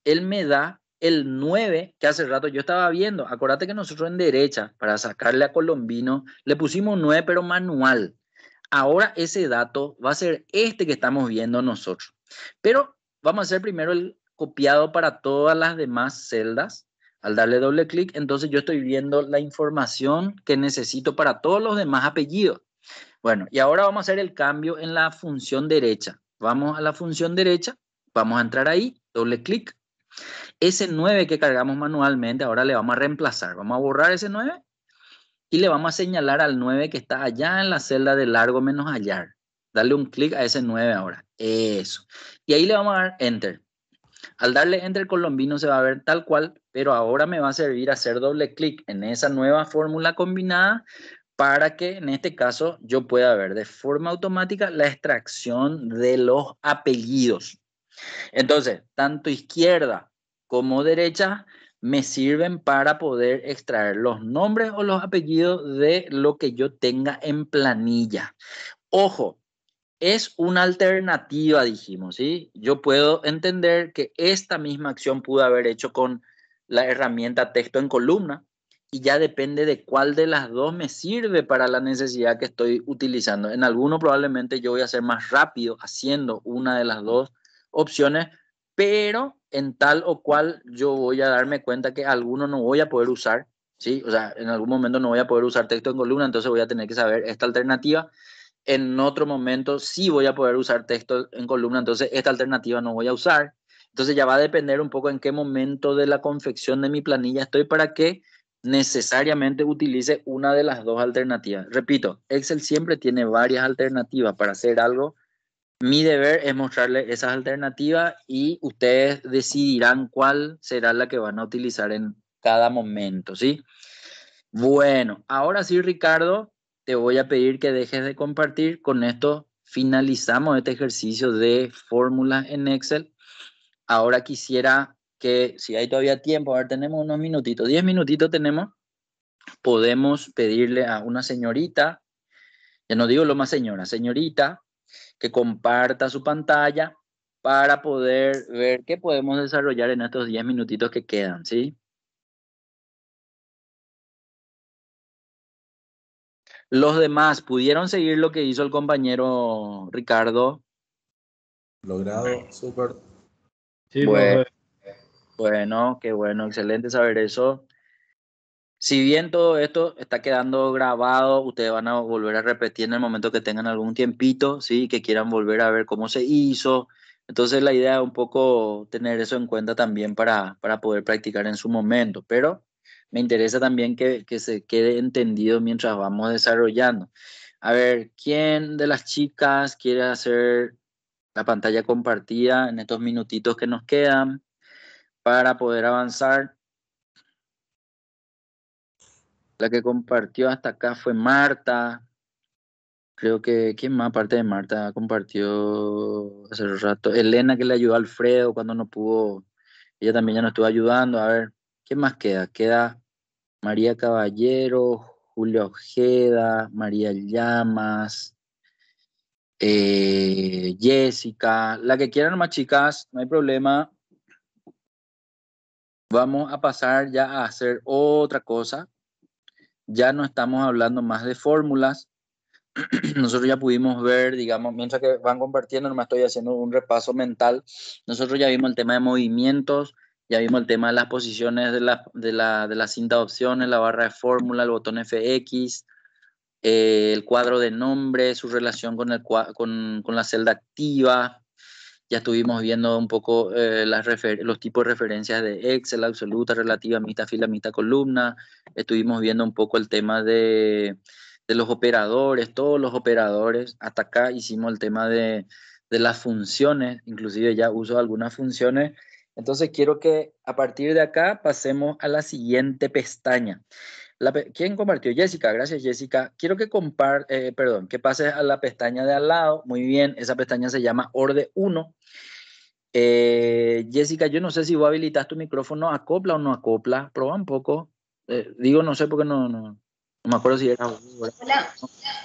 él me da el 9 que hace rato yo estaba viendo. acordate que nosotros en derecha, para sacarle a Colombino, le pusimos 9 pero manual. Ahora ese dato va a ser este que estamos viendo nosotros. Pero vamos a hacer primero el copiado para todas las demás celdas. Al darle doble clic, entonces yo estoy viendo la información que necesito para todos los demás apellidos. Bueno, y ahora vamos a hacer el cambio en la función derecha. Vamos a la función derecha, vamos a entrar ahí, doble clic. Ese 9 que cargamos manualmente, ahora le vamos a reemplazar. Vamos a borrar ese 9 y le vamos a señalar al 9 que está allá en la celda de largo menos hallar. Darle un clic a ese 9 ahora. Eso. Y ahí le vamos a dar Enter. Al darle enter colombino se va a ver tal cual, pero ahora me va a servir hacer doble clic en esa nueva fórmula combinada para que en este caso yo pueda ver de forma automática la extracción de los apellidos. Entonces, tanto izquierda como derecha me sirven para poder extraer los nombres o los apellidos de lo que yo tenga en planilla. Ojo, es una alternativa, dijimos, ¿sí? Yo puedo entender que esta misma acción pude haber hecho con la herramienta texto en columna y ya depende de cuál de las dos me sirve para la necesidad que estoy utilizando. En alguno probablemente yo voy a ser más rápido haciendo una de las dos opciones, pero en tal o cual yo voy a darme cuenta que alguno no voy a poder usar, ¿sí? O sea, en algún momento no voy a poder usar texto en columna, entonces voy a tener que saber esta alternativa en otro momento sí voy a poder usar texto en columna, entonces esta alternativa no voy a usar. Entonces ya va a depender un poco en qué momento de la confección de mi planilla estoy para que necesariamente utilice una de las dos alternativas. Repito, Excel siempre tiene varias alternativas para hacer algo. Mi deber es mostrarle esas alternativas y ustedes decidirán cuál será la que van a utilizar en cada momento, ¿sí? Bueno, ahora sí, Ricardo, te voy a pedir que dejes de compartir. Con esto finalizamos este ejercicio de fórmulas en Excel. Ahora quisiera que, si hay todavía tiempo, ahora tenemos unos minutitos, 10 minutitos tenemos, podemos pedirle a una señorita, ya no digo lo más señora, señorita, que comparta su pantalla para poder ver qué podemos desarrollar en estos 10 minutitos que quedan, ¿sí? Los demás pudieron seguir lo que hizo el compañero Ricardo. Logrado, súper. Sí, bueno, eh. bueno, qué bueno, excelente saber eso. Si bien todo esto está quedando grabado, ustedes van a volver a repetir en el momento que tengan algún tiempito, ¿sí? Que quieran volver a ver cómo se hizo. Entonces la idea es un poco tener eso en cuenta también para, para poder practicar en su momento. Pero me interesa también que, se quede entendido mientras vamos desarrollando. A ver, ¿quién de las chicas quiere hacer la pantalla compartida en estos minutitos que nos quedan para poder avanzar? La que compartió hasta acá fue Marta. Creo que, ¿quién más aparte de Marta compartió hace rato? Elena que le ayudó a Alfredo cuando no pudo. Ella también ya nos estuvo ayudando. A ver, ¿quién más queda? Queda María Caballero, Julio Ojeda, María Llamas, eh, Jessica, la que quieran más chicas, no hay problema. Vamos a pasar ya a hacer otra cosa. Ya no estamos hablando más de fórmulas. Nosotros ya pudimos ver, digamos, mientras que van compartiendo, no me estoy haciendo un repaso mental. Nosotros ya vimos el tema de movimientos, ya vimos el tema de las posiciones de la, de la, de cinta de opciones, la barra de fórmula, el botón FX, eh, el cuadro de nombre, su relación con, el, con, con la celda activa. Ya estuvimos viendo un poco eh, las los tipos de referencias de Excel, absoluta, relativa, mitad fila, mitad columna. Estuvimos viendo un poco el tema de, de los operadores, todos los operadores. Hasta acá hicimos el tema de, de las funciones, inclusive ya uso algunas funciones entonces quiero que a partir de acá pasemos a la siguiente pestaña. ¿Quién compartió? Jessica, gracias Jessica. Quiero que comparte eh, perdón, que pases a la pestaña de al lado. Muy bien, esa pestaña se llama Orde 1. Eh, Jessica, yo no sé si vos habilitas tu micrófono, acopla o no acopla. Proba un poco. Eh, digo, no sé porque no, no, me acuerdo si era. Hola,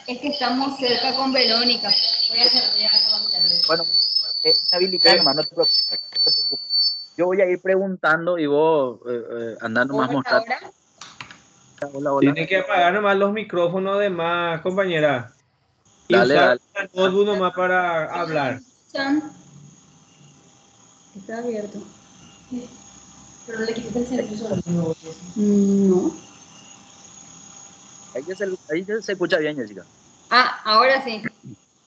es que estamos cerca con Verónica. Voy a Bueno, eh, habilitar, no te preocupes. Yo voy a ir preguntando y vos eh, eh, andando más mostrando. Tiene que apagar nomás los micrófonos de más, compañera. Dale, dale, usar dale. Todo nomás para hablar. Está abierto. Pero le quitas el servicio. Mm, no. Ahí ya, se, ahí se escucha bien, Jessica. Ah, ahora sí.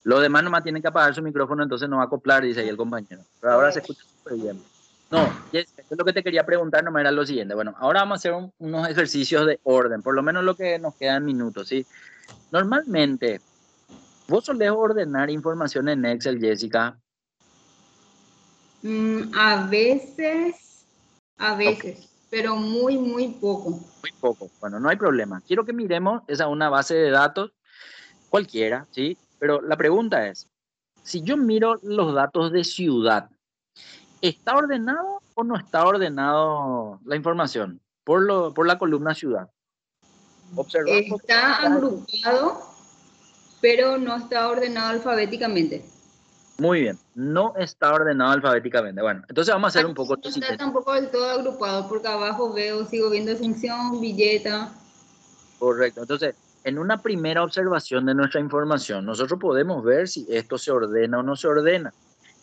Los demás nomás tienen que apagar su micrófono, entonces no va a acoplar, dice ahí el compañero. Pero ahora se escucha súper bien. No, Jessica, es lo que te quería preguntar nomás era lo siguiente. Bueno, ahora vamos a hacer unos ejercicios de orden, por lo menos lo que nos quedan minutos, ¿sí? Normalmente, ¿vos solés ordenar información en Excel, Jessica? Mm, a veces, a veces, pero muy, muy poco. Muy poco, bueno, no hay problema. Quiero que miremos esa una base de datos cualquiera, ¿sí? Pero la pregunta es, si yo miro los datos de ciudad, ¿Está ordenado o no está ordenado la información por, lo, por la columna ciudad? está agrupado, pero no está ordenado alfabéticamente. Muy bien, no está ordenado alfabéticamente. Bueno, entonces vamos a hacer un poco... No está tampoco del todo agrupado, porque abajo veo, sigo viendo función, billeta. Correcto, entonces en una primera observación de nuestra información, nosotros podemos ver si esto se ordena o no se ordena.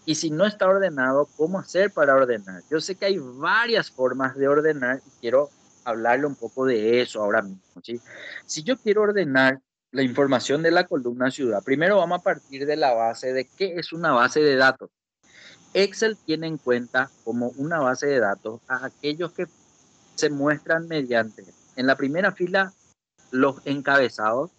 Y si no está ordenado, ¿cómo hacer para ordenar? Yo sé que hay varias formas de ordenar y quiero hablarle un poco de eso ahora mismo. Si yo quiero ordenar la información de la columna ciudad, primero vamos a partir de la base de qué es una base de datos. Excel tiene en cuenta como una base de datos a aquellos que se muestran mediante, en la primera fila, los encabezados.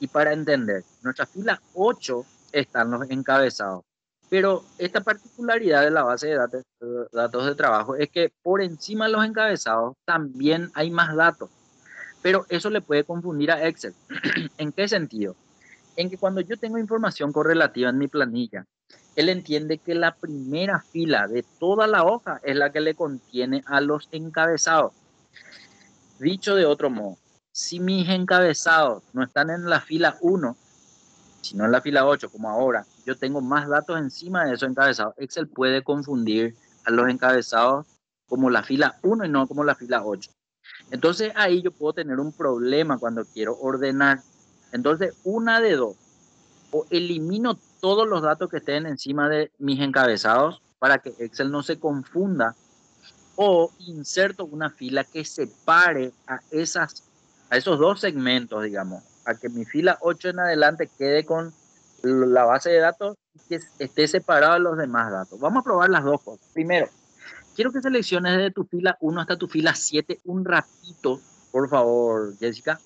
Y para entender, nuestra fila 8 están los encabezados. Pero esta particularidad de la base de datos, datos de trabajo es que por encima de los encabezados también hay más datos. Pero eso le puede confundir a Excel. ¿En qué sentido? En que cuando yo tengo información correlativa en mi planilla, él entiende que la primera fila de toda la hoja es la que le contiene a los encabezados. Dicho de otro modo, si mis encabezados no están en la fila 1, sino en la fila 8, como ahora, yo tengo más datos encima de esos encabezados. Excel puede confundir a los encabezados como la fila 1 y no como la fila 8. Entonces ahí yo puedo tener un problema cuando quiero ordenar. Entonces, una de dos. O elimino todos los datos que estén encima de mis encabezados para que Excel no se confunda. O inserto una fila que separe a, esas, a esos dos segmentos, digamos. A que mi fila 8 en adelante quede con la base de datos que esté separado de los demás datos. Vamos a probar las dos cosas. Primero, quiero que selecciones de tu fila 1 hasta tu fila 7 un ratito, por favor, Jessica.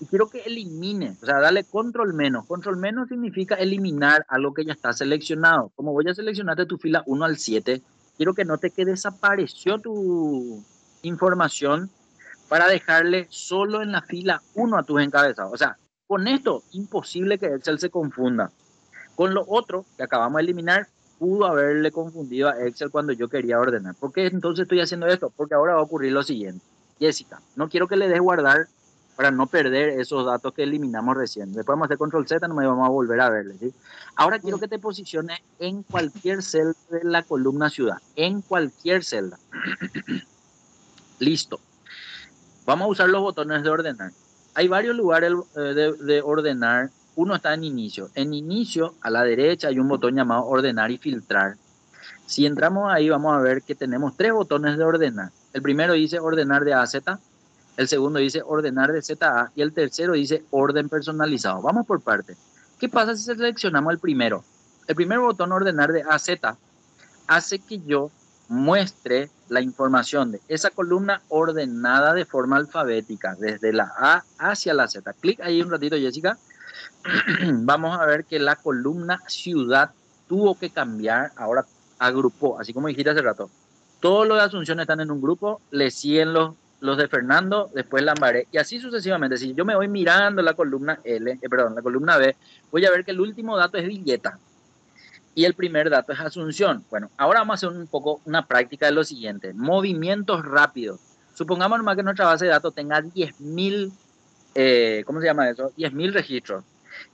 Y quiero que elimine o sea, dale control menos. Control menos significa eliminar a lo que ya está seleccionado. Como voy a seleccionar de tu fila 1 al 7, quiero que note que desapareció tu información para dejarle solo en la fila 1 a tus encabezados. O sea, con esto, imposible que Excel se confunda. Con lo otro que acabamos de eliminar, pudo haberle confundido a Excel cuando yo quería ordenar. ¿Por qué entonces estoy haciendo esto? Porque ahora va a ocurrir lo siguiente. Jessica, no quiero que le des guardar para no perder esos datos que eliminamos recién. Después vamos a hacer control Z, no me vamos a volver a verle. Ahora quiero que te posiciones en cualquier celda de la columna ciudad, en cualquier celda. Listo. Vamos a usar los botones de ordenar hay varios lugares eh, de, ordenar. Uno está en inicio. En inicio, a la derecha, hay un botón llamado ordenar y filtrar. Si entramos ahí, vamos a ver que tenemos tres botones de ordenar. El primero dice ordenar de A a Z, el segundo dice ordenar de Z a A y el tercero dice orden personalizado. Vamos por parte. ¿Qué pasa si seleccionamos el primero? El primer botón ordenar de A a Z hace que yo muestre la información de esa columna ordenada de forma alfabética, desde la A hacia la Z. Clic ahí un ratito, Jessica. Vamos a ver que la columna ciudad tuvo que cambiar, ahora agrupó, así como dijiste hace rato. Todos los de Asunción están en un grupo, le siguen los, los de Fernando, después Lambaré, y así sucesivamente. Si yo me voy mirando la columna L, eh, perdón, la columna B, voy a ver que el último dato es Villeta y el primer dato es asunción. Bueno, ahora vamos a hacer un poco una práctica de lo siguiente. Movimientos rápidos. Supongamos nomás que nuestra base de datos tenga 10.000, eh, ¿cómo se llama eso? 10.000 registros.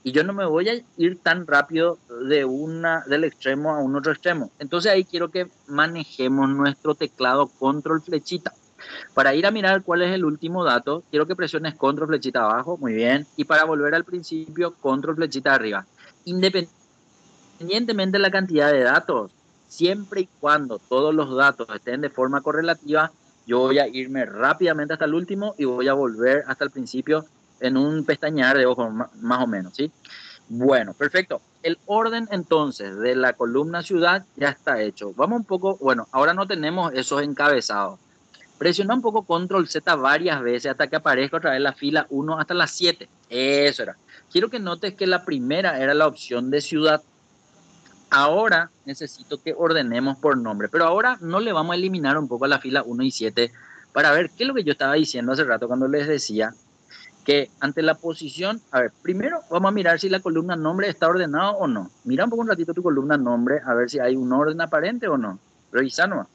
Y yo no me voy a ir tan rápido de una, del extremo a un otro extremo. Entonces ahí quiero que manejemos nuestro teclado control flechita. Para ir a mirar cuál es el último dato, quiero que presiones control flechita abajo, muy bien. Y para volver al principio, control flechita arriba. Independientemente independientemente de la cantidad de datos, siempre y cuando todos los datos estén de forma correlativa, yo voy a irme rápidamente hasta el último y voy a volver hasta el principio en un pestañear de ojos más o menos, ¿sí? Bueno, perfecto. El orden entonces de la columna ciudad ya está hecho. Vamos un poco, bueno, ahora no tenemos esos encabezados. Presiona un poco control Z varias veces hasta que aparezca otra vez la fila 1 hasta la 7. Eso era. Quiero que notes que la primera era la opción de ciudad Ahora necesito que ordenemos por nombre, pero ahora no le vamos a eliminar un poco a la fila 1 y 7 para ver qué es lo que yo estaba diciendo hace rato cuando les decía que ante la posición, a ver, primero vamos a mirar si la columna nombre está ordenada o no. Mira un poco un ratito tu columna nombre a ver si hay un orden aparente o no. Revisa nomás.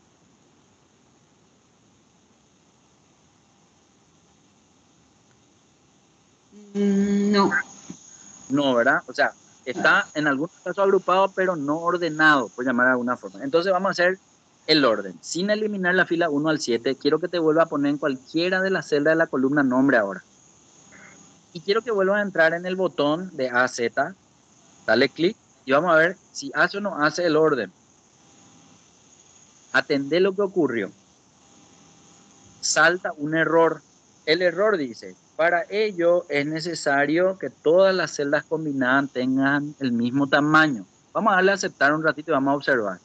Mm, no. No, ¿verdad? O sea, Está en algún caso, agrupado, pero no ordenado, por llamar de alguna forma. Entonces vamos a hacer el orden. Sin eliminar la fila 1 al 7, quiero que te vuelva a poner en cualquiera de las celdas de la columna nombre ahora. Y quiero que vuelva a entrar en el botón de AZ, dale clic y vamos a ver si hace o no hace el orden. atender lo que ocurrió. Salta un error. El error dice, para ello es necesario que todas las celdas combinadas tengan el mismo tamaño. Vamos a darle a aceptar un ratito y vamos a observar.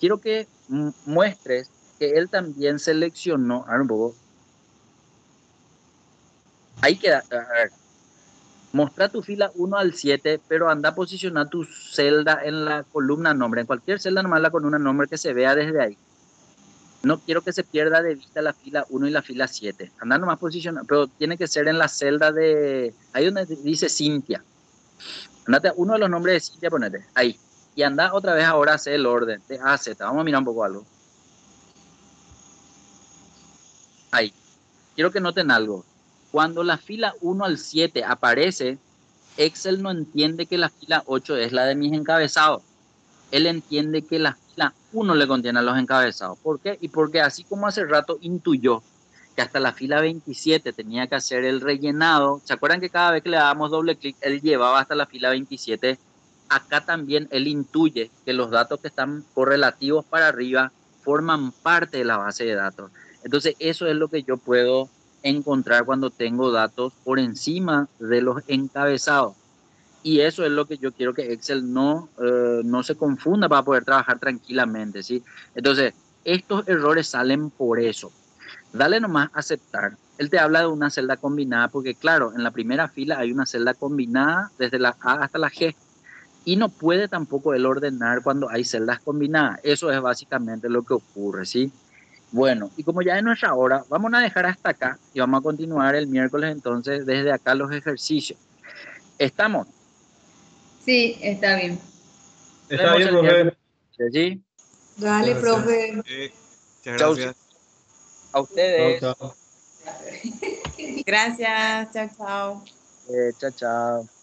Quiero que mm, muestres que él también seleccionó. A ver un poco. Ahí queda. Mostra tu fila 1 al 7, pero anda a posicionar tu celda en la columna nombre. En cualquier celda nomás la columna nombre que se vea desde ahí. No quiero que se pierda de vista la fila 1 y la fila 7. andando nomás posicionado, pero tiene que ser en la celda de. Ahí donde dice Cintia. Andate uno de los nombres de Cintia, ponete. Ahí. Y anda otra vez ahora a hacer el orden de A Vamos a mirar un poco algo. Ahí. Quiero que noten algo. Cuando la fila 1 al 7 aparece, Excel no entiende que la fila 8 es la de mis encabezados. Él entiende que la uno le contiene a los encabezados. ¿Por qué? Y porque así como hace rato intuyó que hasta la fila 27 tenía que hacer el rellenado, ¿se acuerdan que cada vez que le damos doble clic, él llevaba hasta la fila 27? Acá también él intuye que los datos que están correlativos para arriba forman parte de la base de datos. Entonces, eso es lo que yo puedo encontrar cuando tengo datos por encima de los encabezados. Y eso es lo que yo quiero que Excel no, eh, no se confunda para poder trabajar tranquilamente, ¿sí? Entonces, estos errores salen por eso. Dale nomás aceptar. Él te habla de una celda combinada porque, claro, en la primera fila hay una celda combinada desde la A hasta la G. Y no puede tampoco él ordenar cuando hay celdas combinadas. Eso es básicamente lo que ocurre, ¿sí? Bueno, y como ya es nuestra hora, vamos a dejar hasta acá y vamos a continuar el miércoles entonces desde acá los ejercicios. Estamos Sí, está bien. Está bien, profe. Allí. Dale, profe. Chao. Eh, A ustedes. Chao, chau. Gracias, chao, chao. Eh, chao, chao.